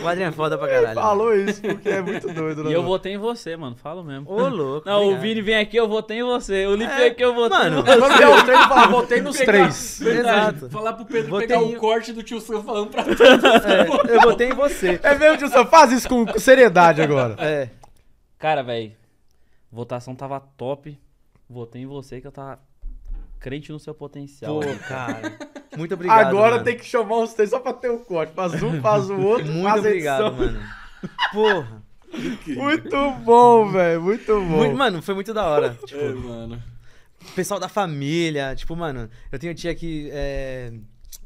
o Adrian é foda pra caralho. Ele falou isso porque é muito doido. Né, e eu votei em você, mano. Falo mesmo. Ô, louco. Não, obrigado. o Vini vem aqui, eu votei em você. O Lipe é. aqui, eu votei mano, em você. Mano, é eu votei e falo, votei nos pegar, três. Exato. Falar pro Pedro votei pegar o em... um corte do tio Sam falando pra todos. É, eu votei em você. É mesmo, tio Sam? Faz isso com, com seriedade agora. É. Cara, velho, votação tava top. Votei em você que eu tava crente no seu potencial. Pô, cara. Muito obrigado. Agora mano. tem que chamar os três só pra ter o corte. Faz um, faz o outro. Muito obrigado, edição. mano. Porra. Muito bom, velho. Muito bom. Muito, mano, foi muito da hora. Tipo, é, mano. Pessoal da família. Tipo, mano, eu tenho tia que. É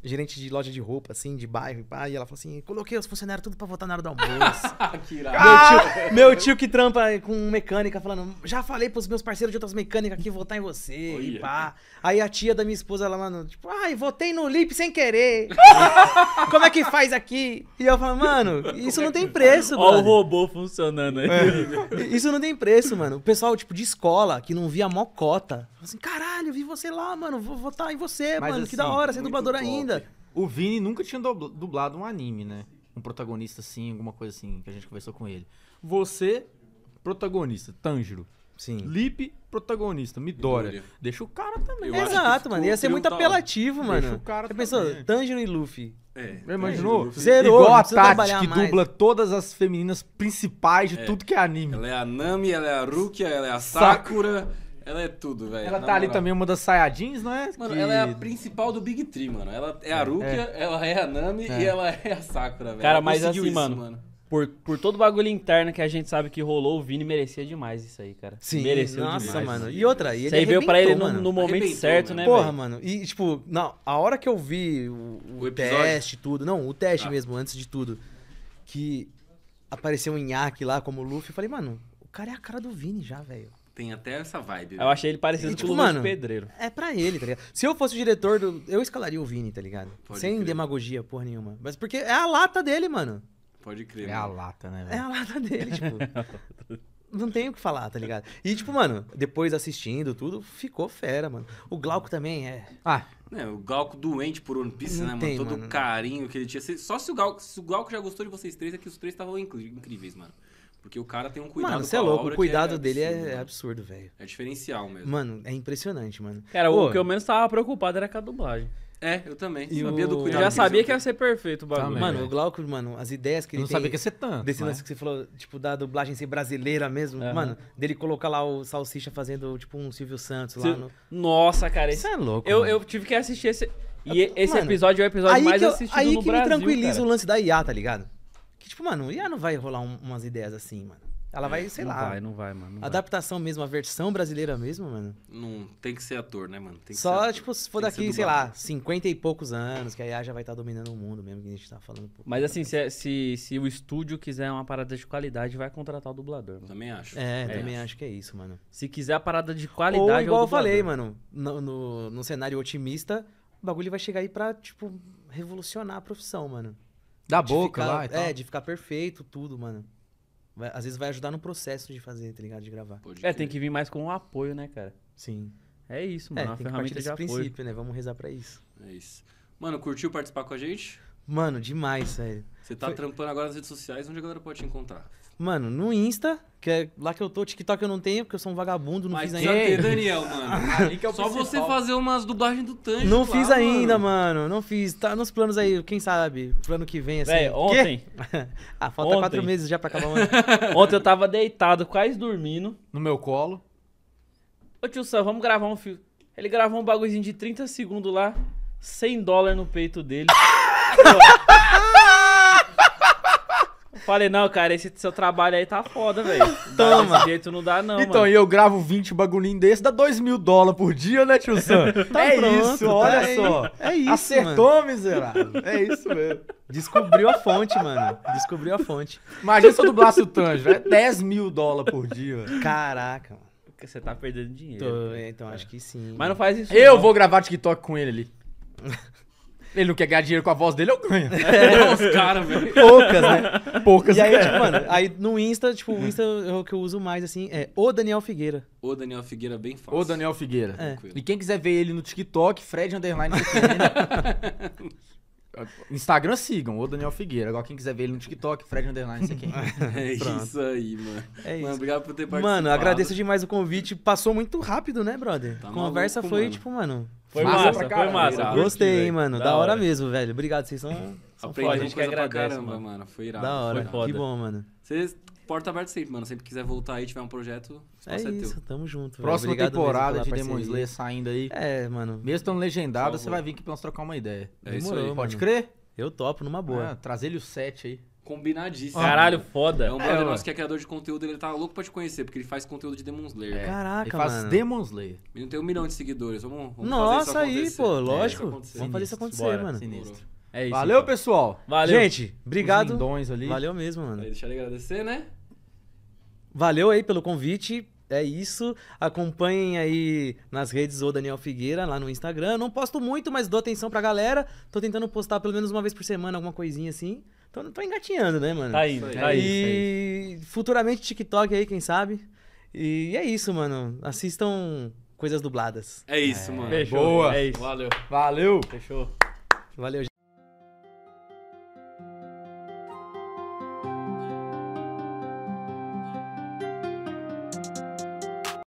gerente de loja de roupa, assim, de bairro, pá, e ela falou assim: coloquei os funcionários tudo pra votar na hora do almoço. Ah, que irado. meu, tio, meu tio que trampa com mecânica falando, já falei pros meus parceiros de outras mecânicas aqui votar em você, e pá. Aí a tia da minha esposa, ela, mano, tipo, ai, votei no Lip sem querer. Como é que faz aqui? E eu falo, mano, isso é não tem preço, mano. Olha o robô funcionando aí. É. Isso não tem preço, mano. O pessoal, tipo, de escola, que não via mocota assim, caralho, vi você lá, mano, vou votar tá em você, Mas, mano, assim, que da assim, hora, você é dublador top. ainda. O Vini nunca tinha dublado um anime, né? Um protagonista assim, alguma coisa assim, que a gente conversou com ele. Você, protagonista, Tanjiro. Sim. Lipe, protagonista, Midori. Midoriya. Deixa o cara também. Eu Exato, mano. Ia ser muito apelativo, mano. Deixa o cara Você também. pensou, Tanjiro e Luffy. É. é imaginou? Luffy. Zerou, é Igual a Tati, que mais. dubla todas as femininas principais de é. tudo que é anime. Ela é a Nami, ela é a Rukia, ela é a Sakura. Sakura. Ela é tudo, velho. Ela tá moral. ali também, uma das Saiyajins, não é? Mano, que... ela é a principal do Big Tree, mano. Ela é a é, Rukia, é. ela é a Nami é. e ela é a Sakura, velho. Cara, ela mas assim, isso, mano, mano. Por, por todo o bagulho interno que a gente sabe que rolou, o Vini merecia demais isso aí, cara. Sim. Mereceu nossa, demais. mano. E outra, e ele Isso aí veio pra ele no, no momento certo, mano. né, Porra, véio? mano. E, tipo, não, a hora que eu vi o, o, o teste tudo... Não, o teste ah. mesmo, antes de tudo. Que apareceu um Inhaque lá como Luffy. Eu falei, mano, o cara é a cara do Vini já, velho. Tem até essa vibe. Né? Eu achei ele parecido tipo, com o tipo, Pedreiro. É pra ele, tá ligado? Se eu fosse o diretor do. Eu escalaria o Vini, tá ligado? Pode Sem crer. demagogia, porra nenhuma. Mas porque é a lata dele, mano. Pode crer. É mano. a lata, né, é velho? É a lata dele, tipo. não tenho o que falar, tá ligado? E, tipo, mano, depois assistindo tudo, ficou fera, mano. O Glauco também é. Ah. É, o Glauco doente por One Piece, né, tem, mano? Todo mano. o carinho que ele tinha. Só se o Glauco. Se o Glauco já gostou de vocês três, é que os três estavam incríveis, mano. Porque o cara tem um cuidado Mano, você é louco, o é cuidado é dele absurdo, é, absurdo, velho. É diferencial mesmo. Mano, é impressionante, mano. Cara, Pô, o que eu menos tava preocupado era com a dublagem. É, eu também. E sabia o... do cuidado. Eu já sabia que ia ser perfeito o bagulho. mano, o né? Glauco, mano, as ideias que ele eu não tem, sabia que ia ser tanto. Desse lance né? que você falou, tipo, da dublagem ser brasileira mesmo. Uhum. Mano, dele colocar lá o Salsicha fazendo, tipo, um Silvio Santos lá Sil... no... Nossa, cara. Isso é esse... é louco. Eu, eu, tive que assistir esse. E esse mano, episódio é o episódio mais eu, assistido no Brasil. Aí que me tranquiliza cara. o lance da IA, tá ligado? tipo, mano, e não vai rolar um, umas ideias assim, mano. Ela vai, sei não lá. Não vai, não vai, mano. Não adaptação vai. mesmo, a versão brasileira mesmo, mano. Não, tem que ser ator, né, mano? Só, tipo, se for daqui, sei lá, 50 e poucos anos, que aí IA já vai estar tá dominando o mundo mesmo, que a gente tá falando. Mas assim, se, é, se, se, o estúdio quiser uma parada de qualidade, vai contratar o dublador, mano. Também acho. É, é também, também acho. acho. que é isso, mano. Se quiser a parada de qualidade, é Ou igual é eu falei, mano, no, no, no cenário otimista, o bagulho vai chegar aí pra, tipo, revolucionar a profissão, mano. Da boca ficar, lá e é, tal. É, de ficar perfeito, tudo, mano. Vai, às vezes vai ajudar no processo de fazer, tá ligado? De gravar. Pode é, tem que vir mais com um apoio, né, cara? Sim. É isso, é, mano. É, tem ferramenta que partir de apoio. princípio, né? Vamos rezar pra isso. É isso. Mano, curtiu participar com a gente? Mano, demais, sério. Você tá Foi... trampando agora nas redes sociais, onde a galera pode te encontrar? Mano, no Insta, que é lá que eu tô, TikTok eu não tenho, porque eu sou um vagabundo, não Mas fiz ainda. Mas Daniel, mano. É Só você fazer umas dublagens do Tanjo. Não fiz ainda, mano. Não fiz. Tá nos planos aí, quem sabe? Plano que vem, assim. É, ontem. ah, falta ontem. quatro meses já pra acabar o ano. ontem eu tava deitado, quase dormindo. No meu colo. Ô tio Sam, vamos gravar um filme. Ele gravou um bagulhozinho de 30 segundos lá, 100 dólares no peito dele. Falei, não, cara, esse seu trabalho aí tá foda, velho. Toma. Desse jeito não dá, não. Então, mano. e eu gravo 20 bagulhinho desse, dá 2 mil dólares por dia, né, tio Sam? tá é pronto, isso, tá olha aí. só. É isso. Acertou, mano. miserável. É isso mesmo. Descobriu a fonte, mano. Descobriu a fonte. Imagina se eu dublasse o Tanjo, né? 10 mil dólares por dia. Caraca, mano. Você tá perdendo dinheiro. Tô, é, então, acho que sim. Mas não faz isso. Eu não. vou gravar TikTok com ele ali. Ele não quer ganhar dinheiro com a voz dele, eu ganho. É, os caras, velho. Poucas, né? Poucas. E aí, é. tipo, mano, aí no Insta, tipo, o Insta é o que eu uso mais, assim, é o Daniel Figueira. O Daniel Figueira, é bem fácil. O Daniel Figueira. É. E quem quiser ver ele no TikTok, Fred Underline né? Instagram sigam, o Daniel Figueira. Agora quem quiser ver ele no TikTok, Fred Underline, sei quem. É Pronto. isso aí, mano. É isso. Mano, obrigado por ter participado. Mano, agradeço demais o convite. Passou muito rápido, né, brother? Tá Conversa maluco, foi, mano. tipo, mano, foi massa, massa foi massa. Gostei, hein, mano. Da, da hora. hora. mesmo, velho. Obrigado, vocês são. são foda. a gente que agradece, caramba, mano. mano. Foi irado. Da hora, foi que bom, mano. Vocês, porta aberta sempre, mano. Sempre quiser voltar aí, tiver um projeto, é, é isso, teu. tamo junto. Próxima temporada de Demon Slayer saindo aí. É, mano. Mesmo estando legendado, você vai vir aqui pra nós trocar uma ideia. É Demorou, isso aí. Pode crer? Eu topo, numa boa. Ah, trazer ele o 7 aí combinadíssimo. Ah, Caralho, foda. É um brother é, nosso que é criador de conteúdo, ele tá louco pra te conhecer, porque ele faz conteúdo de Demon Slayer. É. Caraca, ele faz mano. Demon Slayer. Ele tem um milhão de seguidores, vamos, vamos Nossa, aí, pô, é, lógico. É, vamos fazer isso acontecer, Bora. mano. Sinistro. É isso. Valeu, então. pessoal. Valeu. Gente, obrigado. Os ali. Valeu mesmo, mano. deixa eu agradecer, né? Valeu aí pelo convite. É isso. Acompanhem aí nas redes o Daniel Figueira, lá no Instagram. Não posto muito, mas dou atenção pra galera. Tô tentando postar pelo menos uma vez por semana alguma coisinha assim. Tô, tô engatinhando, né, mano? Tá aí, tá aí. E futuramente TikTok aí, quem sabe? E é isso, mano. Assistam coisas dubladas. É isso, é, mano. Fechou. Boa. É isso. Valeu. Valeu. Fechou. Valeu, gente.